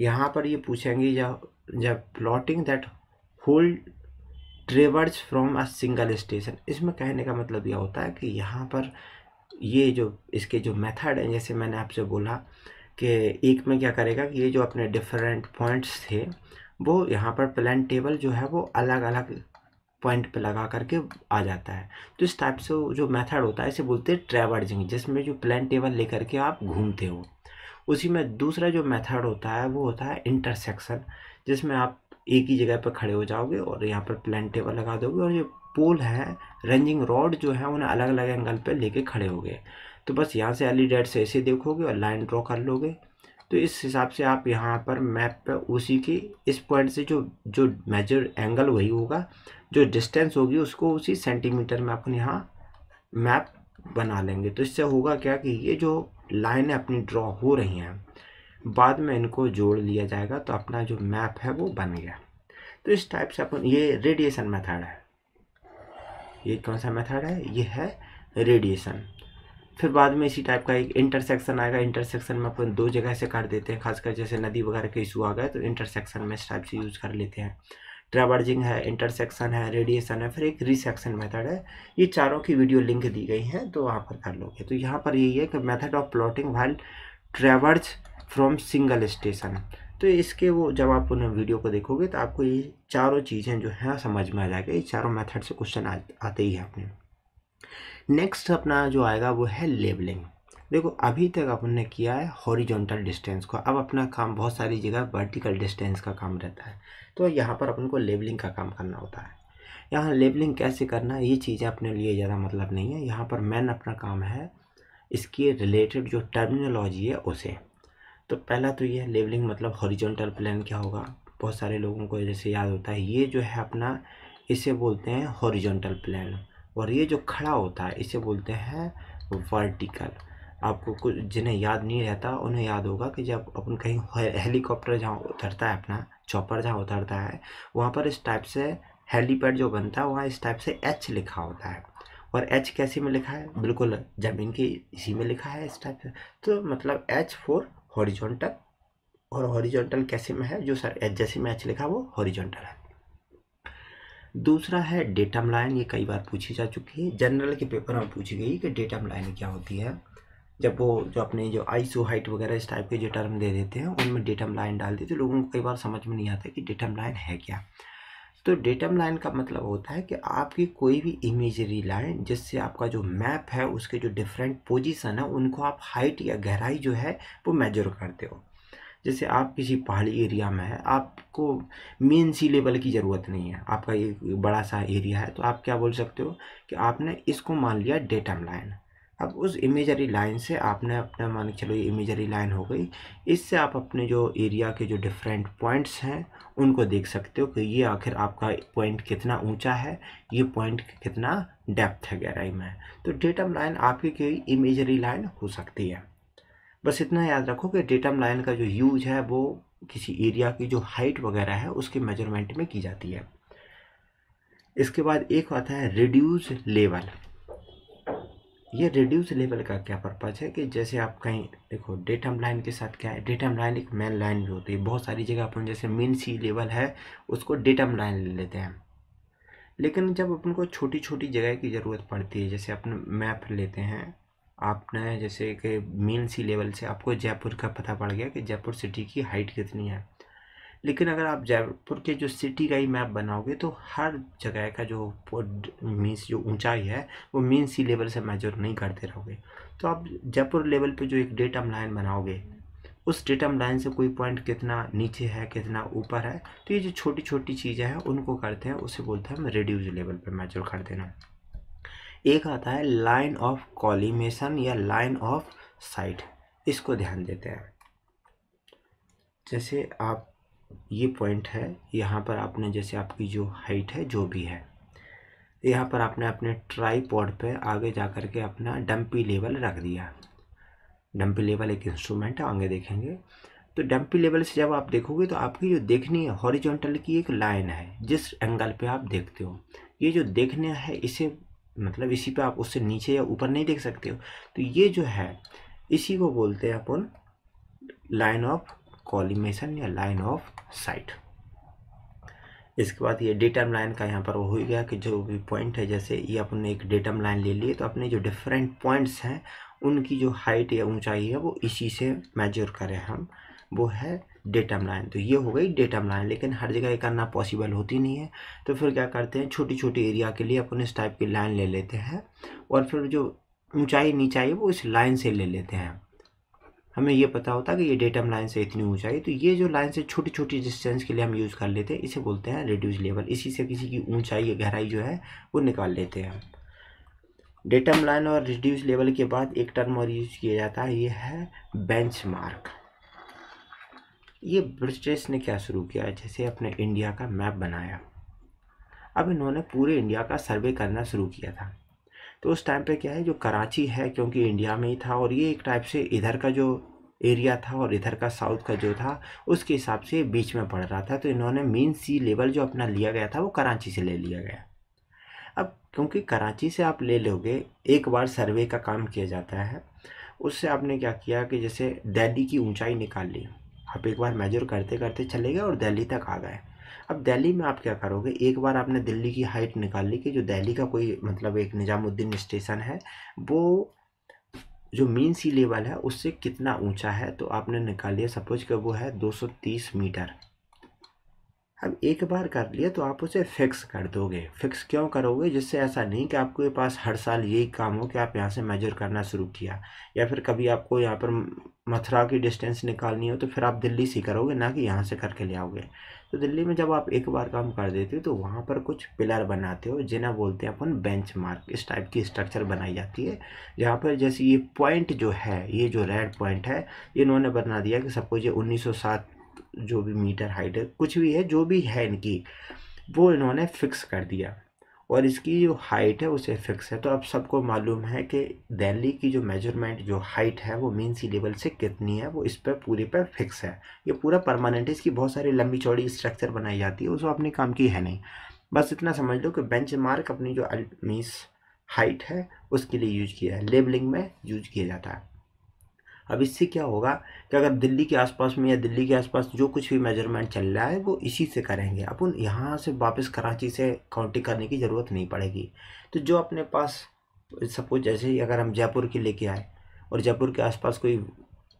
यहाँ पर ये पूछेंगे जब जब plotting that whole traverse from a single station इसमें कहने का मतलब यह होता है कि यहाँ पर ये जो इसके जो मेथड हैं जैसे मैंने आपसे बोला कि एक में क्या करेगा कि ये जो अपने डिफरेंट पॉइंट्स थे वो यहाँ पर प्लान टेबल जो है वो अलग अलग पॉइंट पे लगा करके आ जाता है तो इस टाइप से जो मेथड होता है इसे बोलते हैं ट्रेवर्जिंग जिसमें जो प्लान टेबल लेकर के आप घूमते हो उसी में दूसरा जो मेथड होता है वो होता है इंटरसेक्शन जिसमें आप एक ही जगह पर खड़े हो जाओगे और यहाँ पर प्लान टेबल लगा दोगे और जो पोल है रेंजिंग रॉड जो है उन्हें अलग अलग एंगल पर लेके खड़े हो तो बस यहाँ से अर्ली से ऐसे देखोगे और लाइन ड्रॉ कर लोगे तो इस हिसाब से आप यहाँ पर मैप पर उसी के इस पॉइंट से जो जो मेजर एंगल वही होगा जो डिस्टेंस होगी उसको उसी सेंटीमीटर में अपन यहाँ मैप बना लेंगे तो इससे होगा क्या कि ये जो लाइनें अपनी ड्रॉ हो रही हैं बाद में इनको जोड़ लिया जाएगा तो अपना जो मैप है वो बन गया तो इस टाइप से अपन ये रेडिएशन मेथड है ये कौन सा मेथड है ये है रेडिएशन फिर बाद में इसी टाइप का एक इंटरसेक्शन आएगा इंटरसेक्शन में अपन दो जगह से काट देते हैं खासकर जैसे नदी वगैरह के इशू आ गए तो इंटरसेक्शन में इस टाइप से यूज़ कर लेते हैं ट्रेवर्जिंग है इंटरसेक्शन है रेडिएशन है फिर एक रिसेक्शन मेथड है ये चारों की वीडियो लिंक दी गई है तो वहाँ पर कर लोगे तो यहाँ पर यही है कि method of plotting while traverse from single station तो इसके वो जब आप उन्हें वीडियो को देखोगे तो आपको ये चारों चीज़ें जो हैं समझ में आ जाएगा ये चारों मेथड से क्वेश्चन आते ही हैं अपने नेक्स्ट अपना जो आएगा वो है लेबलिंग देखो अभी तक अपन ने किया है हॉरिजॉन्टल डिस्टेंस को अब अपना काम बहुत सारी जगह वर्टिकल डिस्टेंस का काम रहता है तो यहाँ पर अपन को लेबलिंग का काम करना होता है यहाँ लेबलिंग कैसे करना है ये चीज़ें अपने लिए ज़्यादा मतलब नहीं है यहाँ पर मैन अपना काम है इसके रिलेटेड जो टर्मिनोलॉजी है उसे तो पहला तो ये लेबलिंग मतलब हॉरिजॉन्टल प्लान क्या होगा बहुत सारे लोगों को जैसे याद होता है ये जो है अपना इसे बोलते हैं हॉरिजॉन्टल प्लान और ये जो खड़ा होता है इसे बोलते हैं वर्टिकल आपको कुछ जिन्हें याद नहीं रहता उन्हें याद होगा कि जब अपन कहीं हेलीकॉप्टर जहाँ उतरता है अपना चॉपर जहाँ उतरता है वहाँ पर इस टाइप से हेलीपैड जो बनता है वहाँ इस टाइप से एच लिखा होता है और एच कैसे में लिखा है बिल्कुल ज़मीन की इसी में लिखा है इस टाइप से तो मतलब एच फोर हॉरिजॉन्टल और हॉरिजॉन्टल कैसे में है जो सर एच जैसे में एच लिखा है वो हॉरिजॉन्टल है दूसरा है डेटम लाइन ये कई बार पूछी जा चुकी है जनरल के पेपर में पूछी गई कि डेटम लाइन क्या होती है जब वो जो अपने जो आईसो हाइट वगैरह इस टाइप के जो टर्म दे देते हैं उनमें डेटम लाइन डाल देते हैं तो लोगों को कई बार समझ में नहीं आता कि डेटम लाइन है क्या तो डेटम लाइन का मतलब होता है कि आपकी कोई भी इमेजरी लाइन जिससे आपका जो मैप है उसके जो डिफरेंट पोजीशन है उनको आप हाइट या गहराई जो है वो मेजर करते हो जैसे आप किसी पहाड़ी एरिया में है आपको मेन सी लेवल की ज़रूरत नहीं है आपका ये बड़ा सा एरिया है तो आप क्या बोल सकते हो कि आपने इसको मान लिया डेटम लाइन अब उस इमेजरी लाइन से आपने अपना मान के चलो ये इमेजरी लाइन हो गई इससे आप अपने जो एरिया के जो डिफरेंट पॉइंट्स हैं उनको देख सकते हो कि ये आखिर आपका पॉइंट कितना ऊंचा है ये पॉइंट कितना डेप्थ है गहराई में तो डेटम लाइन आपकी कोई इमेजरी लाइन हो सकती है बस इतना याद रखो कि डेटम लाइन का जो यूज है वो किसी एरिया की जो हाइट वगैरह है उसके मेजरमेंट में की जाती है इसके बाद एक आता है रिड्यूस लेवल ये रिड्यूस लेवल का क्या पर्पज़ है कि जैसे आप कहीं देखो डेटम लाइन के साथ क्या है डेटम लाइन एक मेन लाइन भी होती है बहुत सारी जगह अपन जैसे मेन सी लेवल है उसको डेटम लाइन ले लेते हैं लेकिन जब अपन को छोटी छोटी जगह की ज़रूरत पड़ती है जैसे अपन मैप लेते हैं आपने जैसे कि मेन सी लेवल से आपको जयपुर का पता पड़ गया कि जयपुर सिटी की हाइट कितनी है लेकिन अगर आप जयपुर के जो सिटी का ही मैप बनाओगे तो हर जगह का जो मीन्स जो ऊंचाई है वो मीन सी लेवल से मेजर नहीं करते रहोगे तो आप जयपुर लेवल पे जो एक डेटम लाइन बनाओगे उस डेटम लाइन से कोई पॉइंट कितना नीचे है कितना ऊपर है तो ये जो छोटी छोटी चीज़ें हैं उनको करते हैं उसे बोलते हैं रेड्यूज लेवल पर मेजर कर देना एक आता है लाइन ऑफ कॉलीमेशन या लाइन ऑफ साइट इसको ध्यान देते हैं जैसे आप ये पॉइंट है यहाँ पर आपने जैसे आपकी जो हाइट है जो भी है यहाँ पर आपने अपने ट्राईपॉड पे आगे जा कर के अपना डम्पी लेवल रख दिया डम्पी लेवल एक इंस्ट्रूमेंट है आगे देखेंगे तो डम्पी लेवल से जब आप देखोगे तो आपकी जो देखनी है हॉरिजॉन्टल की एक लाइन है जिस एंगल पे आप देखते हो ये जो देखने है इसे मतलब इसी पे आप उससे नीचे या ऊपर नहीं देख सकते हो तो ये जो है इसी को बोलते हैं अपन लाइन ऑफ कॉलिमेशन या लाइन ऑफ साइट इसके बाद ये डेटम लाइन का यहाँ पर वो हो गया कि जो भी पॉइंट है जैसे ये अपने एक डेटम लाइन ले लिए तो अपने जो डिफरेंट पॉइंट्स हैं उनकी जो हाइट या ऊंचाई है वो इसी से मेजर करें हम वो है डेटम लाइन तो ये हो गई डेटम लाइन लेकिन हर जगह ये करना पॉसिबल होती नहीं है तो फिर क्या करते हैं छोटी छोटी एरिया के लिए अपन इस टाइप की लाइन ले लेते हैं और फिर जो ऊंचाई नीचाई वो इस लाइन से ले लेते हैं हमें ये पता होता कि ये डेटम लाइन से इतनी ऊंचाई तो ये जो लाइन से छोटी छोटी डिस्टेंस के लिए हम यूज़ कर लेते हैं इसे बोलते हैं रेड्यूज लेवल इसी से किसी की ऊँचाई या गहराई जो है वो निकाल लेते हैं डेटम लाइन और रिड्यूस लेवल के बाद एक टर्म और यूज़ किया जाता है ये है बेंचमार्क ये ब्रिटिश ने क्या शुरू किया जैसे अपने इंडिया का मैप बनाया अब इन्होंने पूरे इंडिया का सर्वे करना शुरू किया था तो उस टाइम पे क्या है जो कराची है क्योंकि इंडिया में ही था और ये एक टाइप से इधर का जो एरिया था और इधर का साउथ का जो था उसके हिसाब से बीच में पड़ रहा था तो इन्होंने मेन सी लेवल जो अपना लिया गया था वो कराची से ले लिया गया अब क्योंकि कराची से आप ले लोगे एक बार सर्वे का काम किया जाता है उससे आपने क्या किया कि जैसे दैली की ऊंचाई निकाल ली आप एक बार मेजर करते करते चले गए और दिल्ली तक आ गए अब दिल्ली में आप क्या करोगे एक बार आपने दिल्ली की हाइट निकाल ली कि जो दिल्ली का कोई मतलब एक निज़ामुद्दीन स्टेशन है वो जो मीन सी लेवल है उससे कितना ऊंचा है तो आपने निकाल लिया सपोज कि वो है 230 मीटर अब एक बार कर लिया तो आप उसे फिक्स कर दोगे फिक्स क्यों करोगे जिससे ऐसा नहीं कि आपके पास हर साल यही काम हो कि आप यहाँ से मेजर करना शुरू किया या फिर कभी आपको यहाँ पर मथुरा की डिस्टेंस निकालनी हो तो फिर आप दिल्ली से करोगे ना कि यहाँ से करके ले आओगे तो दिल्ली में जब आप एक बार काम कर देते हो तो वहाँ पर कुछ पिलर बनाते हो जिन्हें बोलते हैं अपन बेंच मार्क इस टाइप की स्ट्रक्चर बनाई जाती है जहाँ पर जैसे ये पॉइंट जो है ये जो रेड पॉइंट है इन्होंने बना दिया कि सपोज ये उन्नीस जो भी मीटर हाइट है कुछ भी है जो भी है इनकी वो इन्होंने फिक्स कर दिया और इसकी जो हाइट है उसे फिक्स है तो अब सबको मालूम है कि दिल्ली की जो मेजरमेंट जो हाइट है वो मेन सी लेवल से कितनी है वो इस पर पूरे पर फिक्स है ये पूरा परमानेंट है इसकी बहुत सारी लंबी चौड़ी स्ट्रक्चर बनाई जाती है उसको अपने काम की है नहीं बस इतना समझ लो कि बेंच मार्क अपनी जो मीन्स हाइट है उसके लिए यूज किया है लेबलिंग में यूज किया जाता है अब इससे क्या होगा कि अगर दिल्ली के आसपास में या दिल्ली के आसपास जो कुछ भी मेजरमेंट चल रहा है वो इसी से करेंगे अपन यहाँ से वापस कराची से काउंटिंग करने की ज़रूरत नहीं पड़ेगी तो जो अपने पास सपोज जैसे ही अगर हम जयपुर के लेके आए और जयपुर के आसपास कोई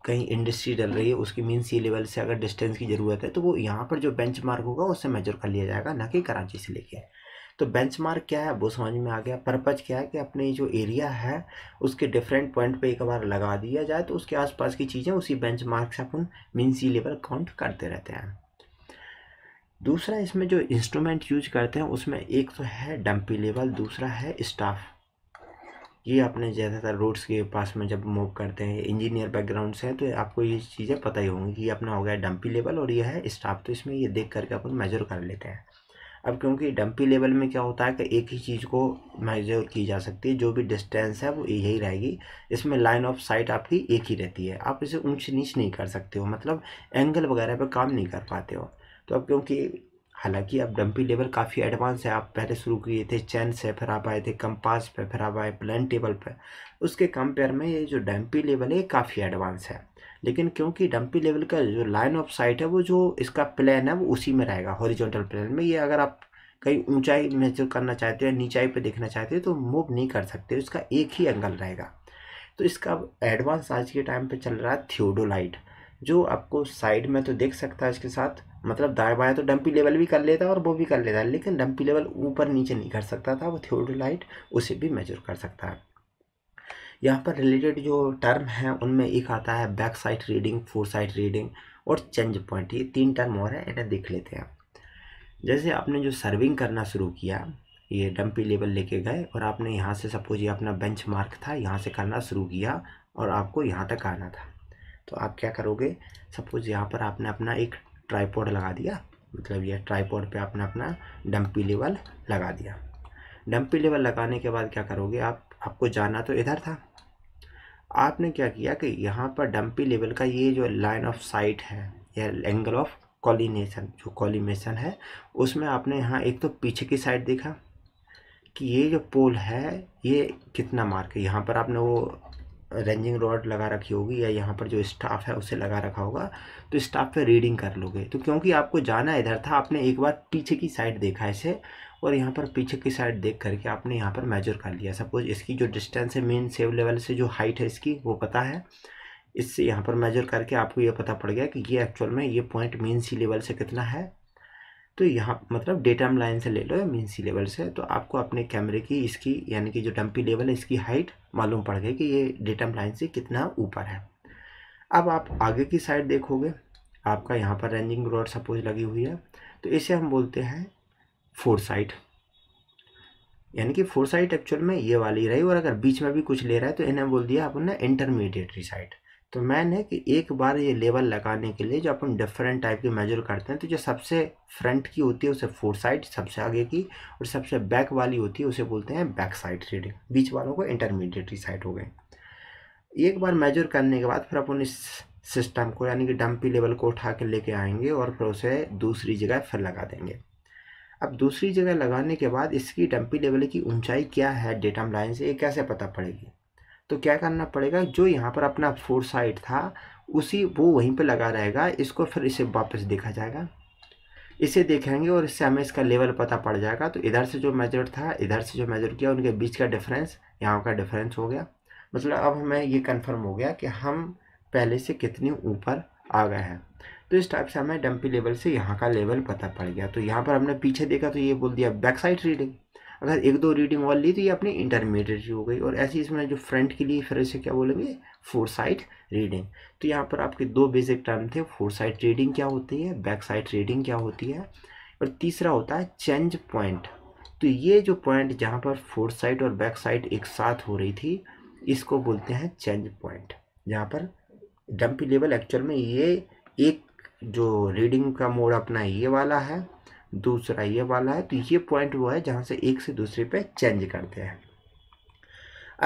कहीं इंडस्ट्री डल रही है उसकी मीन सी लेवल से अगर डिस्टेंस की ज़रूरत है तो वो यहाँ पर जो बेंच मार्क होगा उससे मेजर कर लिया जाएगा ना कि कराची से लेके आए तो बेंचमार्क क्या है वो समझ में आ गया पर्पज़ क्या है कि अपने जो एरिया है उसके डिफरेंट पॉइंट पे एक बार लगा दिया जाए तो उसके आसपास की चीज़ें उसी बेंच से अपन मीन सी लेवल काउंट करते रहते हैं दूसरा इसमें जो इंस्ट्रूमेंट यूज करते हैं उसमें एक तो है डम्पी लेवल दूसरा है स्टाफ ये अपने ज़्यादातर रोड्स के पास में जब मूव करते हैं इंजीनियर बैकग्राउंड से हैं तो आपको ये चीज़ें पता ही होंगी कि अपना हो गया डंपी लेवल और ये है स्टाफ तो इसमें ये देख करके अपन मेजर कर लेते हैं अब क्योंकि डम्पी लेवल में क्या होता है कि एक ही चीज़ को मेजर की जा सकती है जो भी डिस्टेंस है वो यही रहेगी इसमें लाइन ऑफ साइट आपकी एक ही रहती है आप इसे ऊंच नीच नहीं कर सकते हो मतलब एंगल वगैरह पर काम नहीं कर पाते हो तो अब क्योंकि हालांकि अब डम्पी लेवल काफ़ी एडवांस है आप पहले शुरू किए थे चैन से फिर आप आए थे कंपास पे फिर आप आए प्लान टेबल पर उसके कंपेयर में ये जो डम्पी लेवल है काफ़ी एडवांस है लेकिन क्योंकि डंपी लेवल का जो लाइन ऑफ साइट है वो जो इसका प्लान है वो उसी में रहेगा हॉरिजॉन्टल प्लान में ये अगर आप कहीं ऊंचाई मेजर करना चाहते हो या नीचाई पर देखना चाहते हो तो मूव नहीं कर सकते इसका एक ही एंगल रहेगा तो इसका एडवांस आज के टाइम पर चल रहा है थियोडोलाइट जो आपको साइड में तो देख सकता है इसके साथ मतलब दाएँ बाएँ तो डम्पी लेवल भी कर लेता और वो भी कर लेता है लेकिन डम्पी लेवल ऊपर नीचे नहीं कर सकता था वो थियोडोलाइट उसे भी मेजर कर सकता है यहाँ पर रिलेटेड जो टर्म है उनमें एक आता है back side reading fore side reading और चेंज पॉइंट ये तीन टर्म और है इन्हें देख लेते हैं जैसे आपने जो सर्विंग करना शुरू किया ये डम्पी लेवल लेके गए और आपने यहाँ से सपोज ये अपना बेंच मार्क था यहाँ से करना शुरू किया और आपको यहाँ तक आना था तो आप क्या करोगे सपोज यहाँ पर आपने अपना एक ट्राईपोड लगा दिया मतलब यह ट्राईपोड पे आपने अपना डम्पी लेवल लगा दिया डम्पी लेवल लगाने के बाद क्या करोगे आप आपको जाना तो इधर था आपने क्या किया कि यहाँ पर डम्पी लेवल का ये जो लाइन ऑफ साइट है या एंगल ऑफ कॉलिनेशन जो कॉलिनेशन है उसमें आपने यहाँ एक तो पीछे की साइड देखा कि ये जो पोल है ये कितना मार्क है यहाँ पर आपने वो रेंजिंग रॉड लगा रखी होगी या यहाँ पर जो स्टाफ है उसे लगा रखा होगा तो स्टाफ पे रीडिंग कर लोगे तो क्योंकि आपको जाना इधर था आपने एक बार पीछे की साइड देखा इसे और यहाँ पर पीछे की साइड देख करके आपने यहाँ पर मेजर कर लिया सपोज इसकी जो डिस्टेंस है मेन सेव लेवल से जो हाइट है इसकी वो पता है इससे यहाँ पर मेजर करके आपको ये पता पड़ गया कि ये एक्चुअल में ये पॉइंट मेन सी लेवल से कितना है तो यहाँ मतलब डेटम लाइन से ले लो या मीन सी लेवल से तो आपको अपने कैमरे की इसकी यानी कि जो डम्पी लेवल है इसकी हाइट मालूम पड़ गई कि ये डेटम लाइन से कितना ऊपर है अब आप आगे की साइड देखोगे आपका यहाँ पर रेंजिंग रोड सपोज लगी हुई है तो इसे हम बोलते हैं फोर यानी कि फोर एक्चुअल में ये वाली रही और अगर बीच में भी कुछ ले रहा है तो इन्हें बोल दिया अपन ने इंटरमीडिएटरी साइड तो मैन है कि एक बार ये लेवल लगाने के लिए जो अपन डिफरेंट टाइप के मेजर करते हैं तो जो सबसे फ्रंट की होती है उसे फोर साइड सबसे आगे की और सबसे बैक वाली होती है उसे बोलते हैं बैक साइड रीडिंग बीच वालों को इंटरमीडिएटरी साइड हो गए एक बार मेजर करने के बाद फिर अपन इस सिस्टम को यानी कि डम्पी लेवल को उठा के लेके आएंगे और फिर उसे दूसरी जगह फिर लगा देंगे अब दूसरी जगह लगाने के बाद इसकी डंपी लेवल की ऊंचाई क्या है डेटम लाइन से ये कैसे पता पड़ेगी तो क्या करना पड़ेगा जो यहाँ पर अपना फोर साइड था उसी वो वहीं पर लगा रहेगा इसको फिर इसे वापस देखा जाएगा इसे देखेंगे और इससे हमें इसका लेवल पता पड़ जाएगा तो इधर से जो मेजर था इधर से जो मेजर किया उनके बीच का डिफरेंस यहाँ का डिफरेंस हो गया मतलब अब हमें ये कंफर्म हो गया कि हम पहले से कितनी ऊपर आ गए हैं तो इस टाइप से हमें डंपी लेवल से यहाँ का लेवल पता पड़ गया तो यहाँ पर हमने पीछे देखा तो ये बोल दिया बैक साइड रीडिंग अगर एक दो रीडिंग और ली तो ये अपनी इंटरमीडिएट हो गई और ऐसी इसमें जो फ्रंट के लिए फिर इसे क्या बोलेंगे फोर साइड रीडिंग तो यहाँ पर आपके दो बेसिक टर्म थे फोर साइड रीडिंग क्या होती है बैक साइड रीडिंग क्या होती है और तीसरा होता है चेंज पॉइंट तो ये जो पॉइंट जहाँ पर फोर साइड और बैक साइड एक साथ हो रही थी इसको बोलते हैं चेंज पॉइंट जहाँ पर डंपी लेवल एक्चुअल में ये एक जो रीडिंग का मोड अपना ये वाला है दूसरा ये वाला है तो ये पॉइंट वो है जहाँ से एक से दूसरे पे चेंज करते हैं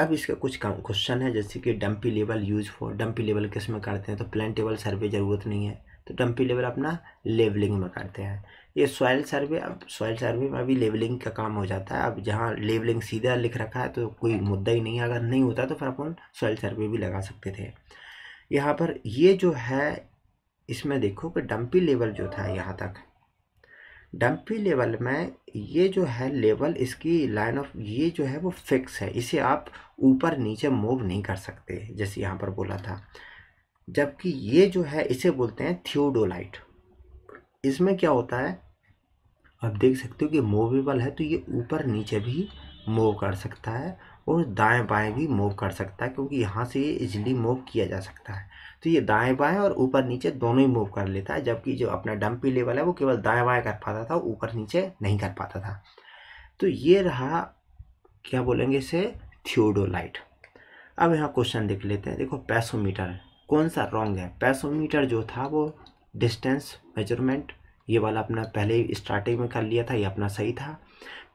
अब इसका कुछ क्वेश्चन है जैसे कि dumpy level use for dumpy level किस में करते हैं तो प्लांटेबल सर्वे ज़रूरत नहीं है तो डम्पी लेवल अपना लेवलिंग में करते हैं ये सॉयल सर्वे अब सॉयल सर्वे में अभी लेवलिंग का काम हो जाता है अब जहाँ लेवलिंग सीधा लिख रखा है तो कोई मुद्दा ही नहीं है अगर नहीं होता तो फिर अपन सॉयल सर्वे भी लगा सकते थे यहाँ पर ये जो है इसमें देखो कि डम्पी लेवल जो था यहाँ तक डम्पी लेवल में ये जो है लेवल इसकी लाइन ऑफ ये जो है वो फिक्स है इसे आप ऊपर नीचे मूव नहीं कर सकते जैसे यहाँ पर बोला था जबकि ये जो है इसे बोलते हैं थियोडोलाइट इसमें क्या होता है आप देख सकते हो कि मूवेबल है तो ये ऊपर नीचे भी मूव कर सकता है और दाएं बाएं भी मूव कर सकता है क्योंकि यहाँ से ये इजली मूव किया जा सकता है तो ये दाएं बाएं और ऊपर नीचे दोनों ही मूव कर लेता है जबकि जो अपना डम्पी लेवल है वो केवल दाएं बाएं कर पाता था ऊपर नीचे नहीं कर पाता था तो ये रहा क्या बोलेंगे इसे थियोडोलाइट अब यहाँ क्वेश्चन देख लेते हैं देखो पैसोमीटर कौन सा रॉन्ग है पैसोमीटर जो था वो डिस्टेंस मेजरमेंट ये वाला अपना पहले स्टार्टिंग में कर लिया था ये अपना सही था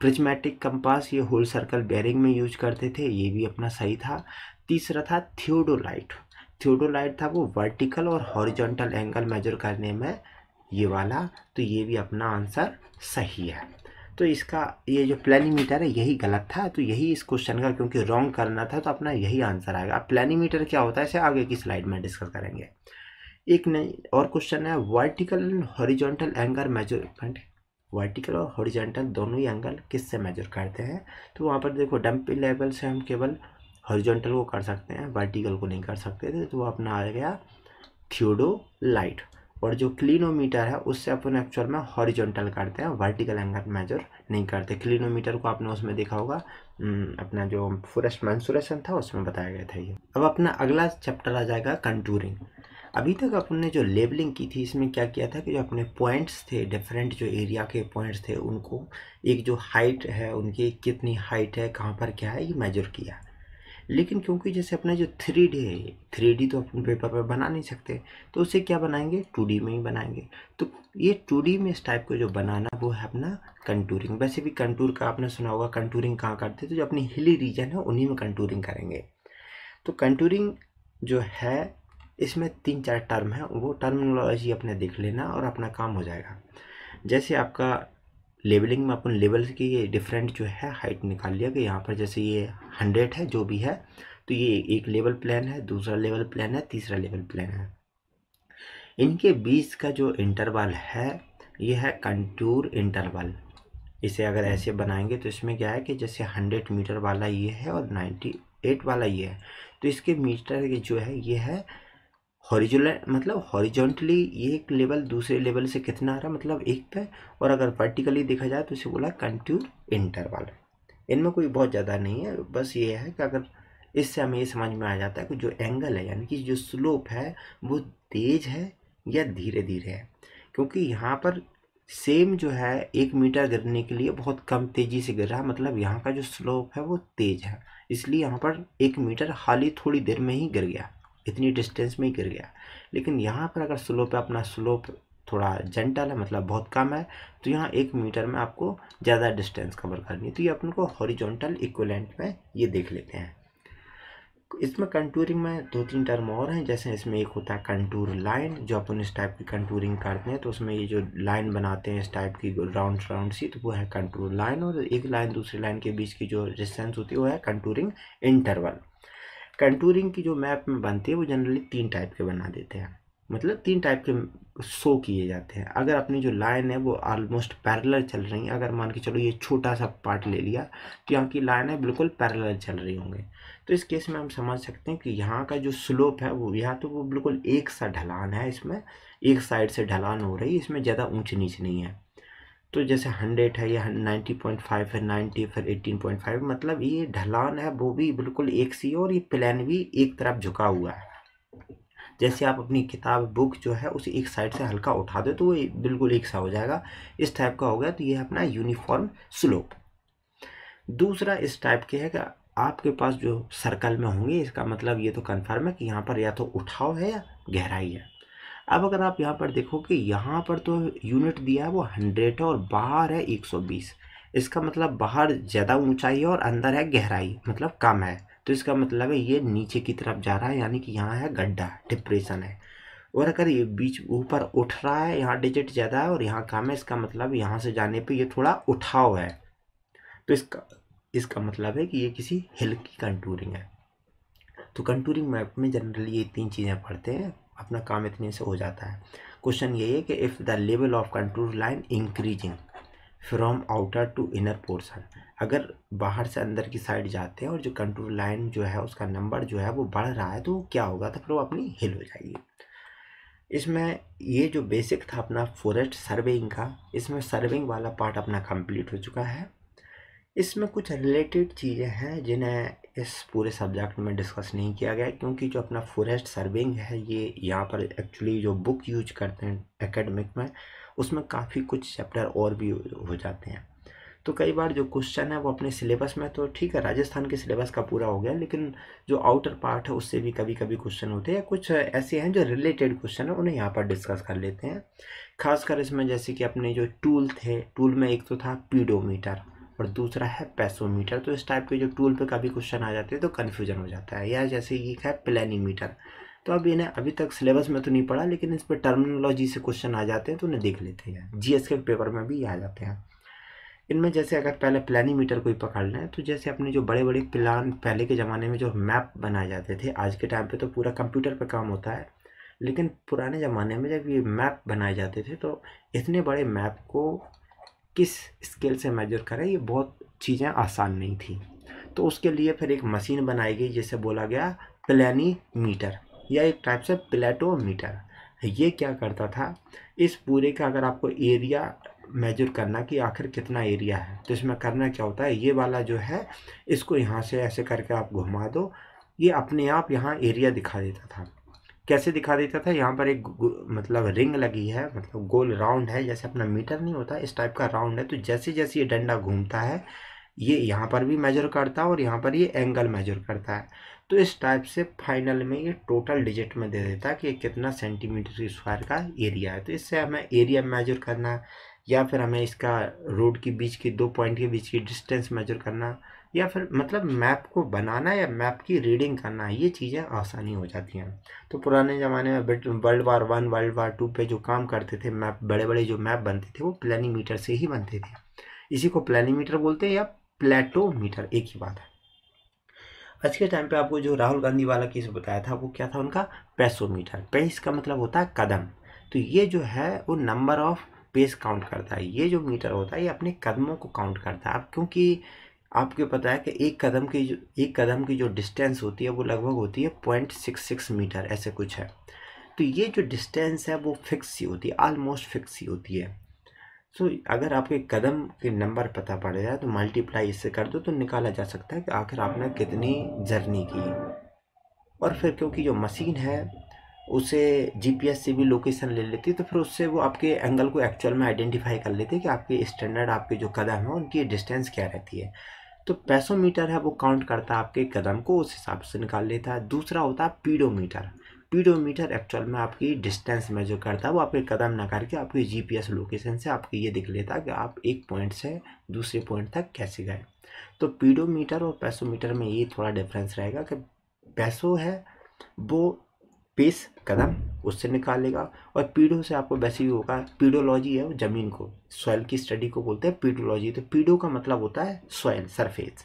प्रिज्मेटिक कंपास ये होल सर्कल बेयरिंग में यूज करते थे ये भी अपना सही था तीसरा था थियोडोलाइट थियोडोलाइट था वो वर्टिकल और हॉरिजॉन्टल एंगल मेजर करने में ये वाला तो ये भी अपना आंसर सही है तो इसका ये जो प्लानीमीटर है यही गलत था तो यही इस क्वेश्चन का क्योंकि रॉन्ग करना था तो अपना यही आंसर आएगा अब प्लानीमीटर क्या होता है इसे आगे की स्लाइड में डिस्कस करेंगे एक नहीं और क्वेश्चन है vertical and horizontal angle measurement vertical और हॉरिजॉन्टल दोनों ही एंगल किससे मेजर करते हैं तो वहाँ पर देखो डंपी लेवल से हम केवल हॉरिजॉन्टल को कर सकते हैं वर्टिकल को नहीं कर सकते थे तो अपना आ गया थियोडोलाइट और जो क्लिनोमीटर है उससे अपन एक्चुअल में हॉरिजॉन्टल करते हैं वर्टिकल एंगल मेजर नहीं करते क्लिनोमीटर को आपने उसमें देखा होगा अपना जो फॉरेस्ट मैंसुरेशन था उसमें बताया गया था ये अब अपना अगला चैप्टर आ जाएगा कंटूरिंग अभी तक अपने जो लेबलिंग की थी इसमें क्या किया था कि जो अपने पॉइंट्स थे डिफरेंट जो एरिया के पॉइंट्स थे उनको एक जो हाइट है उनकी कितनी हाइट है कहाँ पर क्या है ये मेजर किया लेकिन क्योंकि जैसे अपना जो थ्री डी है थ्री डी तो अपन पेपर पर बना नहीं सकते तो उसे क्या बनाएंगे टू डी में ही बनाएंगे तो ये टू डी में इस टाइप को जो बनाना वो है अपना कंटूरिंग वैसे भी कंटूर का आपने सुना होगा कंटूरिंग कहाँ करते हैं तो जो अपनी हिली रीजन है उन्हीं में कंटूरिंग करेंगे तो कंटूरिंग जो है इसमें तीन चार टर्म है वो टर्मिनोलॉजी अपने देख लेना और अपना काम हो जाएगा जैसे आपका लेवलिंग में अपन लेवल की ये डिफरेंट जो है हाइट निकाल लिया कि यहाँ पर जैसे ये हंड्रेड है जो भी है तो ये एक लेवल प्लान है दूसरा लेवल प्लान है तीसरा लेवल प्लान है इनके बीच का जो इंटरवल है ये है कंटूर इंटरवल इसे अगर ऐसे बनाएंगे तो इसमें क्या है कि जैसे हंड्रेड मीटर वाला ये है और नाइन्टी एट वाला ये है तो इसके मीटर जो है ये है हॉरिजोल मतलब हॉरिजॉन्टली ये एक लेवल दूसरे लेवल से कितना आ रहा मतलब एक पे और अगर वर्टिकली देखा जाए तो इसे बोला कंट्यूर इंटरवल इनमें कोई बहुत ज़्यादा नहीं है बस ये है कि अगर इससे हमें ये समझ में आ जाता है कि जो एंगल है यानी कि जो स्लोप है वो तेज है या धीरे धीरे है क्योंकि यहाँ पर सेम जो है एक मीटर गिरने के लिए बहुत कम तेज़ी से गिर रहा है मतलब यहाँ का जो स्लोप है वो तेज़ है इसलिए यहाँ पर एक मीटर हाल ही थोड़ी देर में ही गिर गया इतनी डिस्टेंस में ही गिर गया लेकिन यहाँ पर अगर स्लोप है अपना स्लोप थोड़ा जेंटल है मतलब बहुत कम है तो यहाँ एक मीटर में आपको ज़्यादा डिस्टेंस कवर करनी है तो ये अपन को हॉरिजॉन्टल इक्वलेंट में ये देख लेते हैं इसमें कंटूरिंग में दो तीन टर्म और हैं जैसे इसमें एक होता है कंटूर लाइन जो अपन इस टाइप की कंटूरिंग करते हैं तो उसमें ये जो लाइन बनाते हैं इस टाइप की राउंड राउंड सी तो वो है कंटूर लाइन और एक लाइन दूसरी लाइन के बीच की जो डिस्टेंस होती है वो है कंटूरिंग इंटरवल कंटूरिंग की जो मैप में बनती है वो जनरली तीन टाइप के बना देते हैं मतलब तीन टाइप के शो किए जाते हैं अगर अपनी जो लाइन है वो ऑलमोस्ट पैरेलल चल रही है अगर मान के चलो ये छोटा सा पार्ट ले लिया तो यहाँ की लाइन है बिल्कुल पैरेलल चल रही होंगे तो इस केस में हम समझ सकते हैं कि यहाँ का जो स्लोप है वो यहाँ तो वो बिल्कुल एक सा ढलान है इसमें एक साइड से ढलान हो रही है इसमें ज़्यादा ऊंच नीच नहीं है तो जैसे हंड्रेड है या नाइन्टी पॉइंट फाइव है नाइन्टी फिर एटीन पॉइंट फाइव मतलब ये ढलान है वो भी बिल्कुल एक सी और ये प्लान भी एक तरफ झुका हुआ है जैसे आप अपनी किताब बुक जो है उसे एक साइड से हल्का उठा दो तो वो बिल्कुल एक सा हो जाएगा इस टाइप का हो गया तो ये अपना यूनिफॉर्म स्लोप दूसरा इस टाइप के है कि आपके पास जो सर्कल में होंगे इसका मतलब ये तो कन्फर्म है कि यहाँ पर या तो उठाव है या गहराई है अब अगर आप यहाँ पर देखो कि यहाँ पर तो यूनिट दिया है वो हंड्रेड है और बाहर है एक सौ बीस इसका मतलब बाहर ज़्यादा ऊंचाई है और अंदर है गहराई मतलब कम है तो इसका मतलब है ये नीचे की तरफ जा रहा है यानी कि यहाँ है गड्ढा डिप्रेशन है और अगर ये बीच ऊपर उठ रहा है यहाँ डिजिट ज़्यादा है और यहाँ कम है इसका मतलब यहाँ से जाने पर यह थोड़ा उठाव है तो इसका इसका मतलब है कि ये किसी हिल की कंटूरिंग है तो कंटूरिंग मैप में जनरली ये तीन चीज़ें पढ़ते हैं अपना काम इतने से हो जाता है क्वेश्चन ये है कि if the level of control line increasing from outer to inner portion अगर बाहर से अंदर की साइड जाते हैं और जो कंट्रोल लाइन जो है उसका नंबर जो है वो बढ़ रहा है तो क्या होगा तो फिर वो अपनी हिल हो जाएगी इसमें ये जो बेसिक था अपना फॉरेस्ट सर्वेइंग का इसमें सर्वेइंग वाला पार्ट अपना कंप्लीट हो चुका है इसमें कुछ रिलेटेड चीज़ें हैं जिन्हें इस पूरे सब्जेक्ट में डिस्कस नहीं किया गया क्योंकि जो अपना फॉरेस्ट सर्विंग है ये यहाँ पर एक्चुअली जो बुक यूज करते हैं एकेडमिक में उसमें काफ़ी कुछ चैप्टर और भी हो जाते हैं तो कई बार जो क्वेश्चन है वो अपने सिलेबस में तो ठीक है राजस्थान के सिलेबस का पूरा हो गया लेकिन जो आउटर पार्ट है उससे भी कभी कभी क्वेश्चन होते हैं कुछ ऐसे हैं जो रिलेटेड क्वेश्चन है उन्हें यहाँ पर डिस्कस कर लेते हैं खासकर इसमें जैसे कि अपने जो टूल थे टूल में एक तो था पीडोमीटर और दूसरा है पैसोमीटर तो इस टाइप के जो टूल पे कभी क्वेश्चन आ जाते हैं तो कन्फ्यूजन हो जाता है या जैसे ये है प्लानीमीटर तो अब इन्हें अभी तक सिलेबस में तो नहीं पढ़ा लेकिन इस पर टर्मिनोलॉजी से क्वेश्चन आ जाते हैं तो उन्हें देख लेते हैं जी के पेपर में भी आ जाते हैं इनमें जैसे अगर पहले प्लानीमीटर कोई पकड़ लें तो जैसे अपने जो बड़े बड़े प्लान पहले के ज़माने में जो मैप बनाए जाते थे आज के टाइम पे तो पूरा कंप्यूटर पर काम होता है लेकिन पुराने ज़माने में जब ये मैप बनाए जाते थे तो इतने बड़े मैप को किस स्केल से मेजर करें ये बहुत चीज़ें आसान नहीं थी तो उसके लिए फिर एक मशीन बनाई गई जिसे बोला गया प्लानी मीटर या एक टाइप से प्लेटो मीटर ये क्या करता था इस पूरे का अगर आपको एरिया मेजर करना कि आखिर कितना एरिया है तो इसमें करना क्या होता है ये वाला जो है इसको यहाँ से ऐसे करके आप घुमा दो ये अपने आप यहाँ एरिया दिखा देता था कैसे दिखा देता था यहाँ पर एक मतलब रिंग लगी है मतलब गोल राउंड है जैसे अपना मीटर नहीं होता इस टाइप का राउंड है तो जैसे जैसे ये डंडा घूमता है ये यहाँ पर भी मेजर करता है और यहाँ पर ये एंगल मेजर करता है तो इस टाइप से फाइनल में ये टोटल डिजिट में दे देता है कि कितना सेंटीमीटर स्क्वायर का एरिया है तो इससे हमें एरिया मेजर करना या फिर हमें इसका रोड के बीच की दो पॉइंट के बीच की डिस्टेंस मेजर करना या फिर मतलब मैप को बनाना या मैप की रीडिंग करना ये चीज़ें आसानी हो जाती हैं तो पुराने ज़माने में world war one world war two पे जो काम करते थे मैप बड़े बड़े जो मैप बनते थे वो प्लानीमीटर से ही बनते थे इसी को प्लानीमीटर बोलते हैं या प्लेटोमीटर एक ही बात है आज के टाइम पे आपको जो राहुल गांधी वाला केस बताया था वो क्या था उनका मीटर पेस का मतलब होता है कदम तो ये जो है वो नंबर ऑफ पेस काउंट करता है ये जो मीटर होता है ये अपने कदमों को काउंट करता है अब क्योंकि आपको पता है कि एक कदम की जो एक कदम की जो डिस्टेंस होती है वो लगभग होती है पॉइंट सिक्स सिक्स मीटर ऐसे कुछ है तो ये जो डिस्टेंस है वो फिक्स ही होती है आलमोस्ट फिक्स ही होती है सो so, अगर आपके कदम के नंबर पता पड़ जाए तो मल्टीप्लाई इससे कर दो तो निकाला जा सकता है कि आखिर आपने कितनी जर्नी की और फिर क्योंकि जो मशीन है उसे जीपीएस से भी लोकेशन ले लेती है तो फिर उससे वो आपके एंगल को एक्चुअल में आइडेंटिफाई कर लेती है कि आपके स्टैंडर्ड आपके जो कदम हैं उनकी डिस्टेंस क्या रहती है तो पैसोमीटर है वो काउंट करता है आपके कदम को उस हिसाब से निकाल लेता है दूसरा होता है पीडोमीटर पीडोमीटर एक्चुअल में आपकी डिस्टेंस मेजर करता है वो आपके कदम ना करके आपके जीपीएस लोकेशन से आपको ये दिख लेता है कि आप एक पॉइंट से दूसरे पॉइंट तक कैसे गए तो पीडोमीटर और पैसोमीटर में ये थोड़ा डिफरेंस रहेगा कि पैसो है वो पेश कदम हम्म। उससे निकालेगा और पीडो से आपको वैसे ही होगा पीडोलॉजी है ज़मीन को सॉयल की स्टडी को बोलते हैं पीडोलॉजी तो पीडो का मतलब होता है सॉयल सरफेस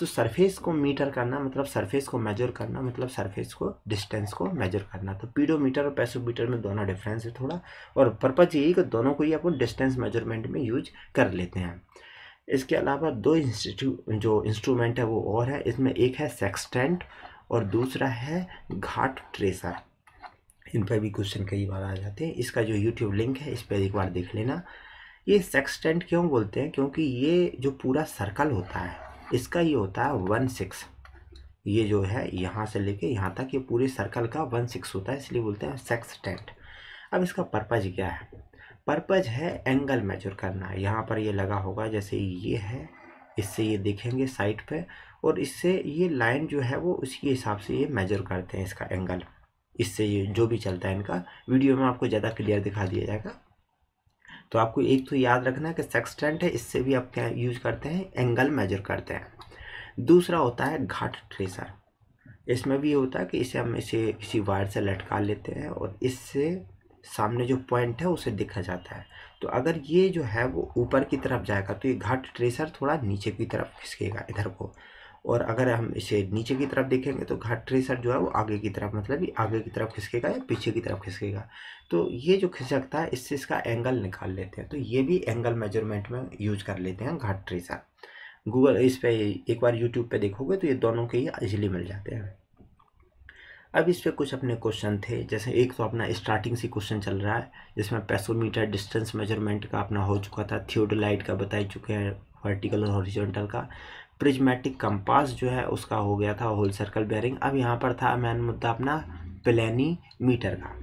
तो सरफेस को मीटर करना मतलब सरफेस को मेजर करना मतलब सरफेस को डिस्टेंस को मेजर करना तो पीडोमीटर और पैसोमीटर में दोनों डिफरेंस है थोड़ा और पर्पज़ यही कि दोनों को ही अपन डिस्टेंस मेजरमेंट में यूज कर लेते हैं इसके अलावा दो इंस्टीट्यूट जो इंस्ट्रूमेंट है वो और है इसमें एक है सेक्सटेंट और दूसरा है घाट ट्रेसर इन पर भी क्वेश्चन कई बार आ जाते हैं इसका जो यूट्यूब लिंक है इस पर एक बार देख लेना ये सेक्सटेंट क्यों बोलते हैं क्योंकि ये जो पूरा सर्कल होता है इसका ये होता है वन सिक्स ये जो है यहाँ से लेके यहाँ तक ये पूरे सर्कल का वन सिक्स होता है इसलिए बोलते हैं सेक्स टेंट अब इसका पर्पज़ क्या है पर्पज है एंगल मेजर करना यहाँ पर ये लगा होगा जैसे ये है इससे ये देखेंगे साइड पे और इससे ये लाइन जो है वो उसके हिसाब से ये मेजर करते हैं इसका एंगल इससे ये जो भी चलता है इनका वीडियो में आपको ज़्यादा क्लियर दिखा दिया जाएगा तो आपको एक तो याद रखना है कि सेक्सटेंट है इससे भी आप क्या यूज़ करते हैं एंगल मेजर करते हैं दूसरा होता है घाट ट्रेसर इसमें भी ये होता है कि इसे हम इसे किसी वायर से लटका लेते हैं और इससे सामने जो पॉइंट है उसे देखा जाता है तो अगर ये जो है वो ऊपर की तरफ जाएगा तो ये घाट ट्रेसर थोड़ा नीचे की तरफ खिसकेगा इधर को और अगर हम इसे नीचे की तरफ देखेंगे तो घाट ट्रेसर जो है वो आगे की तरफ मतलब आगे की तरफ खिसकेगा या पीछे की तरफ खिसकेगा तो ये जो खिसकता है इससे इसका एंगल निकाल लेते हैं तो ये भी एंगल मेजरमेंट में यूज कर लेते हैं घाट ट्रेसर गूगल इस पर एक बार यूट्यूब पे देखोगे तो ये दोनों के ही इजिली मिल जाते हैं अब इस पर कुछ अपने क्वेश्चन थे जैसे एक तो अपना स्टार्टिंग से क्वेश्चन चल रहा है जिसमें पैसोमीटर डिस्टेंस मेजरमेंट का अपना हो चुका था थियोडोलाइट का बता चुके हैं वर्टिकल और हॉरिजॉन्टल का प्रिज्मेटिक कंपास जो है उसका हो गया था होल सर्कल बेयरिंग अब यहाँ पर था मैन मुद्दा अपना प्लेनी मीटर का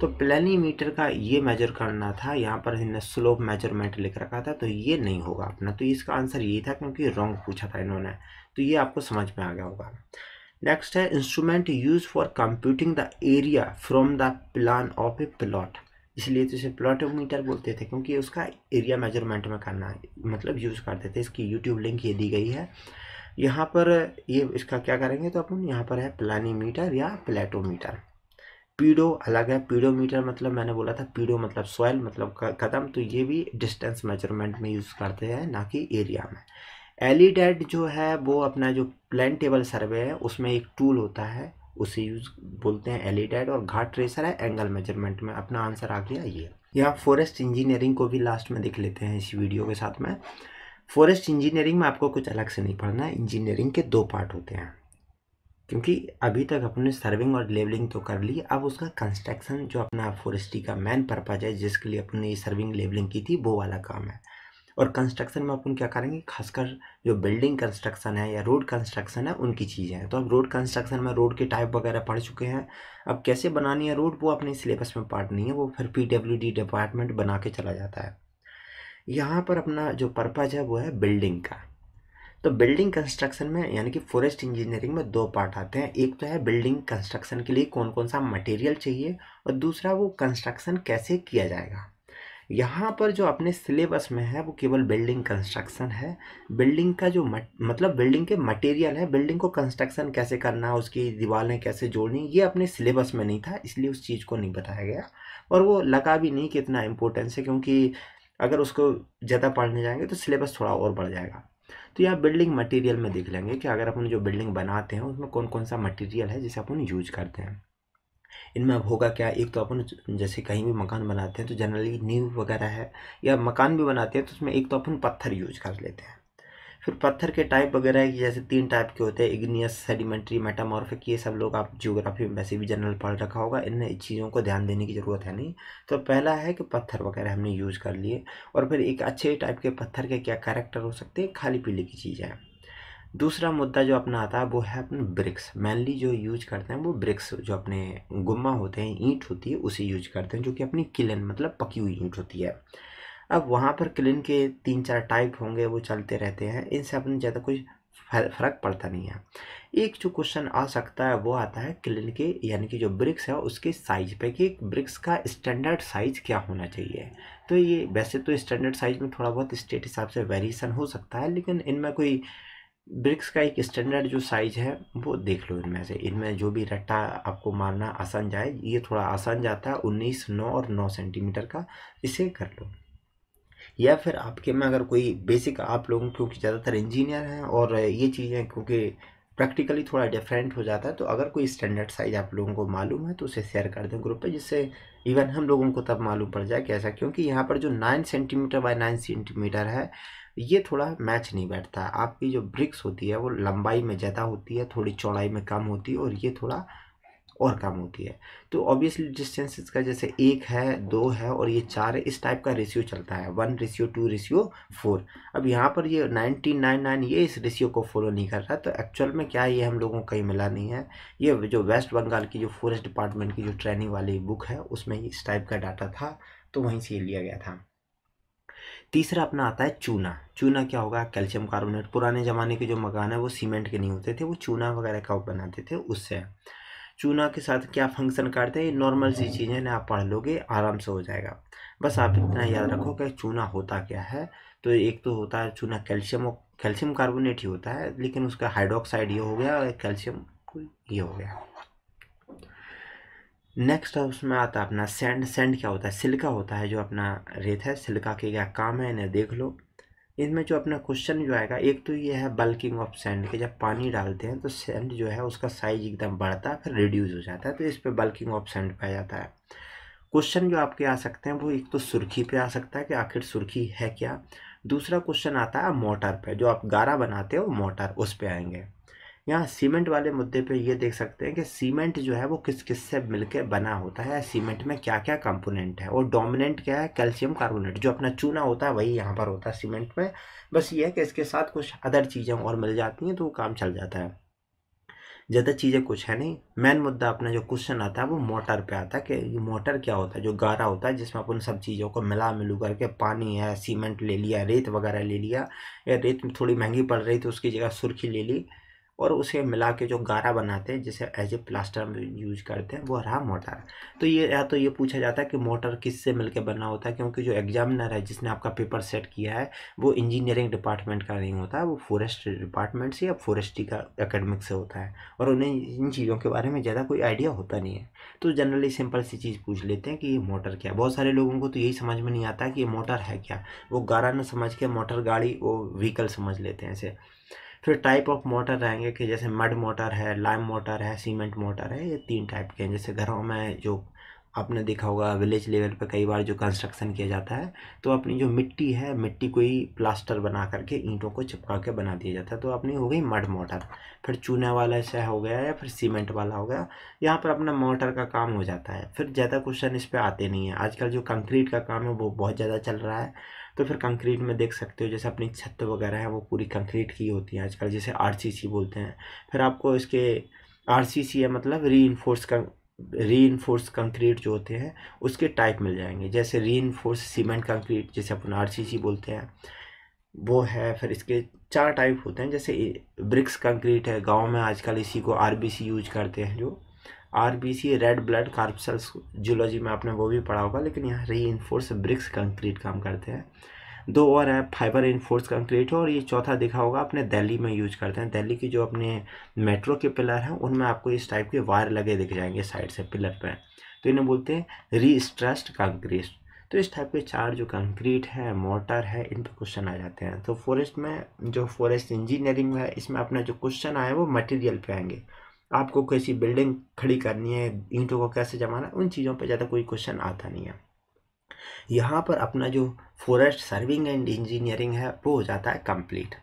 तो प्लेनी मीटर का ये मेजर करना था यहाँ पर इन्होंने स्लोप मेजरमेंट लिख रखा था तो ये नहीं होगा अपना तो इसका आंसर ये था क्योंकि रॉन्ग पूछा था इन्होंने तो ये आपको समझ में आ गया होगा नेक्स्ट है instrument use for computing the area from the plan of a plot इसलिए तो इसे प्लॉटोमीटर बोलते थे क्योंकि उसका एरिया मेजरमेंट में करना मतलब यूज़ करते थे इसकी यूट्यूब लिंक ये दी गई है यहाँ पर ये इसका क्या करेंगे तो अपन यहाँ पर है प्लानीमीटर या प्लेटोमीटर पीडो अलग है पीडोमीटर मतलब मैंने बोला था पीडो मतलब सॉयल मतलब कदम तो ये भी डिस्टेंस मेजरमेंट में यूज़ करते हैं ना कि एरिया में एलिडेड e जो है वो अपना जो प्लान टेबल सर्वे है उसमें एक टूल होता है उसे यूज बोलते हैं एलिडेड और घाट ट्रेसर है एंगल मेजरमेंट में अपना आंसर आ गया ये यहाँ फॉरेस्ट इंजीनियरिंग को भी लास्ट में देख लेते हैं इस वीडियो के साथ में फॉरेस्ट इंजीनियरिंग में आपको कुछ अलग से नहीं पढ़ना है इंजीनियरिंग के दो पार्ट होते हैं क्योंकि अभी तक अपने सर्विंग और लेवलिंग तो कर ली अब उसका कंस्ट्रक्शन जो अपना फॉरेस्टी का मेन पर्पज है जिसके लिए अपने सर्विंग लेवलिंग की थी वो वाला काम है और कंस्ट्रक्शन में अपन क्या करेंगे खासकर जो बिल्डिंग कंस्ट्रक्शन है या रोड कंस्ट्रक्शन है उनकी चीज़ है तो अब रोड कंस्ट्रक्शन में रोड के टाइप वगैरह पढ़ चुके हैं अब कैसे बनानी है रोड वो अपने सिलेबस में पार्ट नहीं है वो फिर पी डिपार्टमेंट बना के चला जाता है यहाँ पर अपना जो पर्पज़ है वो है बिल्डिंग का तो बिल्डिंग कंस्ट्रक्शन में यानी कि फॉरेस्ट इंजीनियरिंग में दो पार्ट आते हैं एक तो है बिल्डिंग कंस्ट्रक्शन के लिए कौन कौन सा मटेरियल चाहिए और दूसरा वो कंस्ट्रक्शन कैसे किया जाएगा यहाँ पर जो अपने सिलेबस में है वो केवल बिल्डिंग कंस्ट्रक्शन है बिल्डिंग का जो मत, मतलब बिल्डिंग के मटेरियल है बिल्डिंग को कंस्ट्रक्शन कैसे करना उसकी दीवारें कैसे जोड़नी ये अपने सिलेबस में नहीं था इसलिए उस चीज़ को नहीं बताया गया और वो लगा भी नहीं कि इतना इम्पोर्टेंस है क्योंकि अगर उसको ज़्यादा पढ़ने जाएंगे तो सिलेबस थोड़ा और बढ़ जाएगा तो यहाँ बिल्डिंग मटेरियल में देख लेंगे कि अगर अपन जो बिल्डिंग बनाते हैं उसमें कौन कौन सा मटेरियल है जिसे अपन यूज करते हैं इनमें अब होगा क्या एक तो अपन जैसे कहीं भी मकान बनाते हैं तो जनरली नींव वगैरह है या मकान भी बनाते हैं तो उसमें एक तो अपन पत्थर यूज कर लेते हैं फिर पत्थर के टाइप वगैरह जैसे तीन टाइप के होते हैं इग्नियस सेडिमेंट्री मेटामॉर्फिक ये सब लोग आप जियोग्राफी में वैसे भी जनरल पढ़ रखा होगा इन चीज़ों को ध्यान देने की ज़रूरत है नहीं तो पहला है कि पत्थर वगैरह हमने यूज़ कर लिए और फिर एक अच्छे टाइप के पत्थर के क्या कैरेक्टर हो सकते हैं खाली पीले की चीज़ है दूसरा मुद्दा जो अपना आता है वो है अपने ब्रिक्स मेनली जो यूज करते हैं वो ब्रिक्स जो अपने गुम्मा होते हैं ईंट होती है उसे यूज करते हैं जो कि अपनी किलन मतलब पकी हुई ईंट होती है अब वहाँ पर किलन के तीन चार टाइप होंगे वो चलते रहते हैं इनसे अपने ज़्यादा कोई फ़र्क पड़ता नहीं है एक जो क्वेश्चन आ सकता है वो आता है किलन के यानी कि जो ब्रिक्स है उसके साइज़ पे कि ब्रिक्स का स्टैंडर्ड साइज़ क्या होना चाहिए तो ये वैसे तो स्टैंडर्ड साइज़ में थोड़ा बहुत स्टेट हिसाब से वेरिएशन हो सकता है लेकिन इनमें कोई ब्रिक्स का एक स्टैंडर्ड जो साइज है वो देख लो इनमें से इनमें जो भी रट्टा आपको मारना आसान जाए ये थोड़ा आसान जाता है उन्नीस नौ और नौ सेंटीमीटर का इसे कर लो या फिर आपके में अगर कोई बेसिक आप लोगों क्योंकि ज़्यादातर इंजीनियर हैं और ये चीज़ें क्योंकि प्रैक्टिकली थोड़ा डिफरेंट हो जाता है तो अगर कोई स्टैंडर्ड साइज आप लोगों को मालूम है तो उसे शेयर कर दें ग्रुप पे जिससे इवन हम लोगों को तब मालूम पड़ जाए कि ऐसा क्योंकि यहाँ पर जो nine centimetre by nine centimetre है ये थोड़ा मैच नहीं बैठता आपकी जो ब्रिक्स होती है वो लंबाई में ज़्यादा होती है थोड़ी चौड़ाई में कम होती है और ये थोड़ा और कम होती है तो ऑब्वियसली डिस्टेंसेस का जैसे एक है दो है और ये चार है इस टाइप का रेशियो चलता है one ratio two ratio four अब यहाँ पर ये नाइनटीन नाइन नाइन ये इस रेशियो को फॉलो नहीं कर रहा तो एक्चुअल में क्या है ये हम लोगों को कहीं मिला नहीं है ये जो वेस्ट बंगाल की जो फॉरेस्ट डिपार्टमेंट की जो ट्रेनिंग वाली बुक है उसमें इस टाइप का डाटा था तो वहीं से लिया गया था तीसरा अपना आता है चूना चूना क्या होगा कैल्शियम कार्बोनेट पुराने ज़माने के जो मकान है वो सीमेंट के नहीं होते थे वो चूना वगैरह का बनाते थे उससे चूना के साथ क्या फंक्शन करते हैं नॉर्मल सी चीज़ें ना आप पढ़ लोगे आराम से हो जाएगा बस आप इतना याद रखो कि चूना होता क्या है तो एक तो होता है चूना कैल्शियम कैल्शियम कार्बोनेट ही होता है लेकिन उसका हाइड्रोक्साइड ये हो गया और कैल्शियम ये हो गया नेक्स्ट है उसमें आता है अपना सैंड सैंड क्या होता है सिल्का होता है जो अपना रेत है सिल्का के क्या काम है इन्हें देख लो इनमें जो अपना क्वेश्चन जो आएगा एक तो ये है बल्किंग ऑफ सैंड के जब पानी डालते हैं तो सैंड जो है उसका साइज एकदम बढ़ता है फिर रिड्यूस हो जाता है तो इस पर बल्किंग ऑफ सैंड पाया जाता है क्वेश्चन जो आपके आ सकते हैं वो एक तो सुर्खी पे आ सकता है कि आखिर सुर्खी है क्या दूसरा क्वेश्चन आता है मोटर पे जो आप गारा बनाते हो मोटर उस पर आएंगे यहाँ सीमेंट वाले मुद्दे पे ये देख सकते हैं कि सीमेंट जो है वो किस किस से मिलकर बना होता है सीमेंट में क्या क्या कंपोनेंट है और डोमिनेंट क्या है कैल्शियम कार्बोनेट जो अपना चूना होता है वही यहाँ पर होता है सीमेंट में बस ये है कि इसके साथ कुछ अदर चीज़ें और मिल जाती हैं तो वो काम चल जाता है ज़्यादा चीज़ें कुछ है नहीं मेन मुद्दा अपना जो क्वेश्चन आता है वो मोटर पे आता है कि मोटर क्या होता है जो गारा होता है जिसमें अपन सब चीज़ों को मिला मिलू करके पानी है सीमेंट ले लिया रेत वगैरह ले लिया या रेत थोड़ी महंगी पड़ रही तो उसकी जगह सुर्खी ले ली और उसे मिला के जो गारा बनाते हैं जिसे एज ए प्लास्टर में यूज करते हैं वो रहा मोटर तो ये या तो ये पूछा जाता है कि मोटर किससे मिलकर बना होता है क्योंकि जो एग्जामिनर है जिसने आपका पेपर सेट किया है वो इंजीनियरिंग डिपार्टमेंट का नहीं होता है वो फॉरेस्ट डिपार्टमेंट से या फॉरेस्ट्री का एकेडमिक से होता है और उन्हें इन चीज़ों के बारे में ज़्यादा कोई आइडिया होता नहीं है तो जनरली सिंपल सी चीज़ पूछ लेते हैं कि ये मोटर क्या है बहुत सारे लोगों को तो यही समझ में नहीं आता कि ये मोटर है क्या वो गारा न समझ के मोटर गाड़ी वो व्हीकल समझ लेते हैं ऐसे फिर टाइप ऑफ मोटर रहेंगे कि जैसे मड मोटर है लाइम मोटर है सीमेंट मोटर है ये तीन टाइप के हैं जैसे घरों में जो आपने देखा होगा विलेज लेवल पर कई बार जो कंस्ट्रक्शन किया जाता है तो अपनी जो मिट्टी है मिट्टी को ही प्लास्टर बना करके ईंटों को चिपका के बना दिया जाता है तो अपनी हो गई मड मोटर फिर चूने वाला ऐसा हो गया या फिर सीमेंट वाला हो गया यहाँ पर अपना मोटर का काम हो जाता है फिर ज़्यादा क्वेश्चन इस पर आते नहीं है आजकल जो कंक्रीट का काम है वो बहुत ज़्यादा चल रहा है तो फिर कंक्रीट में देख सकते हो जैसे अपनी छत वगैरह है वो पूरी कंक्रीट की होती है आजकल जैसे आर बोलते हैं फिर आपको इसके आर है मतलब री इनफोर्स री इन्फोर्स कंक्रीट जो होते हैं उसके टाइप मिल जाएंगे जैसे री इन्फोर्स सीमेंट कंक्रीट जैसे अपन आर बोलते हैं वो है फिर इसके चार टाइप होते हैं जैसे ब्रिक्स कंक्रीट है गांव में आजकल इसी को आरबीसी यूज करते हैं जो R B C red blood corpuscles zoology में आपने वो भी पढ़ा होगा लेकिन यहाँ री इन्फोर्स ब्रिक्स कंक्रीट काम करते हैं दो और हैं फाइबर इन्फोर्स कंक्रीट और ये चौथा दिखा होगा अपने दिल्ली में यूज करते हैं दिल्ली की जो अपने मेट्रो के पिलर हैं उनमें आपको इस टाइप के वायर लगे दिख जाएंगे साइड से पिलर पर तो इन्हें बोलते हैं री स्ट्रेस्ड कंक्रीट तो इस टाइप के चार जो कंक्रीट है मोटर है इन पर क्वेश्चन आ जाते हैं तो फॉरेस्ट में जो फॉरेस्ट इंजीनियरिंग है इसमें अपना जो क्वेश्चन आया वो मटेरियल पे आएंगे आपको कैसी बिल्डिंग खड़ी करनी है ईंटों को कैसे जमाना उन चीज़ों पर ज़्यादा कोई क्वेश्चन आता नहीं है यहाँ पर अपना जो फॉरेस्ट सर्विंग एंड इंजीनियरिंग है वो हो जाता है कंप्लीट